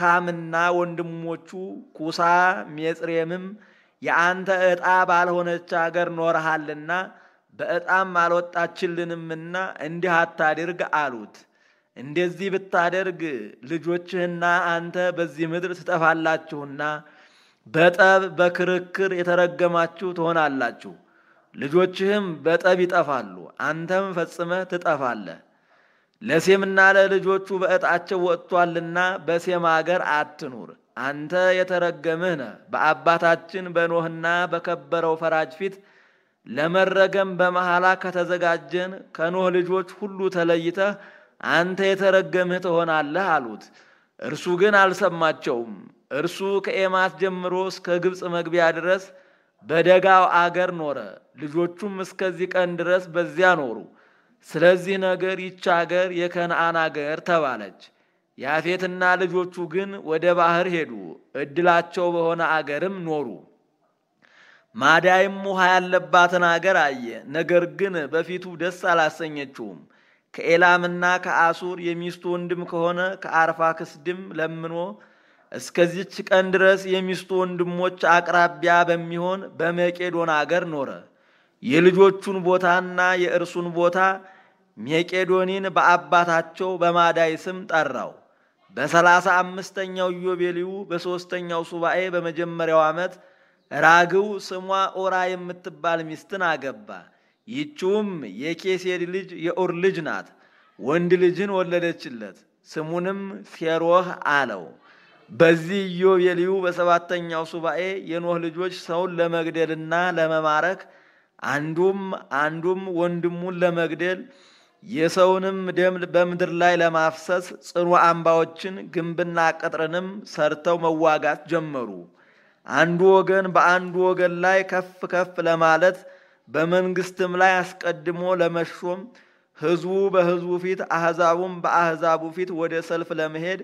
ካምና ወንድሞቹ ኩሳ ሜጽሬምም የአንተ ዕጣ ባልሆነች አገር ኖርሃልና በዕጣም አልወጣችልንምና እንዲህ አታድርግ አሉት። እንደዚህ ብታደርግ ልጆችህና አንተ በዚህ ምድር ትጠፋላችሁና በጠብ በክርክር የተረገማችሁ ትሆናላችሁ። ልጆችህም በጠብ ይጠፋሉ፣ አንተም ፈጽመህ ትጠፋለህ። ለሴምና ለልጆቹ በዕጣቸው ወጥቷልና በሴም አገር አትኑር። አንተ የተረገምህ ነ በአባታችን በኖህና በከበረው ፈራጅ ፊት ለመረገም በመሐላ ከተዘጋጀን ከኖህ ልጆች ሁሉ ተለይተህ አንተ የተረገምህ ትሆናለህ አሉት። እርሱ ግን አልሰማቸውም። እርሱ ከኤማት ጀምሮ እስከ ግብፅ መግቢያ ድረስ በደጋው አገር ኖረ። ልጆቹም እስከዚህ ቀን ድረስ በዚያ ኖሩ። ስለዚህ ነገር ይች አገር የከነአን አገር ተባለች። ያፌትና ልጆቹ ግን ወደ ባህር ሄዱ፣ እድላቸው በሆነ አገርም ኖሩ። ማዳይም ውሃ ያለባትን አገር አየ፣ ነገር ግን በፊቱ ደስ አላሰኘችውም። ከኤላምና ከአሱር የሚስቱ ወንድም ከሆነ ከአርፋክስድም ለምኖ እስከዚች ቀን ድረስ የሚስቱ ወንድሞች አቅራቢያ በሚሆን በመቄዶን አገር ኖረ። የልጆቹን ቦታና የእርሱን ቦታ ሜቄዶኒን በአባታቸው በማዳይ ስም ጠራው። በሰላሳ አምስተኛው ኢዮቤልዩ በሦስተኛው ሱባኤ በመጀመሪያው ዓመት ራግው ስሟ ኦራ የምትባል ሚስትን አገባ። ይችውም የኬሴድ ልጅ የኦር ልጅ ናት። ወንድ ልጅን ወለደችለት። ስሙንም ሴሮህ አለው። በዚህ ኢዮቤልዩ በሰባተኛው ሱባኤ የኖህ ልጆች ሰውን ለመግደልና ለመማረክ አንዱም አንዱም ወንድሙን ለመግደል የሰውንም ደም በምድር ላይ ለማፍሰስ ጽኑ አምባዎችን ግንብና ቅጥርንም ሰርተው መዋጋት ጀመሩ። አንዱ ወገን በአንዱ ወገን ላይ ከፍ ከፍ ለማለት በመንግስትም ላይ አስቀድሞ ለመሾም ህዝቡ በህዝቡ ፊት አህዛቡም በአህዛቡ ፊት ወደ ሰልፍ ለመሄድ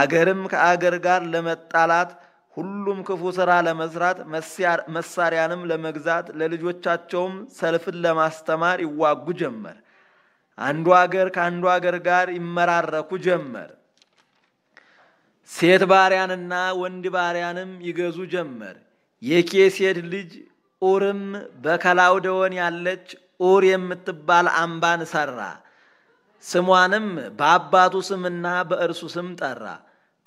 አገርም ከአገር ጋር ለመጣላት ሁሉም ክፉ ሥራ ለመስራት መሳሪያንም ለመግዛት ለልጆቻቸውም ሰልፍን ለማስተማር ይዋጉ ጀመር። አንዱ አገር ከአንዱ አገር ጋር ይመራረኩ ጀመር። ሴት ባሪያንና ወንድ ባሪያንም ይገዙ ጀመር። የኬሴድ ልጅ ኡርም በከላውደወን ያለች ኡር የምትባል አምባን ሰራ። ስሟንም በአባቱ ስምና በእርሱ ስም ጠራ።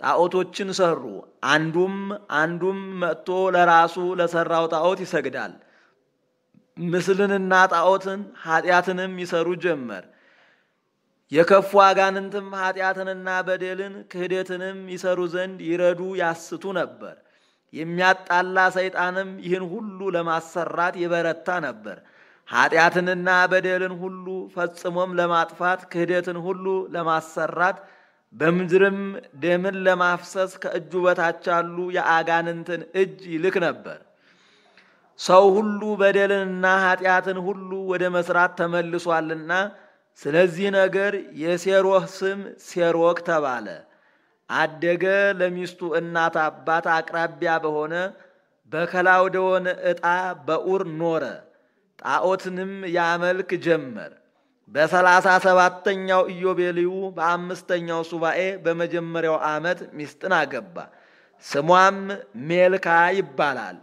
ጣዖቶችን ሰሩ። አንዱም አንዱም መጥቶ ለራሱ ለሰራው ጣዖት ይሰግዳል። ምስልንና ጣዖትን ኃጢአትንም ይሰሩ ጀመር። የከፉ አጋንንትም ኃጢአትንና በደልን ክህደትንም ይሰሩ ዘንድ ይረዱ ያስቱ ነበር። የሚያጣላ ሰይጣንም ይህን ሁሉ ለማሰራት ይበረታ ነበር። ኃጢአትንና በደልን ሁሉ ፈጽሞም ለማጥፋት ክህደትን ሁሉ ለማሰራት በምድርም ደምን ለማፍሰስ ከእጁ በታች ያሉ የአጋንንትን እጅ ይልክ ነበር። ሰው ሁሉ በደልንና ኃጢአትን ሁሉ ወደ መስራት ተመልሷልና ስለዚህ ነገር የሴሮህ ስም ሴሮክ ተባለ። አደገ ለሚስቱ እናት አባት አቅራቢያ በሆነ በከላ ዕጣ በኡር ኖረ። ጣዖትንም ያመልክ ጀመር። በሰላሳ ሰባተኛው ኢዮቤልዩ በአምስተኛው ሱባኤ በመጀመሪያው ዓመት ሚስጥን አገባ። ስሟም ሜልካ ይባላል።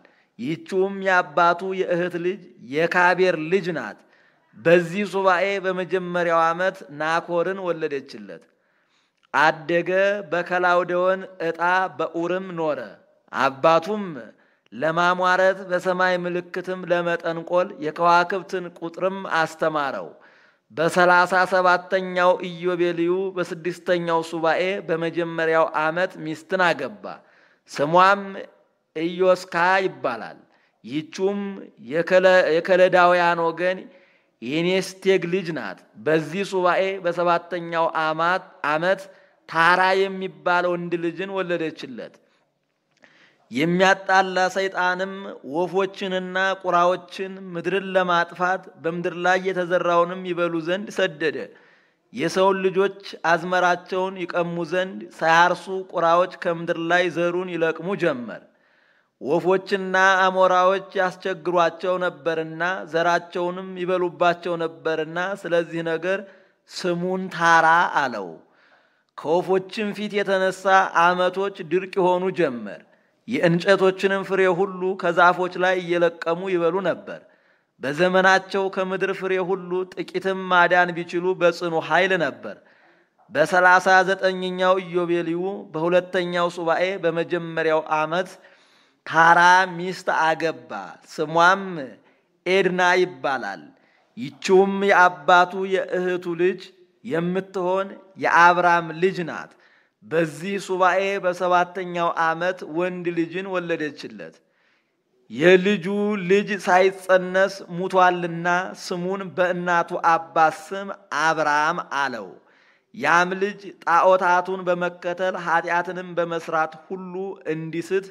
ይቹም የአባቱ የእህት ልጅ የካቤር ልጅ ናት። በዚህ ሱባኤ በመጀመሪያው ዓመት ናኮርን ወለደችለት። አደገ። በከላውደወን ዕጣ በኡርም ኖረ። አባቱም ለማሟረት በሰማይ ምልክትም ለመጠንቆል የከዋክብትን ቁጥርም አስተማረው። በሰላሳ ሰባተኛው ኢዮቤልዩ በስድስተኛው ሱባኤ በመጀመሪያው ዓመት ሚስትን አገባ። ስሟም ኢዮስካ ይባላል። ይቹም የከለዳውያን ወገን የኔስቴግ ልጅ ናት። በዚህ ሱባኤ በሰባተኛው ዓመት ታራ የሚባል ወንድ ልጅን ወለደችለት። የሚያጣላ ሰይጣንም ወፎችንና ቁራዎችን ምድርን ለማጥፋት በምድር ላይ የተዘራውንም ይበሉ ዘንድ ሰደደ። የሰውን ልጆች አዝመራቸውን ይቀሙ ዘንድ ሳያርሱ ቁራዎች ከምድር ላይ ዘሩን ይለቅሙ ጀመር። ወፎችና አሞራዎች ያስቸግሯቸው ነበርና ዘራቸውንም ይበሉባቸው ነበርና ስለዚህ ነገር ስሙን ታራ አለው። ከወፎችም ፊት የተነሳ አመቶች ድርቅ ይሆኑ ጀመር። የእንጨቶችንም ፍሬ ሁሉ ከዛፎች ላይ እየለቀሙ ይበሉ ነበር። በዘመናቸው ከምድር ፍሬ ሁሉ ጥቂትም ማዳን ቢችሉ በጽኑ ኃይል ነበር። በሰላሳ ዘጠኝኛው ኢዮቤልዩ በሁለተኛው ሱባኤ በመጀመሪያው ዓመት ታራ ሚስት አገባ። ስሟም ኤድና ይባላል። ይችውም የአባቱ የእህቱ ልጅ የምትሆን የአብራም ልጅ ናት። በዚህ ሱባኤ በሰባተኛው ዓመት ወንድ ልጅን ወለደችለት። የልጁ ልጅ ሳይጸነስ ሙቷልና ስሙን በእናቱ አባት ስም አብርሃም አለው። ያም ልጅ ጣዖታቱን በመከተል ኃጢአትንም በመስራት ሁሉ እንዲስት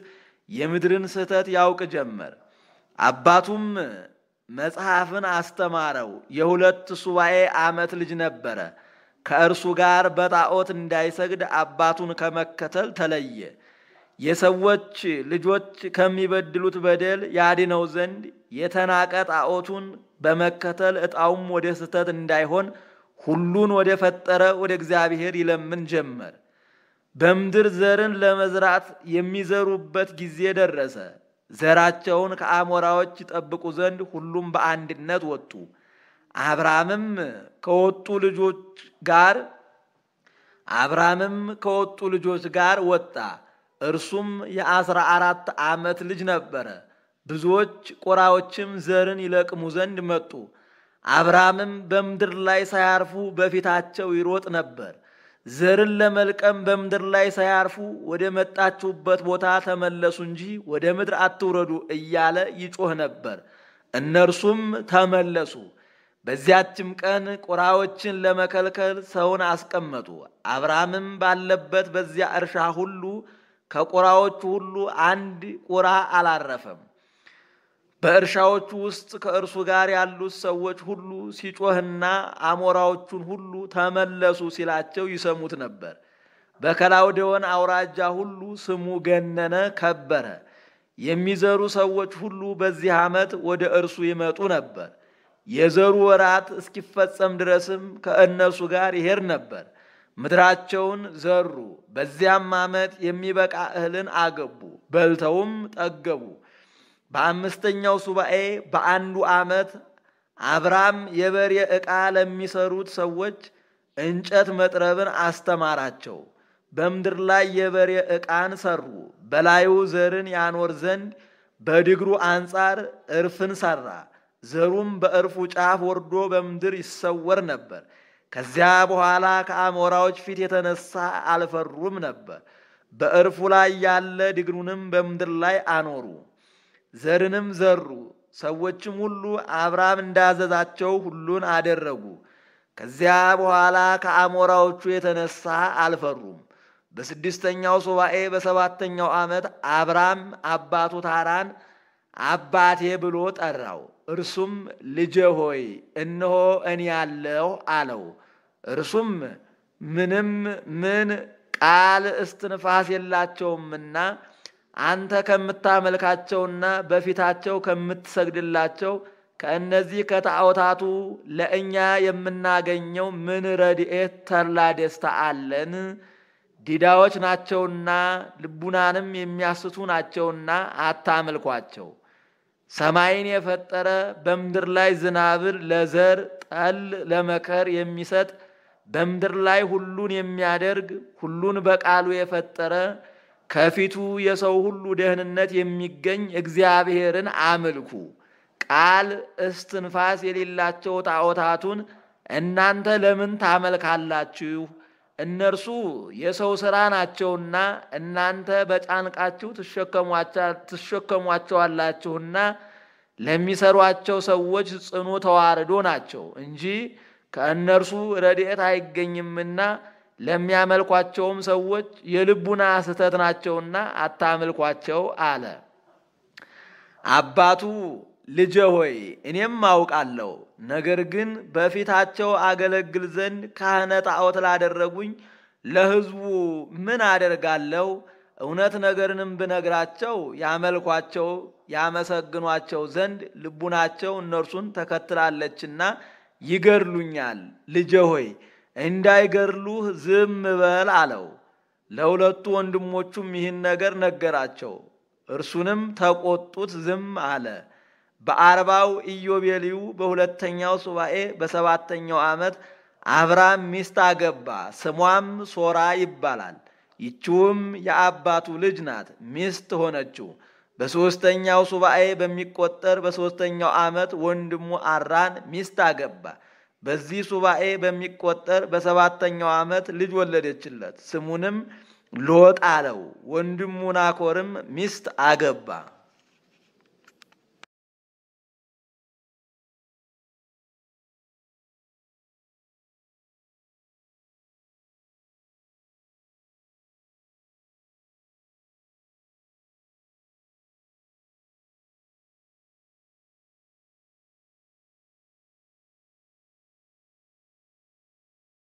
የምድርን ስህተት ያውቅ ጀመር። አባቱም መጽሐፍን አስተማረው። የሁለት ሱባኤ ዓመት ልጅ ነበረ። ከእርሱ ጋር በጣዖት እንዳይሰግድ አባቱን ከመከተል ተለየ። የሰዎች ልጆች ከሚበድሉት በደል ያድነው ዘንድ የተናቀ ጣዖቱን በመከተል ዕጣውም ወደ ስህተት እንዳይሆን ሁሉን ወደ ፈጠረ ወደ እግዚአብሔር ይለምን ጀመር። በምድር ዘርን ለመዝራት የሚዘሩበት ጊዜ ደረሰ። ዘራቸውን ከአሞራዎች ይጠብቁ ዘንድ ሁሉም በአንድነት ወጡ። አብራምም ከወጡ ልጆች ጋር አብራምም ከወጡ ልጆች ጋር ወጣ። እርሱም የአስራ አራት ዓመት ልጅ ነበረ። ብዙዎች ቆራዎችም ዘርን ይለቅሙ ዘንድ መጡ። አብራምም በምድር ላይ ሳያርፉ በፊታቸው ይሮጥ ነበር። ዘርን ለመልቀም በምድር ላይ ሳያርፉ ወደ መጣችሁበት ቦታ ተመለሱ እንጂ ወደ ምድር አትውረዱ እያለ ይጮህ ነበር። እነርሱም ተመለሱ። በዚያችም ቀን ቁራዎችን ለመከልከል ሰውን አስቀመጡ። አብርሃምም ባለበት በዚያ እርሻ ሁሉ ከቁራዎቹ ሁሉ አንድ ቁራ አላረፈም። በእርሻዎቹ ውስጥ ከእርሱ ጋር ያሉት ሰዎች ሁሉ ሲጮህና አሞራዎቹን ሁሉ ተመለሱ ሲላቸው ይሰሙት ነበር። በከላውዴዎን አውራጃ ሁሉ ስሙ ገነነ፣ ከበረ። የሚዘሩ ሰዎች ሁሉ በዚህ ዓመት ወደ እርሱ ይመጡ ነበር። የዘሩ ወራት እስኪፈጸም ድረስም ከእነሱ ጋር ይሄድ ነበር። ምድራቸውን ዘሩ። በዚያም ዓመት የሚበቃ እህልን አገቡ፣ በልተውም ጠገቡ። በአምስተኛው ሱባኤ በአንዱ ዓመት አብራም የበሬ ዕቃ ለሚሰሩት ሰዎች እንጨት መጥረብን አስተማራቸው። በምድር ላይ የበሬ ዕቃን ሰሩ። በላዩ ዘርን ያኖር ዘንድ በድግሩ አንጻር እርፍን ሰራ። ዘሩም በእርፉ ጫፍ ወርዶ በምድር ይሰወር ነበር። ከዚያ በኋላ ከአሞራዎች ፊት የተነሳ አልፈሩም ነበር። በእርፉ ላይ ያለ ድግሩንም በምድር ላይ አኖሩ። ዘርንም ዘሩ። ሰዎችም ሁሉ አብራም እንዳዘዛቸው ሁሉን አደረጉ። ከዚያ በኋላ ከአሞራዎቹ የተነሳ አልፈሩም። በስድስተኛው ሱባኤ በሰባተኛው ዓመት አብራም አባቱ ታራን አባቴ ብሎ ጠራው። እርሱም ልጄ ሆይ እነሆ እኔ ያለሁ አለው። እርሱም ምንም ምን ቃል እስትንፋስ የላቸውምና አንተ ከምታመልካቸውና በፊታቸው ከምትሰግድላቸው ከእነዚህ ከጣዖታቱ ለእኛ የምናገኘው ምን ረድኤት ተድላ ደስታ አለን? ዲዳዎች ናቸውና ልቡናንም የሚያስቱ ናቸውና አታመልኳቸው። ሰማይን የፈጠረ በምድር ላይ ዝናብን ለዘር ጠል ለመከር የሚሰጥ በምድር ላይ ሁሉን የሚያደርግ ሁሉን በቃሉ የፈጠረ ከፊቱ የሰው ሁሉ ደህንነት የሚገኝ እግዚአብሔርን አምልኩ። ቃል እስትንፋስ የሌላቸው ጣዖታቱን እናንተ ለምን ታመልካላችሁ? እነርሱ የሰው ሥራ ናቸውና እናንተ በጫንቃችሁ ትሸከሟቸዋላችሁና ለሚሰሯቸው ሰዎች ጽኑ ተዋርዶ ናቸው እንጂ ከእነርሱ ረድኤት አይገኝምና ለሚያመልኳቸውም ሰዎች የልቡና ስህተት ናቸውና አታምልኳቸው አለ። አባቱ ልጄ ሆይ እኔም አውቃለሁ፣ ነገር ግን በፊታቸው አገለግል ዘንድ ካህነ ጣዖት ላደረጉኝ ለሕዝቡ ምን አደርጋለሁ? እውነት ነገርንም ብነግራቸው ያመልኳቸው ያመሰግኗቸው ዘንድ ልቡናቸው እነርሱን ተከትላለችና ይገድሉኛል። ልጄ ሆይ እንዳይገድሉህ ዝም በል አለው። ለሁለቱ ወንድሞቹም ይህን ነገር ነገራቸው። እርሱንም ተቆጡት፣ ዝም አለ። በአርባው ኢዮቤልዩ በሁለተኛው ሱባኤ በሰባተኛው ዓመት አብራም ሚስት አገባ። ስሟም ሶራ ይባላል። ይችውም የአባቱ ልጅ ናት። ሚስት ሆነችው። በሦስተኛው ሱባኤ በሚቆጠር በሦስተኛው ዓመት ወንድሙ አራን ሚስት አገባ። በዚህ ሱባኤ በሚቆጠር በሰባተኛው ዓመት ልጅ ወለደችለት። ስሙንም ሎጥ አለው። ወንድሙ ናኮርም ሚስት አገባ።